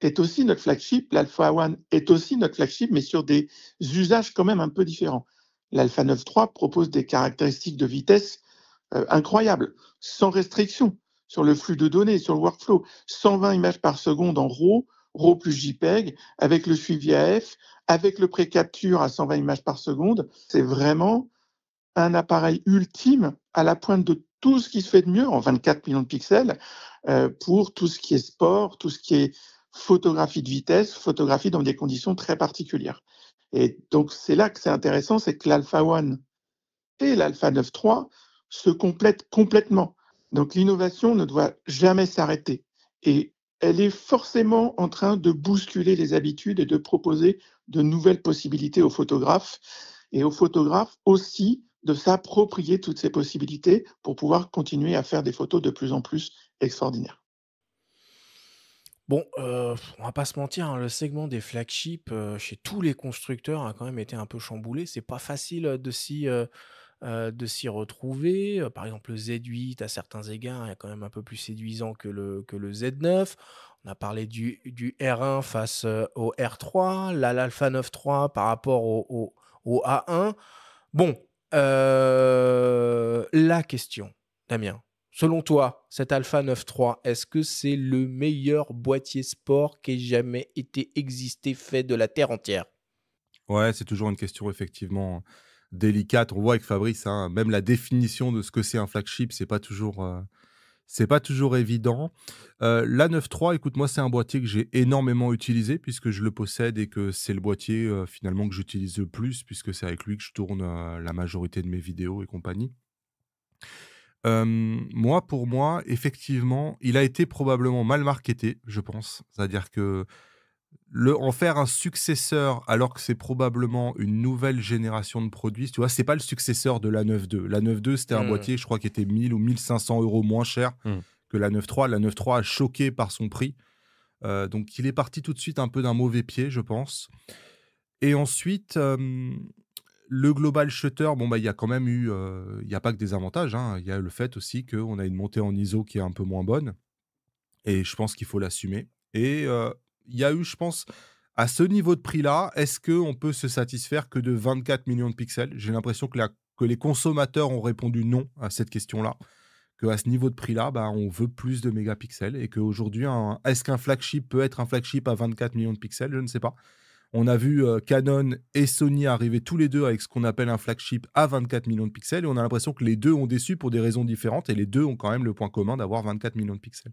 est aussi notre flagship, l'Alpha 1 est aussi notre flagship, mais sur des usages quand même un peu différents. L'Alpha 9 propose des caractéristiques de vitesse euh, incroyables, sans restriction sur le flux de données, sur le workflow, 120 images par seconde en RAW, RAW plus JPEG, avec le suivi AF, avec le pré-capture à 120 images par seconde, c'est vraiment un appareil ultime à la pointe de tout ce qui se fait de mieux en 24 millions de pixels euh, pour tout ce qui est sport, tout ce qui est photographie de vitesse, photographie dans des conditions très particulières. Et donc c'est là que c'est intéressant, c'est que l'Alpha 1 et l'Alpha 9.3 se complètent complètement. Donc l'innovation ne doit jamais s'arrêter. Et elle est forcément en train de bousculer les habitudes et de proposer de nouvelles possibilités aux photographes et aux photographes aussi de s'approprier toutes ces possibilités pour pouvoir continuer à faire des photos de plus en plus extraordinaires. Bon, euh, on ne va pas se mentir, hein, le segment des flagships euh, chez tous les constructeurs a quand même été un peu chamboulé. C'est pas facile de s'y euh, euh, de s'y retrouver. Euh, par exemple, le Z8, à certains égards, est quand même un peu plus séduisant que le, que le Z9. On a parlé du, du R1 face euh, au R3, l'Alpha 9.3 par rapport au, au, A1. Bon, la question, Damien, Selon toi, cet Alpha 9.3, est-ce que c'est le meilleur boîtier sport qui ait jamais été existé, fait de la Terre entière Ouais, c'est toujours une question, effectivement délicate. On voit avec Fabrice, hein, même la définition de ce que c'est un flagship, c'est pas toujours. Euh, c'est pas toujours évident. Euh, la 9.3, écoute, moi, c'est un boîtier que j'ai énormément utilisé puisque je le possède et que c'est le boîtier euh, finalement que j'utilise le plus puisque c'est avec lui que je tourne la majorité de mes vidéos et compagnie. moi, pour moi, effectivement, il a été probablement mal marketé, je pense. C'est-à-dire que le, en faire un successeur alors que c'est probablement une nouvelle génération de produits, tu vois, c'est pas le successeur de la 9.2. La 9.2, c'était un hmm. boîtier, je crois, qui était 1000 ou 1500 euros moins cher hmm. que la 9.3. La 9.3 a choqué par son prix. Euh, donc, il est parti tout de suite un peu d'un mauvais pied, je pense. Et ensuite, euh, le global shutter, bon, bah, il y a quand même eu, euh, il y n'y a pas que des avantages. Hein. Il y a le fait aussi qu'on a une montée en ISO qui est un peu moins bonne. Et je pense qu'il faut l'assumer. Et il y a eu, je pense, à ce niveau de prix-là, est-ce qu'on peut se satisfaire que de 24 millions de pixels J'ai l'impression que, les consommateurs ont répondu non à cette question-là. Que à ce niveau de prix-là, bah, on veut plus de mégapixels et qu'aujourd'hui, est-ce qu'un flagship peut être un flagship à 24 millions de pixels Je ne sais pas. On a vu euh, Canon et Sony arriver tous les deux avec ce qu'on appelle un flagship à 24 millions de pixels et on a l'impression que les deux ont déçu pour des raisons différentes et les deux ont quand même le point commun d'avoir 24 millions de pixels.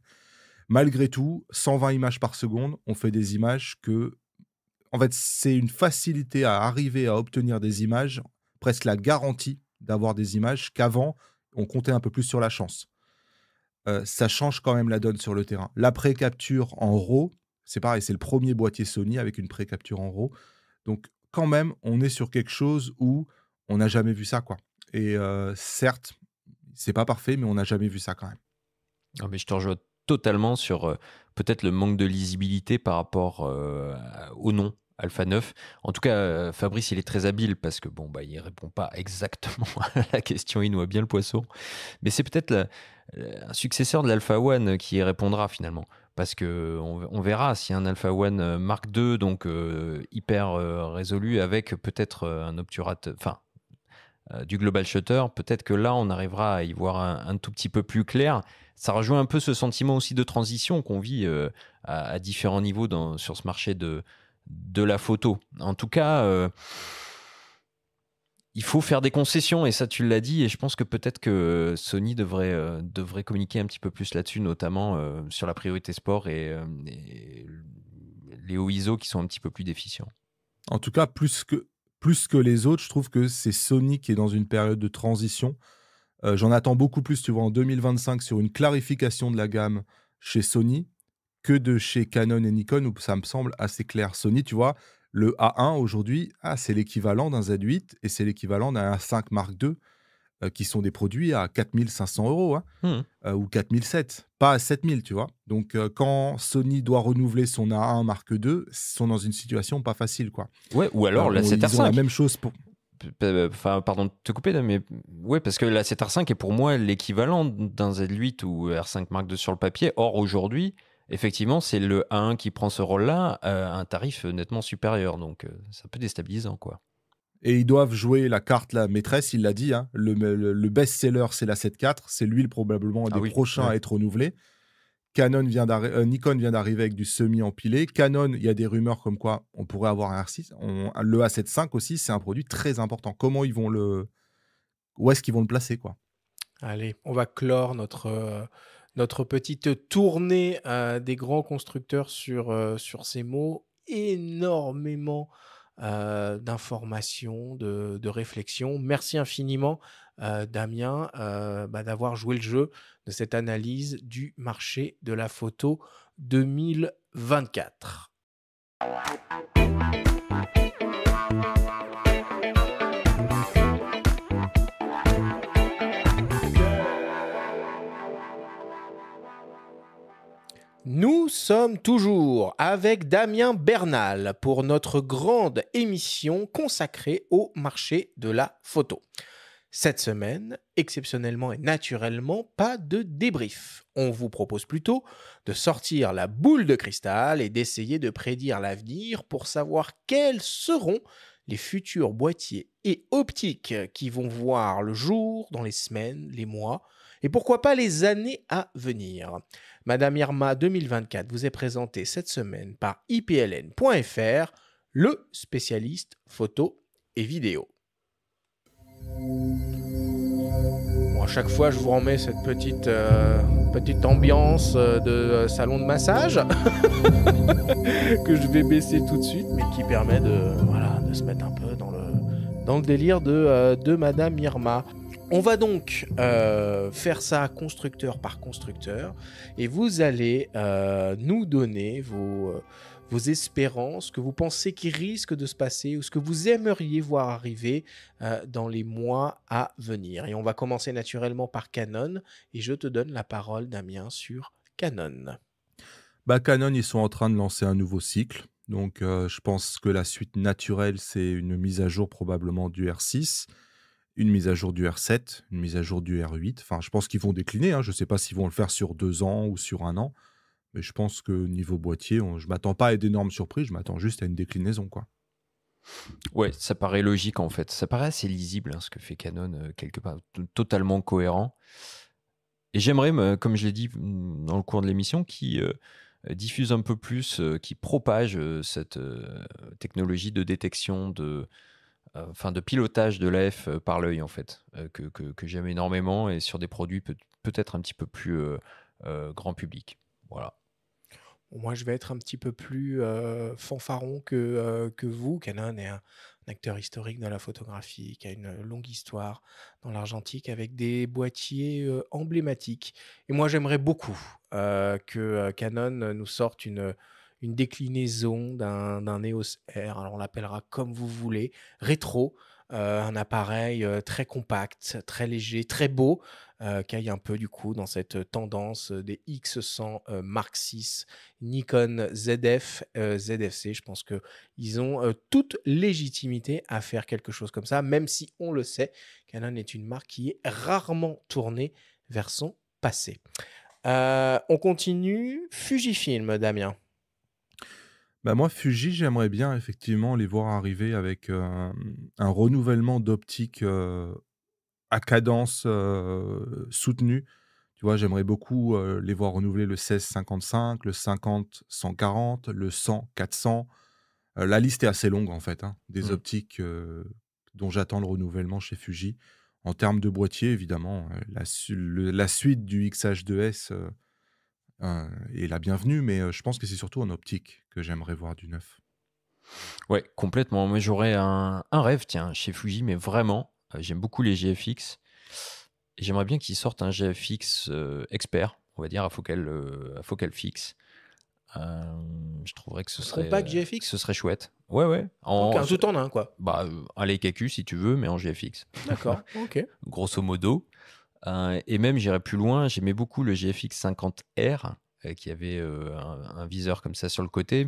Malgré tout, 120 images par seconde, on fait des images que. En fait, c'est une facilité à arriver à obtenir des images, presque la garantie d'avoir des images qu'avant, on comptait un peu plus sur la chance. Euh, ça change quand même la donne sur le terrain. La pré-capture en RAW, c'est pareil, c'est le premier boîtier Sony avec une pré-capture en RAW. Donc, quand même, on est sur quelque chose où on n'a jamais vu ça, quoi. Et euh, certes, c'est pas parfait, mais on n'a jamais vu ça quand même. Non, mais je te rejoins totalement sur euh, peut-être le manque de lisibilité par rapport euh, au nom Alpha 9. En tout cas, euh, Fabrice, il est très habile parce que bon, bah, il répond pas exactement à la question, il noie bien le poisson. Mais c'est peut-être un successeur de l'Alpha 1 qui répondra finalement. Parce qu'on on, verra si un Alpha 1 Mark II, donc hyper résolu, avec peut-être un obturate, enfin, du Global Shutter, peut-être que là, on arrivera à y voir un, un tout petit peu plus clair ça rejoint un peu ce sentiment aussi de transition qu'on vit euh, à, différents niveaux sur ce marché de, de la photo. En tout cas, euh, il faut faire des concessions, et ça tu l'as dit, et je pense que peut-être que Sony devrait, euh, devrait communiquer un petit peu plus là-dessus, notamment sur la priorité sport et, les hauts ISO qui sont un petit peu plus déficients. En tout cas, plus que, plus que les autres, je trouve que c'est Sony qui est dans une période de transition. Euh, j'en attends beaucoup plus, tu vois, en 2025 sur une clarification de la gamme chez Sony que de chez Canon et Nikon, où ça me semble assez clair. Sony, tu vois, le A1 aujourd'hui, ah, c'est l'équivalent d'un Z8 et c'est l'équivalent d'un A5 Mark II, euh, qui sont des produits à 4500 euros hein, hmm. euh, ou 4007, pas à 7000, tu vois. Donc, quand Sony doit renouveler son A1 Mark II, ils sont dans une situation pas facile, quoi. Ouais, ou alors la 7 r la même chose pour. Euh, pardon de te couper, mais ouais, parce que la 7R5 est pour moi l'équivalent d'un Z8 ou R5 Mark II sur le papier. Or, aujourd'hui, effectivement, c'est le A1 qui prend ce rôle-là euh, à un tarif nettement supérieur. Donc, euh, c'est un peu déstabilisant, quoi. Et ils doivent jouer la carte la maîtresse, il l'a dit. Hein. Le, best-seller, c'est la 7.4. C'est lui probablement ah des prochains à être renouvelé. Canon vient euh, Nikon vient d'arriver avec du semi-empilé. Canon, il y a des rumeurs comme quoi on pourrait avoir un R6. le A7 V aussi, c'est un produit très important. Comment ils vont le. Où est-ce qu'ils vont le placer, quoi Allez, on va clore notre. Euh, notre petite tournée euh, des grands constructeurs sur, sur ces mots, énormément d'informations, de, de réflexions. Merci infiniment euh, Damien, euh, bah, d'avoir joué le jeu de cette analyse du marché de la photo 2024. Nous sommes toujours avec Damien Bernal pour notre grande émission consacrée au marché de la photo. Cette semaine, exceptionnellement et naturellement, pas de débrief. On vous propose plutôt de sortir la boule de cristal et d'essayer de prédire l'avenir pour savoir quels seront les futurs boîtiers et optiques qui vont voir le jour dans les semaines, les mois et pourquoi pas les années à venir. Madame Irma 2024 vous est présentée cette semaine par ipln.fr, le spécialiste photo et vidéo. Bon, à chaque fois, je vous remets cette petite, euh, petite ambiance euh, de euh, salon de massage que je vais baisser tout de suite, mais qui permet de, voilà, de se mettre un peu dans le, dans le délire de, de Madame Irma. On va donc faire ça constructeur par constructeur et vous allez nous donner vos, vos espérances, que vous pensez qui risque de se passer ou ce que vous aimeriez voir arriver euh, dans les mois à venir. Et on va commencer naturellement par Canon et je te donne la parole Damien sur Canon. Bah, Canon, ils sont en train de lancer un nouveau cycle. Donc euh, je pense que la suite naturelle, c'est une mise à jour probablement du R6 une mise à jour du R7, une mise à jour du R8. Enfin, je pense qu'ils vont décliner. Hein. Je ne sais pas s'ils vont le faire sur deux ans ou sur un an. Mais je pense que niveau boîtier, je m'attends pas à d'énormes surprises, je m'attends juste à une déclinaison. quoi. Ouais, ça paraît logique en fait. Ça paraît assez lisible hein, ce que fait Canon, euh, quelque part, totalement cohérent. Et j'aimerais, comme je l'ai dit dans le cours de l'émission, qui euh, diffuse un peu plus, euh, qui propage cette technologie de détection, de, enfin, de pilotage de l'AF par l'œil en fait, que, que j'aime énormément et sur des produits peut-être un petit peu plus grand public. Voilà moi je vais être un petit peu plus fanfaron que, vous. Canon est un, acteur historique dans la photographie, qui a une longue histoire dans l'argentique avec des boîtiers emblématiques. Et moi j'aimerais beaucoup que Canon nous sorte une, déclinaison d'un EOS R, alors on l'appellera comme vous voulez, rétro, euh, un appareil euh, très compact, très léger, très beau, euh, qui aille un peu du coup dans cette tendance des X100 Mark 6, Nikon ZF, ZFC. Je pense que ils ont toute légitimité à faire quelque chose comme ça, même si on le sait, Canon est une marque qui est rarement tournée vers son passé. on continue. Fujifilm, Damien. Bah, moi, Fuji, j'aimerais bien effectivement les voir arriver avec un renouvellement d'optique à cadence soutenue. Tu vois, j'aimerais beaucoup les voir renouveler le 16-55, le 50-140, le 100-400. la liste est assez longue en fait, hein, des mmh. optiques dont j'attends le renouvellement chez Fuji. En termes de boîtier, évidemment, la, la, suite du XH2S est la bienvenue, mais je pense que c'est surtout en optique que j'aimerais voir du neuf. Ouais, complètement. mais j'aurais un, rêve, tiens, chez Fuji, mais vraiment, euh, j'aime beaucoup les GFX. J'aimerais bien qu'ils sortent un GFX euh, expert, on va dire, à Focal euh, fixe. je trouverais que ce serait, Pas que GFX ce serait chouette. Ouais, ouais. En, un quoi. Bah, un si tu veux, mais en GFX. D'accord, ok. Grosso modo. et même, j'irais plus loin, j'aimais beaucoup le GFX 50R euh, qui avait euh, un, viseur comme ça sur le côté,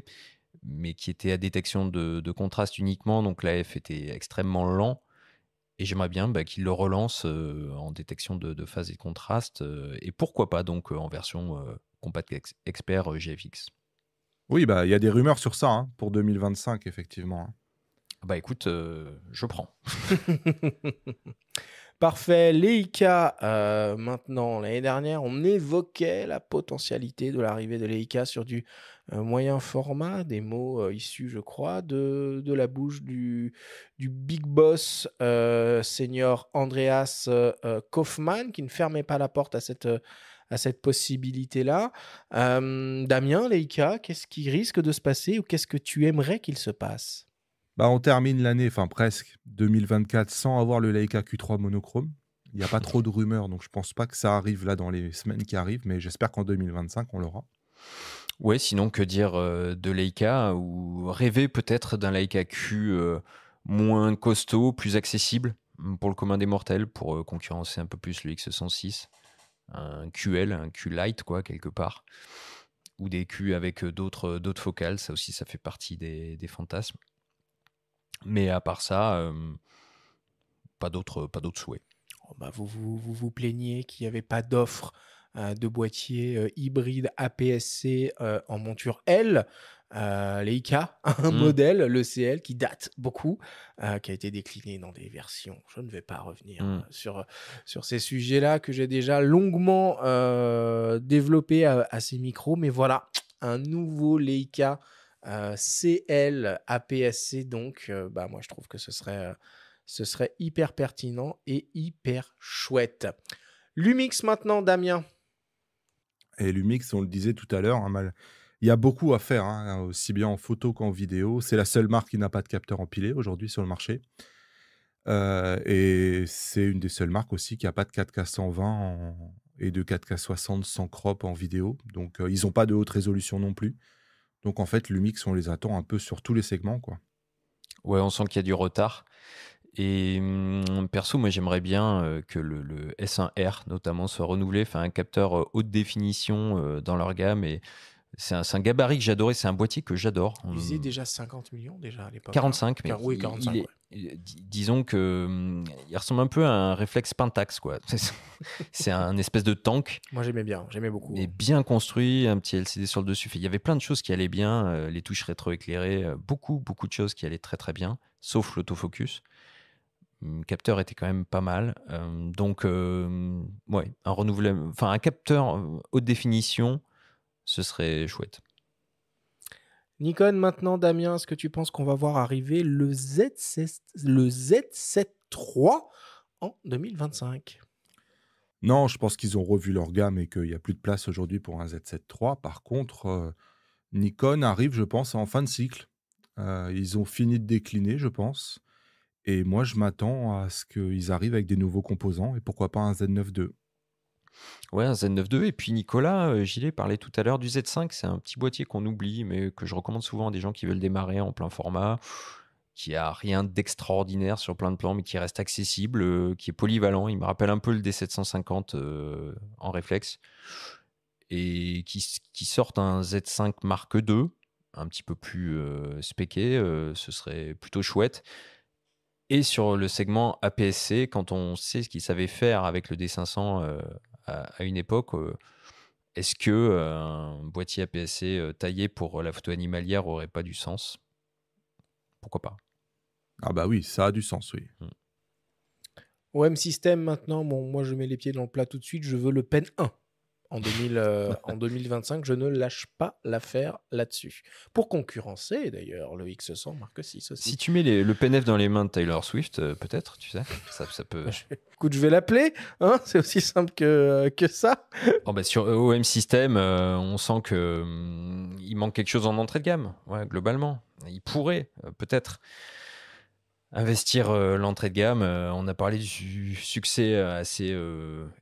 mais qui était à détection de, contraste uniquement, donc l'AF était extrêmement lent. Et j'aimerais bien bah, qu'il le relance euh, en détection de, phase et de contraste, et pourquoi pas donc en version Compact Expert GFX. Oui, bah il y a des rumeurs sur ça hein, pour 2025 effectivement. Hein. Bah écoute, je prends. Parfait. Leica, euh, maintenant, l'année dernière, on évoquait la potentialité de l'arrivée de Leica sur du euh, moyen format, des mots euh, issus, je crois, de, la bouche du, big boss senior Andreas Kaufmann, qui ne fermait pas la porte à cette, à cette possibilité-là. Damien, Leica, qu'est-ce qui risque de se passer ou qu'est-ce que tu aimerais qu'il se passe bah, on termine l'année, enfin presque 2024, sans avoir le Leica Q3 monochrome. Il n'y a pas trop de rumeurs, donc je pense pas que ça arrive là dans les semaines qui arrivent, mais j'espère qu'en 2025, on l'aura. Ouais, sinon que dire euh, de Leica ou rêver peut-être d'un Leica Q euh, moins costaud, plus accessible mm, pour le commun des mortels, pour euh, concurrencer un peu plus le X106, un QL, un Q light quoi quelque part, ou des Q avec d'autres d'autres focales, ça aussi ça fait partie des fantasmes. Mais à part ça, euh, pas d'autres souhaits. Oh, bah, vous, vous, plaignez qu'il n'y avait pas d'offre euh, de boîtier euh, hybride APS-C en monture L. Leica, un mmh. modèle, le CL, qui date beaucoup, qui a été décliné dans des versions. Je ne vais pas revenir mmh. sur, sur ces sujets-là que j'ai déjà longuement développé à, à, ces micros, mais voilà, un nouveau Leica euh, CL CLAPSC, donc, euh, bah, moi, je trouve que ce serait, euh, ce serait hyper pertinent et hyper chouette. Lumix maintenant, Damien. Et Lumix, on le disait tout à l'heure, hein, il y a beaucoup à faire, hein, aussi bien en photo qu'en vidéo. C'est la seule marque qui n'a pas de capteur empilé aujourd'hui sur le marché. et c'est une des seules marques aussi qui n'a pas de 4K 120 et de 4K 60 sans crop en vidéo. Donc, ils n'ont pas de haute résolution non plus. Donc en fait, mix, on les attend un peu sur tous les segments. Quoi. Ouais, on sent qu'il y a du retard. Et hum, perso, moi j'aimerais bien euh, que le, S1R notamment soit renouvelé, enfin un capteur euh, haute définition euh, dans leur gamme et c'est un, gabarit que j'adorais, c'est un boîtier que j'adore. Il faisait déjà 50 millions déjà à l'époque. 45, mais disons que hum, il ressemble un peu à un réflexe Pentax quoi. C'est un espèce de tank. Moi j'aimais bien, j'aimais beaucoup. Et bien construit, un petit LCD sur le dessus. Il y avait plein de choses qui allaient bien, euh, les touches rétroéclairées, euh, beaucoup beaucoup de choses qui allaient très très bien, sauf l'autofocus. Le hum, capteur était quand même pas mal. Hum, donc euh, ouais, un renouvelable, enfin un capteur haute définition ce serait chouette. Nikon, maintenant, Damien, est-ce que tu penses qu'on va voir arriver le, Z7, le z III en 2025 Non, je pense qu'ils ont revu leur gamme et qu'il n'y a plus de place aujourd'hui pour un Z7 III. Par contre, euh, Nikon arrive, je pense, en fin de cycle. Euh, ils ont fini de décliner, je pense. Et moi, je m'attends à ce qu'ils arrivent avec des nouveaux composants et pourquoi pas un Z9 II. Ouais, un Z92. Et puis Nicolas euh, gilet parlait tout à l'heure du Z5. C'est un petit boîtier qu'on oublie, mais que je recommande souvent à des gens qui veulent démarrer en plein format, qui a rien d'extraordinaire sur plein de plans, mais qui reste accessible, euh, qui est polyvalent. Il me rappelle un peu le D750 euh, en réflexe. Et qui, qui sort un Z5 marque II, un petit peu plus specké ce serait plutôt chouette. Et sur le segment APS-C, quand on sait ce qu'il savait faire avec le D500 à, une époque. Euh, est-ce que euh, un boîtier APS-C euh, taillé pour la photo animalière aurait pas du sens Pourquoi pas Ah bah oui, ça a du sens, oui. OM mm. System système maintenant, bon, moi je mets les pieds dans le plat tout de suite, je veux le Pen 1 en, 2000, euh, en 2025. Je ne lâche pas l'affaire là-dessus. Pour concurrencer, d'ailleurs, le X100 marque 6 aussi. Si tu mets le PNF dans les mains de Taylor Swift, euh, peut-être, tu sais, ça, peut. Écoute, je vais l'appeler. Hein, c'est aussi simple que, euh, que ça. Oh, bah, sur OM System, on sent qu'il hum, manque quelque chose en entrée de gamme, globalement. Il pourrait, peut-être. Investir euh, l'entrée de gamme, euh, on a parlé du succès euh, assez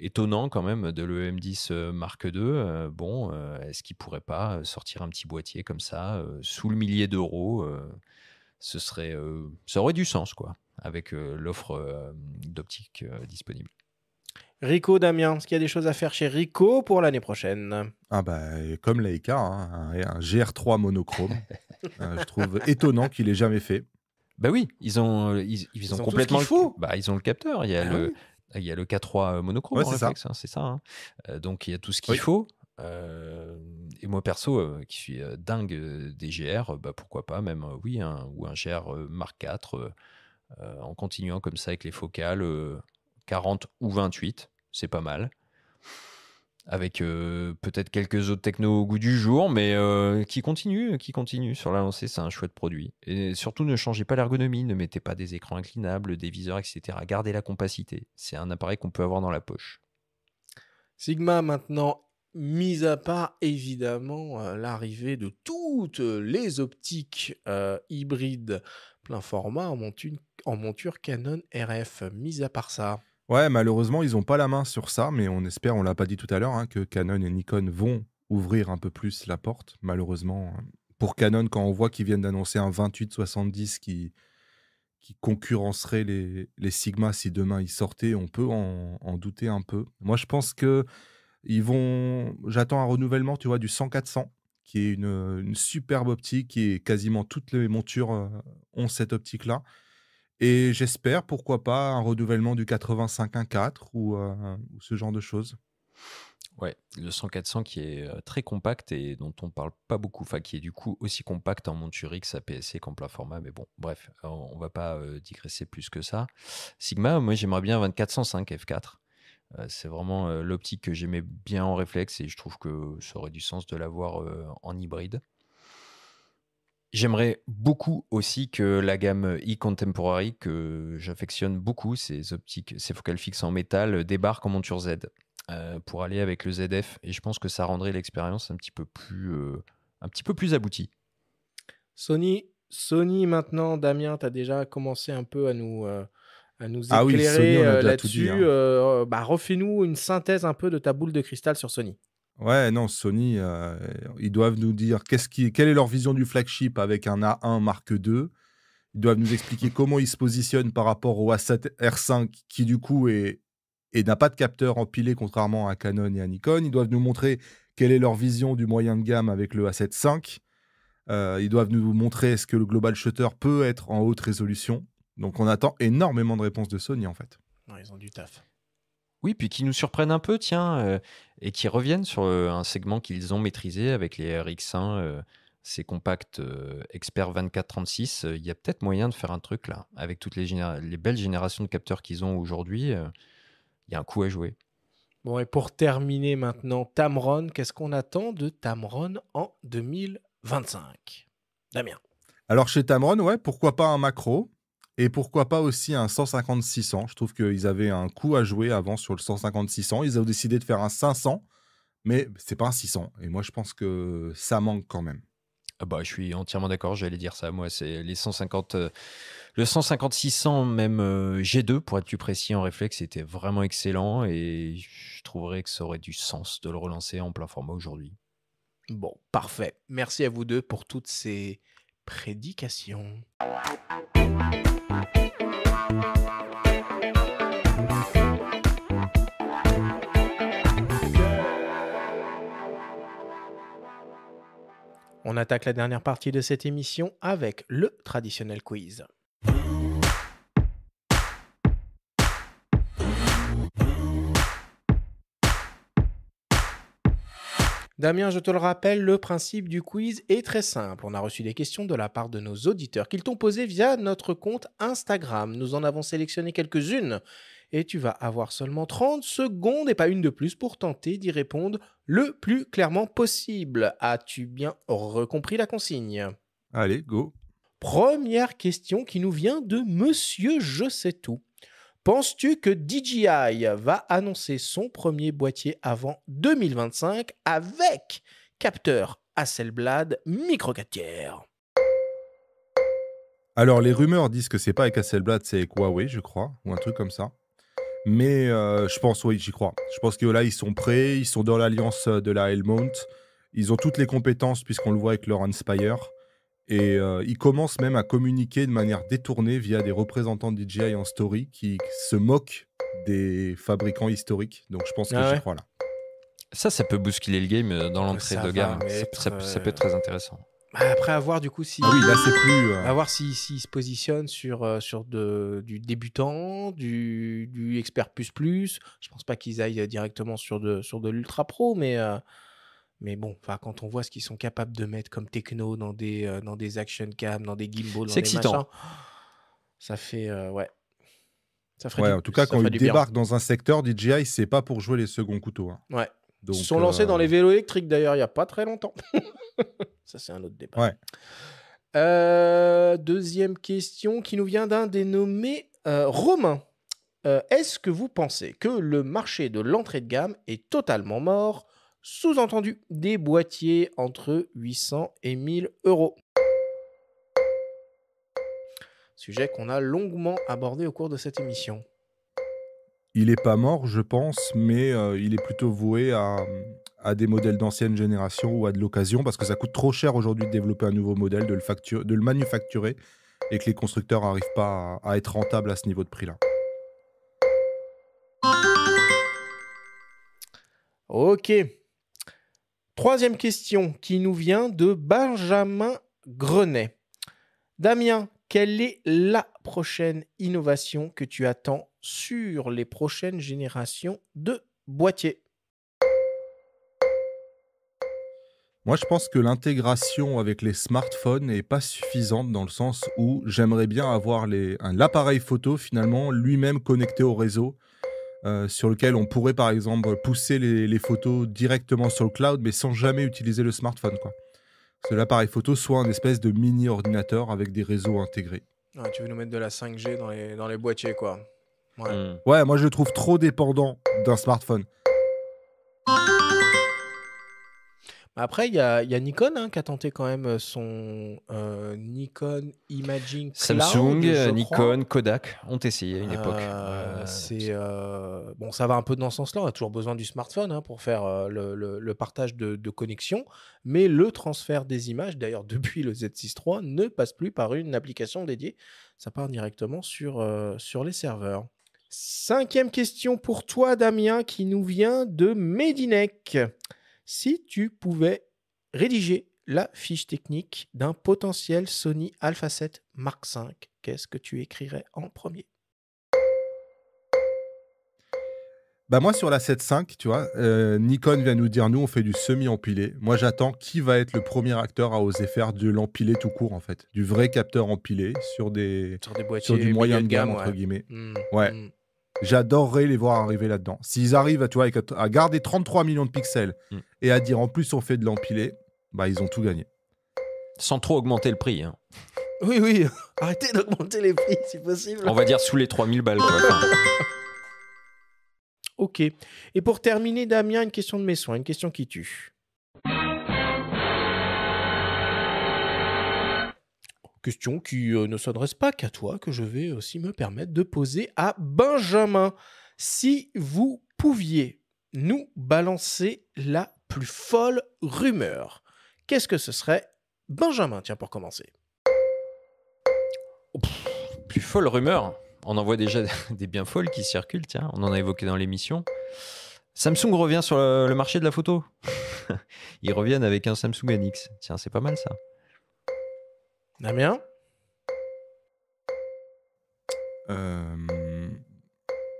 étonnant quand même de l'EM10 Mark II. bon, est-ce qu'il pourrait pas sortir un petit boîtier comme ça, sous le millier d'euros Ce serait, ça aurait du sens quoi, avec l'offre d'optique disponible. Rico Damien, est-ce qu'il y a des choses à faire chez Rico pour l'année prochaine Ah bah comme l'Aika, hein, un, un GR3 monochrome. je trouve étonnant qu'il ait jamais fait. Bah oui, ils ont, euh, ils, ont, complètement tout ce faut. Bah, ils ont le capteur. Il y a ah le, il y a le K3 euh, monochrome c'est ça. Hein, hein. euh, donc il y a tout ce qu'il faut. et moi perso, qui suis dingue des GR, bah, pourquoi pas même oui ou un GR Mark IV en continuant comme ça avec les focales 40 ou 28, c'est pas mal avec euh, peut-être quelques autres technos au goût du jour, mais euh, qui continue, qui continue sur la lancée, c'est un chouette produit. Et surtout, ne changez pas l'ergonomie, ne mettez pas des écrans inclinables, des viseurs, etc. Gardez la compacité. C'est un appareil qu'on peut avoir dans la poche. Sigma maintenant, mis à part évidemment euh, l'arrivée de toutes les optiques hybrides plein format en monture, en monture Canon RF, mis à part ça. Ouais, malheureusement, ils n'ont pas la main sur ça, mais on espère, on l'a pas dit tout à l'heure, hein, que Canon et Nikon vont ouvrir un peu plus la porte. Malheureusement, hein. pour Canon, quand on voit qu'ils viennent d'annoncer un 28-70 qui, qui concurrencerait les, les, Sigma si demain ils sortaient, on peut en, douter un peu. Moi, je pense que ils vont. J'attends un renouvellement, tu vois, du 100-400, qui est une, superbe optique, et quasiment toutes les montures euh, ont cette optique-là. Et j'espère, pourquoi pas, un renouvellement du 85-1-4 euh, ou, ce genre de choses. Ouais, le 100-400 qui est euh, très compact et dont on parle pas beaucoup, enfin qui est du coup aussi compact en monture X, à PSC qu'en plein format, mais bon, bref, on va pas euh, digresser plus que ça. Sigma, moi j'aimerais bien 2405 F4. c'est vraiment l'optique que j'aimais bien en réflexe et je trouve que ça aurait du sens de l'avoir en hybride. J'aimerais beaucoup aussi que la gamme e-contemporary que j'affectionne beaucoup, ces optiques, ces focales fixes en métal, euh, débarque en monture Z euh, pour aller avec le ZF. Et je pense que ça rendrait l'expérience un petit peu plus, euh, un petit peu plus aboutie. Sony, Sony maintenant, Damien, tu as déjà commencé un peu à nous, à nous ah éclairer là-dessus. Hein. Bah, refais-nous une synthèse un peu de ta boule de cristal sur Sony. Ouais, non, Sony, euh, ils doivent nous dire qu'est-ce qui, quelle est leur vision du flagship avec un A1 Mark II. Ils doivent nous expliquer comment ils se positionnent par rapport au A7 R5 qui, du coup, est, et n'a pas de capteur empilé contrairement à Canon et à Nikon. Ils doivent nous montrer quelle est leur vision du moyen de gamme avec le A7 V. Euh, ils doivent nous montrer est-ce que le global shutter peut être en haute résolution. Donc on attend énormément de réponses de Sony en fait. Non, ils ont du taf. Oui, puis qui nous surprennent un peu, tiens, euh, et qui reviennent sur euh, un segment qu'ils ont maîtrisé avec les RX1, euh, ces compacts Expert 2436. Il y a peut-être moyen de faire un truc là, avec toutes les, les belles générations de capteurs qu'ils ont aujourd'hui. Il y a un coup à jouer. Bon, et pour terminer maintenant, Tamron, qu'est-ce qu'on attend de Tamron en 2025 Damien. Alors chez Tamron, ouais, pourquoi pas un macro et pourquoi pas aussi un 15600 Je trouve qu'ils avaient un coup à jouer avant sur le 15600. Ils ont décidé de faire un 500, mais c'est pas un 600. Et moi, je pense que ça manque quand même. Ah bah, je suis entièrement d'accord, j'allais dire ça. Moi, c'est les 150, euh, le 150-600, même euh, G2, pour être plus précis en réflexe, était vraiment excellent et je trouverais que ça aurait du sens de le relancer en plein format aujourd'hui. Bon, parfait. Merci à vous deux pour toutes ces prédications. On attaque la dernière partie de cette émission avec le traditionnel quiz. Damien, je te le rappelle, le principe du quiz est très simple. On a reçu des questions de la part de nos auditeurs qu'ils t'ont posées via notre compte Instagram. Nous en avons sélectionné quelques-unes et tu vas avoir seulement 30 secondes et pas une de plus pour tenter d'y répondre le plus clairement possible. As-tu bien recompris la consigne Allez, go. Première question qui nous vient de Monsieur Je sais tout. Penses-tu que DJI va annoncer son premier boîtier avant 2025 avec capteur Hasselblad micro 4 tiers Alors les rumeurs disent que c'est pas avec Hasselblad, c'est avec Huawei, je crois, ou un truc comme ça. Mais euh, je pense, oui, j'y crois. Je pense que là, ils sont prêts, ils sont dans l'alliance de la Hellmount. Ils ont toutes les compétences, puisqu'on le voit avec leur Inspire. Et euh, ils commencent même à communiquer de manière détournée via des représentants de DJI en story qui se moquent des fabricants historiques. Donc je pense que ah je crois là. Ça, ça peut bousculer le game euh, dans l'entrée de gamme. Ça, peut euh, être très intéressant. Bah, après, à voir du coup si. Ah oui, là c'est plus. se positionne sur, sur de, du débutant, du, expert plus plus. Je pense pas qu'ils aillent directement sur de, sur de l'ultra pro, mais. Mais bon, quand on voit ce qu'ils sont capables de mettre comme techno dans des, euh, dans des action cam, dans des gimbals, c'est excitant. ça fait euh, ouais. Ça ferait en tout cas, quand ils débarquent dans un secteur, DJI, c'est pas pour jouer les seconds couteaux. Hein. Ouais. Donc, ils se sont lancés dans euh, les vélos électriques d'ailleurs il n'y a pas très longtemps. ça, c'est un autre débat. Ouais. deuxième question qui nous vient d'un dénommé Romain. Est-ce que vous pensez que le marché de l'entrée de gamme est totalement mort sous-entendu, des boîtiers entre 800 et 1000 euros. Sujet qu'on a longuement abordé au cours de cette émission. Il n'est pas mort, je pense, mais euh, il est plutôt voué à, des modèles d'ancienne génération ou à de l'occasion, parce que ça coûte trop cher aujourd'hui de développer un nouveau modèle, de le, de le manufacturer, et que les constructeurs n'arrivent pas à, à être rentables à ce niveau de prix-là. Ok. Troisième question qui nous vient de Benjamin Grenet. Damien, quelle est la prochaine innovation que tu attends sur les prochaines générations de boîtiers Moi, je pense que l'intégration avec les smartphones n'est pas suffisante dans le sens où j'aimerais bien avoir l'appareil photo finalement lui-même connecté au réseau euh, sur lequel on pourrait par exemple pousser les, photos directement sur le cloud, mais sans jamais utiliser le smartphone. Quoi. Que l'appareil photo soit un espèce de mini ordinateur avec des réseaux intégrés. Ah, tu veux nous mettre de la 5G dans les, dans boîtiers, quoi. Hmm. ouais moi je le trouve trop dépendant d'un smartphone. Après, il y a, Nikon hein, qui a tenté quand même euh, son euh, Nikon Imaging Cloud, euh, Samsung, Nikon, Kodak ont essayé à une époque. c'est bon, ça va un peu dans ce sens-là. On a toujours besoin du smartphone hein, pour faire le, partage de, de connexion, mais le transfert des images, d'ailleurs depuis le Z6 III, ne passe plus par une application dédiée. Ça part directement sur, sur les serveurs. Cinquième question pour toi, Damien, qui nous vient de Medinec si tu pouvais rédiger la fiche technique d'un potentiel Sony Alpha 7 Mark V, qu'est-ce que tu écrirais en premier Bah moi sur la 7.5, tu vois, euh, Nikon vient nous dire nous on fait du semi-empilé. Moi j'attends qui va être le premier acteur à oser faire de l'empilé tout court en fait, du vrai capteur empilé sur des sur, du moyen de gamme, guillemets. Hmm, ouais. Hmm. J'adorerais les voir arriver là-dedans. S'ils arrivent à garder 33 millions de pixels mm. et à dire en plus on fait de l'empilé, bah ils ont tout gagné. Sans trop augmenter le prix. Hein. Oui, oui, arrêtez d'augmenter les prix si possible. On va dire sous les 3000 balles. ok. Et pour terminer, Damien, une question de mes soins, une question qui tue. Question qui euh, ne s'adresse pas qu'à toi, que je vais aussi me permettre de poser à Benjamin. Si vous pouviez nous balancer la plus folle rumeur, qu'est-ce que ce serait Benjamin, tiens, pour commencer. plus folle rumeur. On en voit déjà des bien folles qui circulent, tiens. On en a évoqué dans l'émission. Samsung revient sur le, marché de la photo. Ils reviennent avec un Samsung NX. Tiens, c'est pas mal ça. Damien euh,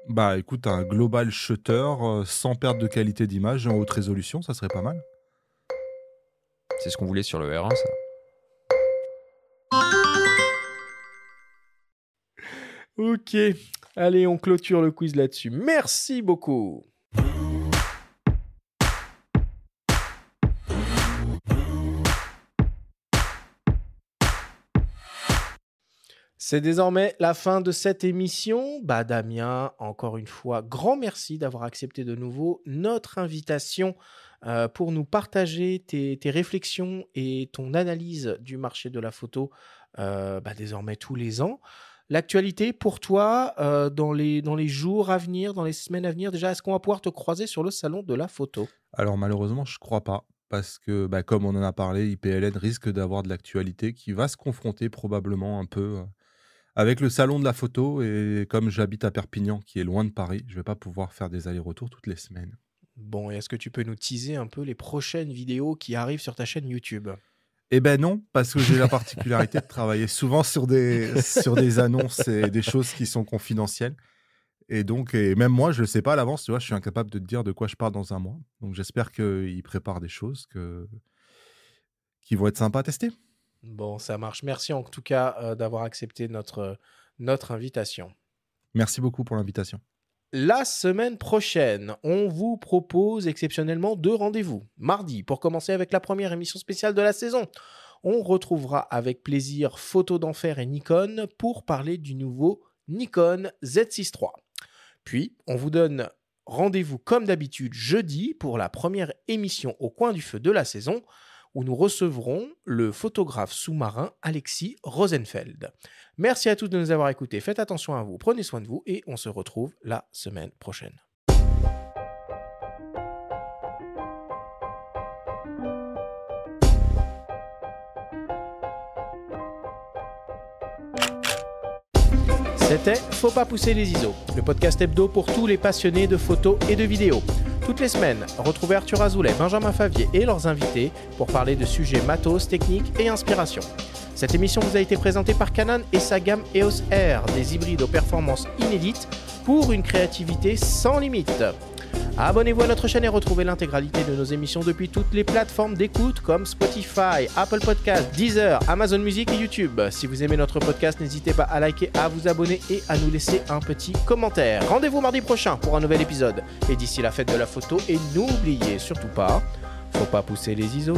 Bah écoute, un global shutter euh, sans perte de qualité d'image en haute résolution, ça serait pas mal. C'est ce qu'on voulait sur le R1, ça. Ok, allez, on clôture le quiz là-dessus. Merci beaucoup. C'est désormais la fin de cette émission. Bah Damien, encore une fois, grand merci d'avoir accepté de nouveau notre invitation euh, pour nous partager tes, réflexions et ton analyse du marché de la photo euh, bah désormais tous les ans. L'actualité pour toi euh, dans, les, dans les jours à venir, dans les semaines à venir, déjà, est-ce qu'on va pouvoir te croiser sur le salon de la photo Alors malheureusement, je ne crois pas parce que, bah, comme on en a parlé, IPLN risque d'avoir de l'actualité qui va se confronter probablement un peu avec le salon de la photo. Et comme j'habite à Perpignan, qui est loin de Paris, je vais pas pouvoir faire des allers-retours toutes les semaines. Bon, et est-ce que tu peux nous teaser un peu les prochaines vidéos qui arrivent sur ta chaîne YouTube eh ben non, parce que j'ai la particularité de travailler souvent sur des, sur des annonces et des choses qui sont confidentielles. Et donc, et même moi, je ne sais pas à l'avance, tu vois, je suis incapable de te dire de quoi je parle dans un mois. Donc j'espère qu'ils préparent des choses qui vont être sympas à tester. Bon, ça marche. Merci en tout cas euh, d'avoir accepté euh, notre, invitation. Merci beaucoup pour l'invitation. La semaine prochaine, on vous propose exceptionnellement deux rendez-vous. Mardi, pour commencer avec la première émission spéciale de la saison, on retrouvera avec plaisir Photo d'enfer et Nikon pour parler du nouveau Nikon Z6 Puis, on vous donne rendez-vous comme d'habitude jeudi pour la première émission au coin du feu de la saison où nous recevrons le photographe sous-marin Alexis Rosenfeld. Merci à tous de nous avoir écoutés. Faites attention à vous, prenez soin de vous et on se retrouve la semaine prochaine. C'était Faut pas pousser les ISO, le podcast hebdo pour tous les passionnés de photos et de vidéos. Toutes les semaines, retrouvez Arthur Azoulay, Benjamin Favier et leurs invités pour parler de sujets matos, techniques et inspiration. Cette émission vous a été présentée par Canon et sa gamme EOS R, des hybrides aux performances inédites pour une créativité sans limite. Abonnez-vous à notre chaîne et retrouvez l'intégralité de nos émissions depuis toutes les plateformes d'écoute comme Spotify, Apple Podcasts, Deezer, Amazon Music et YouTube. Si vous aimez notre podcast, n'hésitez pas à liker, à vous abonner et à nous laisser un petit commentaire. Rendez-vous mardi prochain pour un nouvel épisode. Et d'ici la fête de la photo, et n'oubliez surtout pas, faut pas pousser les ISO.